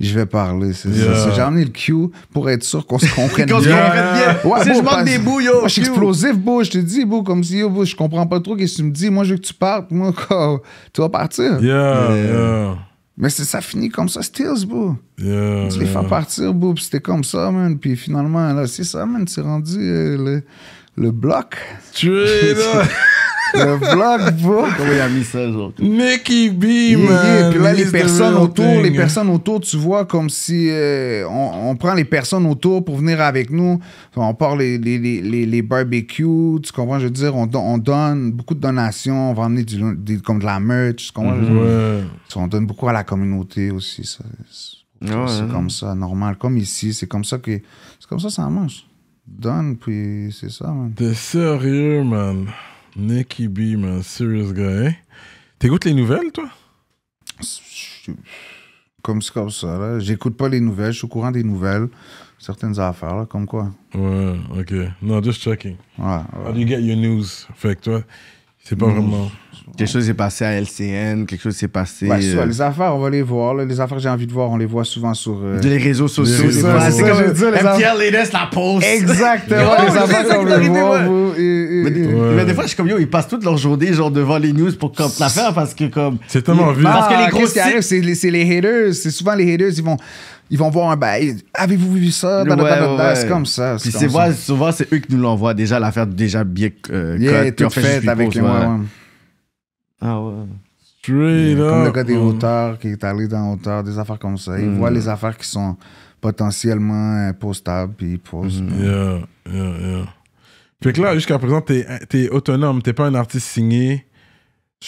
je vais parler. C'est ça. J'ai amené le Q pour être sûr qu'on se (laughs) comprenne bien. Ouais, si je manque des bouts, yo. je suis explosif, beau. Je te dis, beau, comme si, yo, je comprends pas trop ce que tu me dis. Moi, je veux que tu partes. Moi, (laughs) quoi, tu vas partir. Yeah, mais, yeah. ça finit comme ça, Stills, beau. Yeah, tu les fais partir, beau. Puis c'était comme ça, man. Puis finalement, là, c'est ça, man. es rendu euh, le, bloc. Tu es (laughs) Le vlog, va Comment il a mis B, man. Puis les personnes autour, les personnes autour, tu vois, comme si euh, on, prend les personnes autour pour venir avec nous. On part les, les, barbecues, tu comprends? Je veux dire, on, donne beaucoup de donations, on va emmener comme de la merch, tu comprends? Mhm. on donne beaucoup à la communauté aussi, C'est comme ça, normal. Comme ici, c'est comme ça que. C'est comme ça, ça marche. Donne, puis c'est ça, man. T'es sérieux, man. Nicky B, man, serious guy. T'écoutes les nouvelles, toi? Comme, comme ça, là. J'écoute pas les nouvelles, je suis au courant des nouvelles. Certaines affaires, là, comme quoi. Ouais, ok. Non, just checking. Ouais, How do you get your news? Fait que toi, c'est pas vraiment... Quelque chose s'est passé à LCN, quelque chose s'est passé. Ouais, euh, les affaires, on va les voir. Les affaires que j'ai envie de voir, on les voit souvent sur. Euh, les réseaux sociaux. C'est comme je dis, les MTL la pause. Exactement, (laughs) les affaires qu'on Vous, et, des fois, je suis comme yo, ils passent toute leur journée genre devant les news pour comme l'affaire parce que comme. C'est tellement vu. Parce que ah, les gros. C'est les, les haters. C'est souvent les haters, ils vont ils vont voir un ben, Avez-vous vu ça? C'est comme ça. Puis c'est souvent, c'est eux qui nous l'envoient déjà, l'affaire déjà bien euh, yeah, avec moi. Ouais. Ah ouais. Comme le gars des qui est allé dans hauteur, des affaires comme ça. Il mm. voit les affaires qui sont potentiellement postables, puis il pose. Mm-hmm. Yeah, yeah, yeah. Fait que là, jusqu'à présent, t'es es autonome, t'es pas un artiste signé.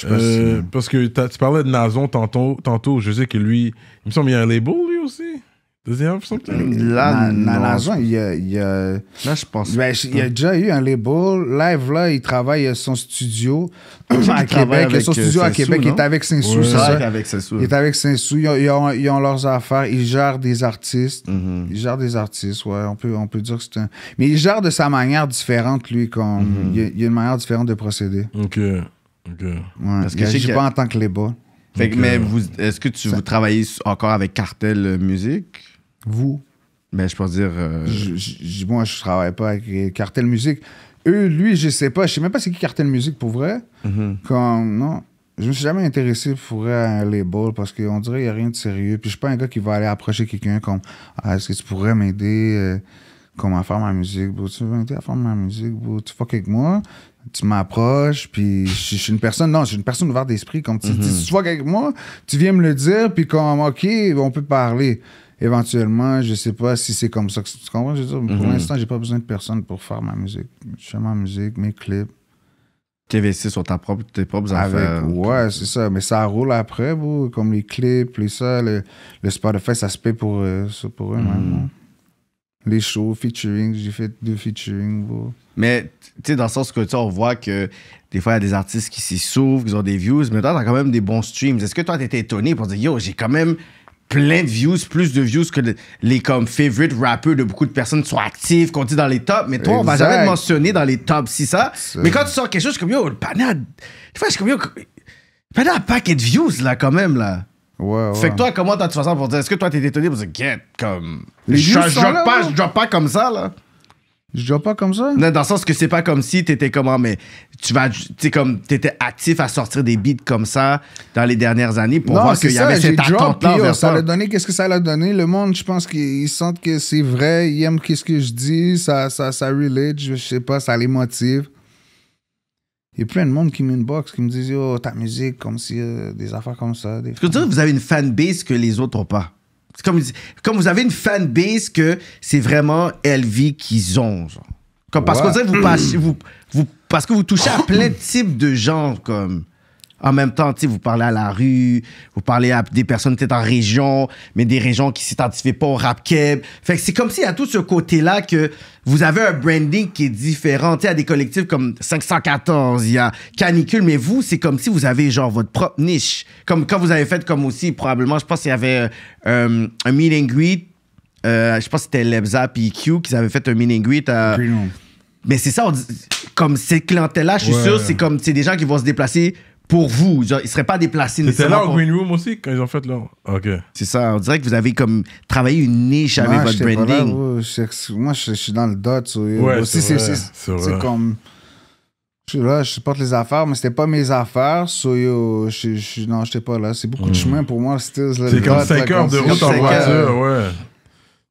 Euh, parce que tu parlais de Nazon tantôt, tantôt. Je sais que lui, il me semble qu'il y a un label lui aussi. Deuxième option, Là, non, dans il y a, Là, je pense. Ben, il y a déjà eu un label. Live, là, il travaille euh, son studio (clears throat) à Québec. son euh, studio à Québec. Il est avec Saint-Sou, Avec Saint-Sou. Il est avec Saint-Sou. Ils, ont leurs affaires. Ils gèrent des artistes. Mm-hmm. Ils gèrent des artistes, ouais. On peut, on peut dire que c'est un. Mais il gère de sa manière différente, lui. Mm-hmm. il, y a, une manière différente de procéder. OK. OK. Parce que je ne pas en tant que label. Fait mais euh, vous, est-ce que tu, vous travaillez encore avec Cartel Musique? Vous? Mais ben, je peux dire. Euh, moi Je, travaille pas avec euh, Cartel Musique. Eux, lui, je sais pas. Je sais même pas c'est qui Cartel Musique pour vrai. Mhm. Comme, non. Je me suis jamais intéressé pour un label parce qu'on dirait qu'il n'y a rien de sérieux. Puis je suis pas un gars qui va aller approcher quelqu'un comme ah, Est-ce que tu pourrais m'aider euh, comment à faire ma musique Tu veux m'aider à faire ma musique Tu fuck avec moi Tu m'approches, puis je, suis une personne, non, je suis une personne ouverte d'esprit. Comme tu, mhm. tu, tu avec moi, tu viens me le dire, puis comme Ok, on peut parler éventuellement, je sais pas si c'est comme ça que tu comprends. Je pour l'instant, mhm. je l'instant, j'ai pas besoin de personne pour faire ma musique. Je fais ma musique, mes clips. Tu investis sur ta propre, tes propres affaires. Ouais, c'est ça. Mais ça roule après, comme les clips, les ça, le, le Spotify, ça se paie pour, euh, pour eux mhm. Les shows, featuring, j'ai fait deux featuring, Mais, tu sais, dans le sens que, tu on voit que des fois, il y a des artistes qui s'y s'ouvrent, qui ont des views, mais toi, as quand même des bons streams. Est-ce que toi, tu étais étonné pour dire, yo, j'ai quand même plein de views, plus de views que les, comme favorite rappeurs de beaucoup de personnes sont actifs, qu'on dit dans les tops, mais toi, on va jamais te mentionner dans les tops si ça. Mais quand tu sors quelque chose, comme yo, le panade, des fois, je suis comme yo, le panade a un paquet de views là quand même là. Ouais, Fait que toi, comment t'as tu façon pour dire, est-ce que toi t'es étonné pour dire, get, comme. je, drop pas, je drop pas comme ça là. Je dois pas comme ça. dans le sens que c'est pas comme si t'étais comment, ah, mais tu vas, tu comme t'étais actif à sortir des beats comme ça dans les dernières années pour non, voir qu'il y avait cette attente là. ça l'a donné. Qu'est-ce que ça l'a donné Le monde, je pense qu'ils sentent que c'est vrai, ils aiment qu'est-ce que je dis, ça, ça, ça relate, je sais pas, ça les motive. Il y a plein de monde qui boxe, qui me disent Oh, ta musique, comme si, euh, des affaires comme ça. Des... que vous avez une fanbase que les autres n'ont pas comme, comme vous avez une fanbase que c'est vraiment LV qui ont. Comme parce que (clears throat) vous, parce que vous touchez à plein de types de gens comme en même temps, vous parlez à la rue, vous parlez à des personnes peut-être en région, mais des régions qui s'identifient pas au rap Fait que c'est comme s'il y a tout ce côté-là que vous avez un branding qui est différent. Il y a des collectifs comme 514, il y a Canicule, mais vous, c'est comme si vous avez genre votre propre niche. Comme quand vous avez fait comme aussi, probablement, je pense qu'il y avait euh, un meet and greet. Euh, je pense que c'était Lebza et EQ qui avaient fait un meet and greet euh, Mais c'est ça, comme ces clientèles-là, je suis sûr, c'est comme c'est des gens qui vont se déplacer pour vous. ils ne seraient pas déplacés C'était là au Green Room aussi, quand ils ont fait là. OK. C'est ça. On dirait que vous avez comme travaillé une niche avec votre branding. moi, je, suis dans le dot. c'est comme. Je suis là, je porte les affaires, mais c'était pas mes affaires. je, je, non, j'étais pas là. C'est beaucoup de hmm. chemin pour moi. c'est comme 5 heures de route en voiture, ouais.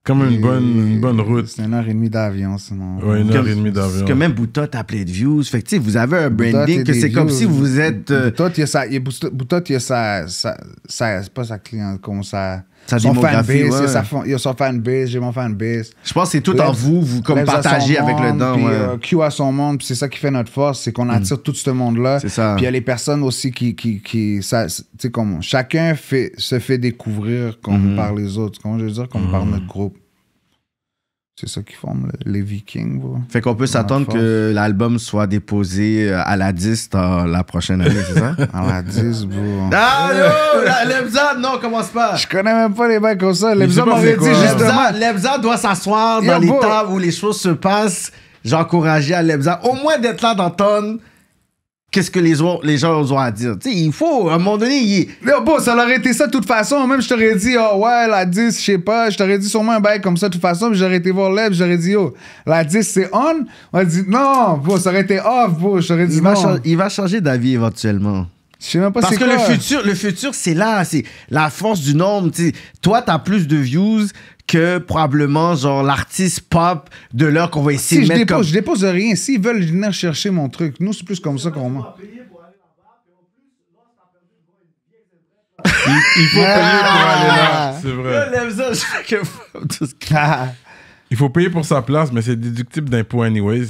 Comme une bonne, une bonne euh, route. C'est une heure et demie d'avion, sinon. Oui, une heure et demie d'avion. que même Boutot a plein de views. Fait que, tu sais, vous avez un branding que c'est comme si vous êtes. Euh, Boutot, il y a sa. il a sa. sa, c'est pas sa client comme ça sa son Fanbase, ouais. sa son fanbase, j'ai mon fanbase. Je pense que c'est tout en vous, vous comme partagez avec le don. Puis, euh, Q à son monde, puis c'est ça qui fait notre force, c'est qu'on hmm. attire tout ce monde-là. Puis il y a les personnes aussi qui. qui, qui ça, comme, chacun fait, se fait découvrir comme hmm. par les autres. Comment je veux dire, comme par hmm. notre groupe. C'est ça qui forme les Vikings. Fait qu'on peut s'attendre que l'album soit déposé euh, à la 10 dans la prochaine année, c'est ça? (laughs) à la 10, bro. Ah, yo! Lebzad, non, commence pas! Je connais même pas les mecs comme ça. Lebzad m'avait dit justement. Lebzad doit s'asseoir dans les tables où les choses se passent. J'encourageais encouragé à Lebzad au moins d'être là d'entendre qu'est-ce que les, les gens ont à dire. T'sais, il faut, à un moment donné, il... bon, ça aurait été ça de toute façon. Même je t'aurais dit, oh ouais, la 10, je sais pas, je t'aurais dit sûrement un bail comme ça de toute façon, j'aurais été voir l'aide. j'aurais dit, oh, la 10, c'est on. On a dit, non, bon, ça aurait été off, bon, je dit il non. il va changer d'avis éventuellement. Je sais même pas Parce que quoi. le futur, le futur c'est là, c'est la force du nombre. T'sais. Toi, t'as plus de views que probablement, genre, l'artiste pop de l'heure qu'on va essayer de mettre. Je dépose, je dépose rien. S'ils veulent venir chercher mon truc, nous, c'est plus comme ça qu'on ment. Il, il, faut payer pour ah! aller là. C'est vrai. (laughs) Ah. Il faut payer pour sa place, mais c'est déductible d'impôt, anyways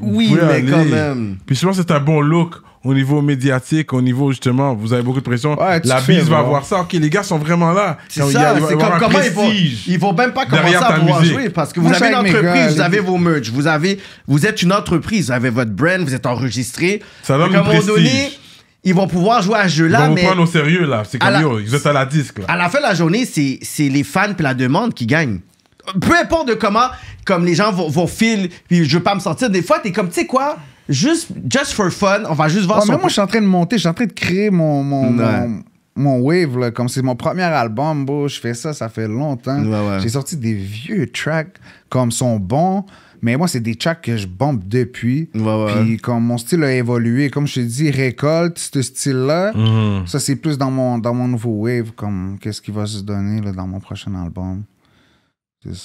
oui, mais quand même. Puis souvent c'est un bon look au niveau médiatique, au niveau justement, vous avez beaucoup de pression. la bise va voir ça. Ok, les gars sont vraiment là. C'est ça, c'est comme comment ils vont, ils vont même pas commencer à pouvoir jouer parce que vous avez une entreprise, vous avez vos merch, vous avez, vous êtes une entreprise, vous avez votre brand, vous êtes enregistré. Ça donne un prestige. Donné, ils vont pouvoir jouer à ce jeu-là. Ils vont vous prendre au sérieux, là. C'est comme, yo, ils sont à la disque, À la fin de la journée, c'est les fans puis la demande qui gagnent peu importe de comment, comme les gens vont, vont filer, puis je veux pas me sentir. Des fois, t'es comme, tu sais quoi, juste, just for fun, on va juste voir ouais, moi, je suis en train de monter, je suis en train de créer mon. mon, mon, wave, là, comme c'est mon premier album, je fais ça, ça fait longtemps. J'ai sorti des vieux tracks comme sont bons, mais moi, c'est des tracks que je bombe depuis. Puis comme mon style a évolué, comme je te dis, récolte, ce style-là, mhm. ça c'est plus dans mon, dans mon nouveau wave, comme qu'est-ce qui va se donner là, dans mon prochain album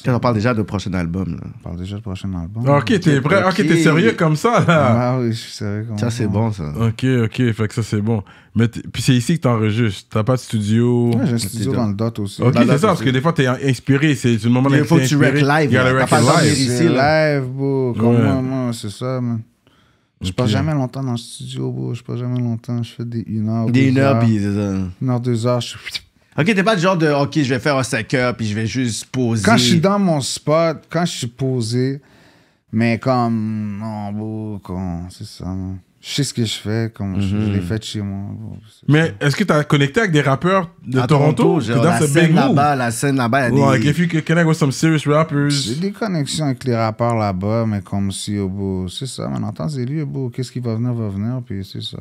on parle déjà de prochain album. On parle déjà de prochain album. Ah, ok, t'es vrai, ah, ok, t'es sérieux comme ça Ah bah oui, je suis sérieux comme ça. Ça c'est bon ça. Ok, ok, fait que ça c'est bon. Mais puis c'est ici que t'enregistres. T'as pas de studio. Ouais, j'ai un studio dans le dot aussi. Ok, c'est ça parce que des fois t'es inspiré, c'est le moment Il faut que tu rec live. Hein. T'as pas le live ici live, bro. Comment, ouais. c'est ça, man. Je passe jamais longtemps dans le studio, bro. Je passe jamais longtemps. Je fais des une heure. Des une heure, puis Une heure, deux heures, je suis Ok, t'es pas du genre de OK, je vais faire un 5 up puis je vais juste poser. Quand je suis dans mon spot, quand je suis posé, mais comme. Non, bon, c'est ça. Je sais ce que je fais, comme je, mhm. l'ai fait chez moi. Mais est-ce que t'as connecté avec des rappeurs de Toronto? genre, la, scène là-bas, la scène là-bas, il y a des. some serious rappers. J'ai des connexions avec les rappeurs là-bas, mais comme si, au oh, bout, « c'est ça, Mais En temps lui au bout. qu'est-ce qui va venir, va venir, puis c'est ça.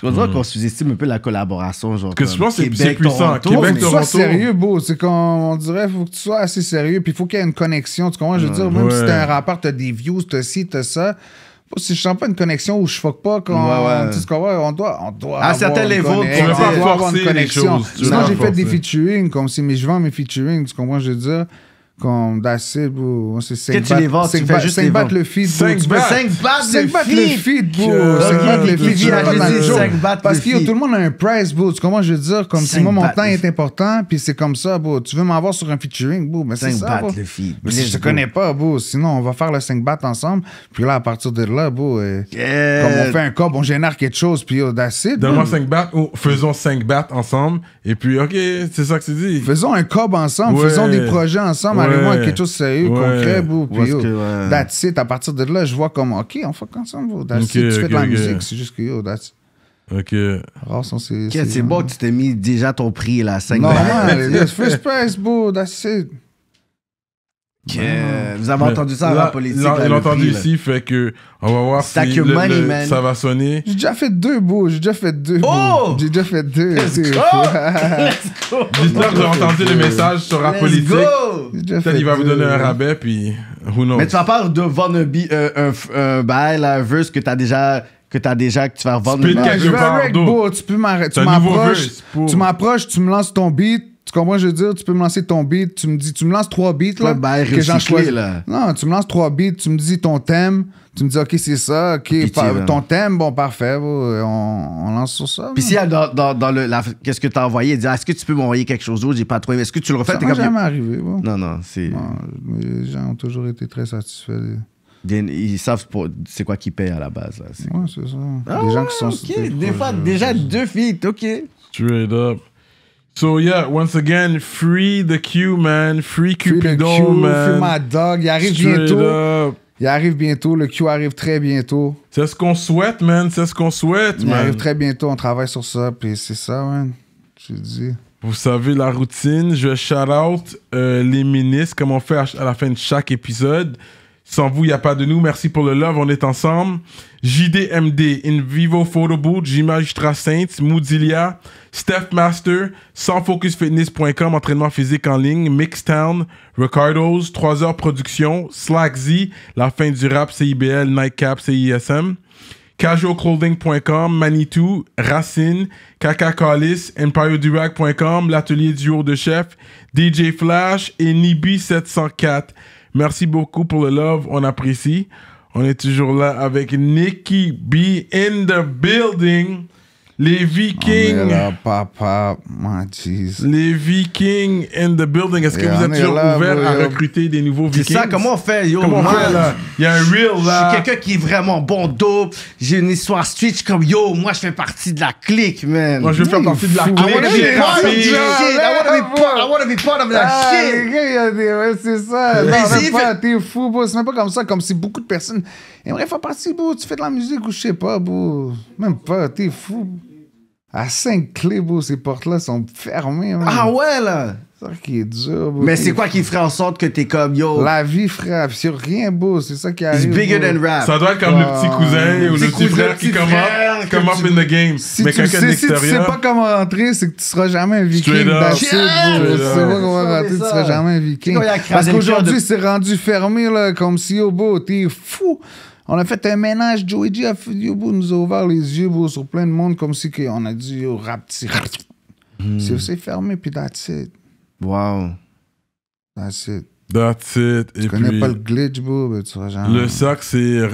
C'est qu'on hmm. qu'on sous-estime un peu la collaboration, genre. Parce que je pense que c'est puissant. Québec, Faut que tu sois sérieux, beau. C'est on dirait, faut que tu sois assez sérieux. Puis il faut qu'il y ait une connexion. Tu comprends? Je veux dire, même si t'as un rapport, t'as des views, t'as ci, t'as ça. Si je sens pas une connexion où je fuck pas, quand ouais, on doit. On doit à certains niveaux, tu veux pas forcer une connexion. j'ai fait des featuring, comme si, mais je vends mes featuring, tu comprends? Je veux dire. Comme, sait c'est bro. sait tu les vends, tu fais juste 5 battes le feed, 5 battes le feed, feed 5 battes le feed, feed. Parce que tout le monde a un price, bro. Tu comprends, je veux dire, comme si moi, mon temps est important, puis c'est comme ça, Tu veux m'avoir sur un featuring, 5 Mais ben, le feed. je te connais pas, sinon, on va faire le 5 battes ensemble. Puis là, à partir de là, euh, comme on fait un cob, on génère quelque chose, puis d'acide Donne-moi 5 battes ou faisons 5 battes ensemble. Et puis, OK, c'est ça que c'est dit. Faisons un cob ensemble, faisons des projets ensemble parlez-moi quelque chose de sérieux, concret, bro. Puis, yo, que, that's it. À partir de là, je vois comme, OK, on fuck ensemble, bro. That's okay, it. Tu fais de la musique, c'est juste que, yo, that's it. Ok. C'est bon que tu t'es mis déjà ton prix là, 5 Non, non, first price, bro, that's it. Yeah. Vous avez entendu ça la, à la politique. J'ai entendu ici, fait que on va voir si ça va sonner. J'ai déjà fait deux bouts, j'ai déjà fait deux. Oh! J'ai déjà fait deux. Let's go! J'espère que vous entendu le message sur la politique. Peut-être qu'il va vous donner un rabais, puis who knows. Mais tu vas pas de vendre euh, un, un, bail, un verse que t'as déjà que t'as déjà que tu vas revendre. Je vais tu peux m'arrêter. Tu m'approches, tu me lances ton beat tu comprends, je veux dire, tu peux me lancer ton beat, tu me dis, tu me lances trois beats, là. que j'en choisis. Là. Non, tu me lances trois beats, tu me dis ton thème, tu me dis, OK, c'est ça, OK, euh, ton thème, bon, parfait, on, lance sur ça. Puis si dans, dans, dans, le, qu'est-ce que t'as envoyé, dire ah, est-ce que tu peux m'envoyer quelque chose d'autre, j'ai pas trouvé, est-ce que tu le refais? Ça m'est jamais arrivé, Non, non, c'est. les gens ont toujours été très satisfaits. Ils savent c'est quoi qu'ils paient à la base. Ouais, c'est ça. Ah, des gens qui sont. Des fois, déjà deux filles, OK. Straight up. So yeah, once again, free the Q, man. Free Cupidon, Q, man. Free my dog. Il arrive bientôt. Il arrive bientôt. Le Q arrive très bientôt. C'est ce qu'on souhaite, man. C'est ce qu'on souhaite, Il man. Il arrive très bientôt. On travaille sur ça. Puis c'est ça, man. Je dis. Vous savez la routine. Je shout out euh, les ministres, comme on fait à la fin de chaque épisode. Sans vous, il n'y a pas de nous. Merci pour le love, on est ensemble. JDMD, In Vivo Photo Boot, J Magistrat Saints, Moodilia, Steph Master, sansfocusfitness.com, entraînement physique en ligne, Mixtown, Ricardo's, 3 heures production, Slack Z, la fin du rap, CIBL, Nightcap, CISM, casualclothing.com, Manitou, Racine, Empire EmpireDurag.com, l'atelier du haut de chef, DJ Flash et Nibi704. Merci beaucoup pour le love, on apprécie. On est toujours là avec Nikki B in the building. Les Vikings. Là, papa, Jesus. les Vikings in the building. Est-ce que vous êtes toujours ouvert à recruter des nouveaux Vikings? C'est ça, comment on fait, yo? Comment on fait, là? Il y a un real, là. Je suis quelqu'un qui est vraiment bon dope. J'ai une histoire street. Je suis comme, yo, moi, je fais partie de la clique, man. Moi, je fais partie de la clique. I wanna be part of that shit. I wanna be part of that ah, shit. C'est ça. Non, t'es fou, bro. C'est même pas comme ça. Comme si beaucoup de personnes aimeraient faire partie, bro. Tu fais de la musique ou je sais pas, bro. Même pas, t'es fou. À clés, clés, ces portes-là sont fermées. Ah ouais, là! C'est ça qui est dur, beau. Mais c'est quoi qui ferait en sorte que t'es comme yo? La vie, frappe, sur rien, beau, c'est ça qui arrive. It's bigger than rap. Ça doit être comme le petit ah. cousin ou le petit frère qui come up, come up in the game. mais quelqu'un d'extérieur. Si tu sais pas comment rentrer, c'est que tu seras jamais un viking. Tu sais pas comment rentrer, tu seras jamais un viking. Parce qu'aujourd'hui, c'est rendu fermé, là, comme si, yo, oh, beau, t'es fou. On a fait un ménage. Joey G a fait, nous a ouvert les yeux sur plein de monde comme si on a dit yo, rap, hmm. c'est C'est fermé, puis that's it. Wow. That's it. That's it. Tu connais pas le glitch, bro, mais Le sac, c'est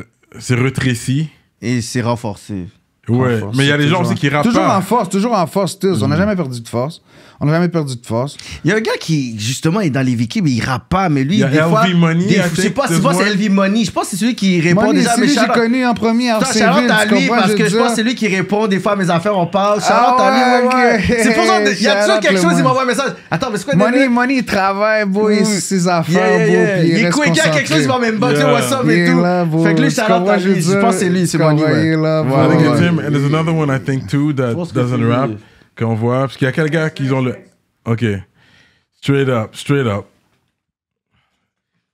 rétréci. Et c'est renforcé. Ouais, mais il y a des gens aussi qui rappent. Toujours en force, toujours en force, mm. On n'a hmm. jamais perdu de force. On n'a jamais perdu de force. Il y a un gars qui, justement, est dans les Vikings, mais il rappe pas. Mais lui, il y a des LV Money, Je ne sais pas si c'est LV Money. Je pense que c'est celui qui répond Money, déjà. C'est lui que j'ai connu en premier. à Charlotte à lui, parce que je pense que c'est lui qui répond des fois à mes affaires, on parle. Charlotte ah, à lui, C'est pour ça. Il y a toujours quelque chose, il m'envoie un message. Attends, mais c'est quoi Money, Money, il travaille, boy, ses affaires, Il est quick, il y a quelque chose, il va même un WhatsApp et tout. Fait que lui, je pense c'est lui, c'est Money. There's another one, I think, too, that doesn't rap qu'on voit. Parce qu'il y a quelqu'un gars qui ont le. OK. Straight up, straight up.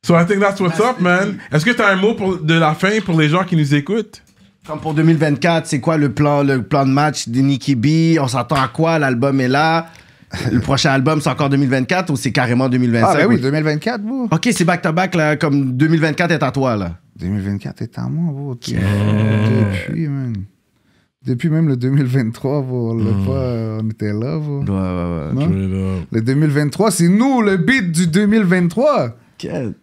So I think that's what's up, man. Est-ce que tu as un mot pour, de la fin pour les gens qui nous écoutent? Comme pour 2024, c'est quoi le plan, le plan de match de Nicky B? On s'attend à quoi? L'album est là. (laughs) Le prochain album, c'est encore 2024 ou c'est carrément 2025? Ah, ben oui, 2024, vous. OK, c'est back-to-back, là, comme 2024 est à toi, là. 2024 est à moi, vous. Depuis, man. Depuis même le 2023, le hmm. pas, on était là. vous. Ouais, ouais, ouais. Le 2023, c'est nous, le beat du 2023.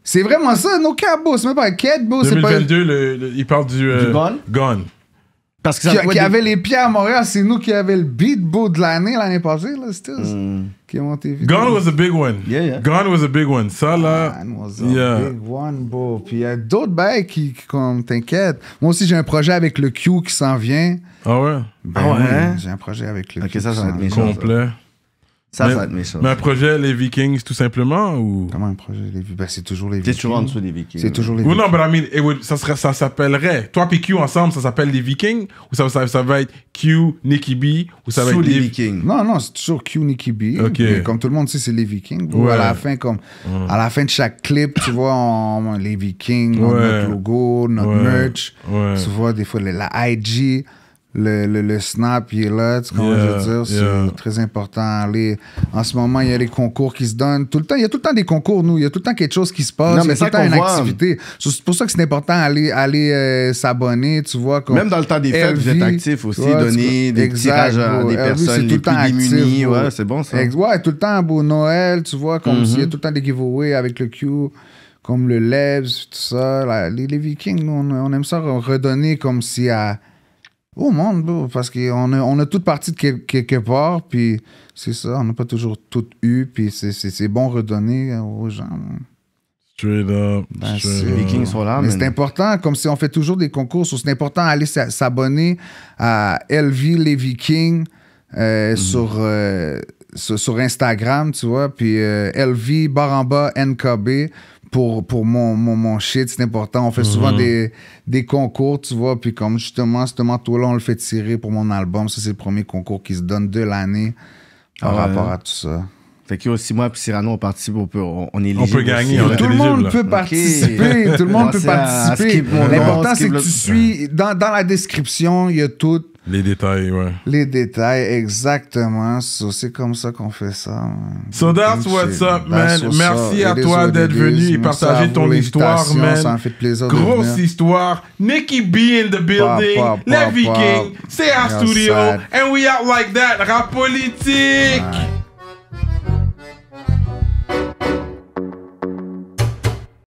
C'est vraiment ça, nos cabos. C'est même pas un quête, 2022, pas... Le, il parle du, euh, du Gone. Parce que qui, avait les pieds à Montréal, c'est nous qui avions le beat beau de l'année l'année passée, là, c'était hmm. qui est monté vite. Gone was a big one. Yeah, yeah. Gone was a big one. Ça là. yeah. big one, beau. Puis il y a d'autres bails qui, qui comme Moi aussi j'ai un projet avec le Q qui s'en vient. Ah ouais. Ben, ah ouais. Hein? J'ai un projet avec le. Ok, ça j'en ai Complet. Ça, ça va être un projet, les Vikings, tout simplement ou... Comment un projet, les Vikings ben, C'est toujours les Vikings. C'est toujours en dessous des Vikings. C'est toujours les Vikings. non, mais ça, s'appellerait. Toi et Q ensemble, ça s'appelle les Vikings Ou ça, ça, va être Q, Nicky B Ou ça va être les, Vikings Non, non, c'est toujours Q, Nicky B. Comme tout le monde sait, c'est les Vikings. À, la fin, comme, à la fin de chaque clip, tu vois, les Vikings, notre logo, notre merch. Tu vois, des fois, la IG le, snap, il est là, tu dire, c'est très important. en ce moment, il y a les concours qui se donnent tout le temps. Il y a tout le temps des concours, nous. Il y a tout le temps quelque chose qui se passe. mais une activité. C'est pour ça que c'est important d'aller aller, euh, s'abonner, tu vois. Comme Même dans le temps des fêtes, vous êtes actif aussi, donner des tirages à euh, des personnes les tout plus actif, démunies. ouais, c'est bon ça. ouais, tout le temps, beau Noël, tu vois, comme mhm. il y a tout le temps des giveaways avec le Q comme le Lebs, tout ça. les, Vikings, nous, on, on, aime ça redonner comme si à au monde, parce qu'on a, on a toute partie de quelque part, puis c'est ça, on n'a pas toujours tout eu, puis c'est bon redonner aux gens. Straight up. Ben, là, c'est important, comme si on fait toujours des concours, c'est important d'aller s'abonner à LV les Vikings euh, mhm. euh, sur, sur, Instagram, tu vois, puis euh, LV barre en bas NKB pour, pour mon, mon, shit, c'est important. On fait mhm. souvent des, des concours, tu vois. Puis comme justement, ce manteau-là, on le fait tirer pour mon album. Ça, c'est le premier concours qui se donne de l'année par rapport à tout ça. Fait que aussi moi puis Cyrano on participe, on peut, on, est On peut gagner, hein. tout le monde peut participer, tout le monde peut participer. L'important c'est que tu suis dans, dans la description, il y a tout les détails, ouais. Les détails, exactement. c'est comme ça qu'on fait ça. So that's what's up, ben, man. Merci à toi d'être venu et partager ton histoire, man. Ça fait plaisir Grosse histoire. Nicky B in the building. Levy King. C'est studio. And we out like that. Rap politique.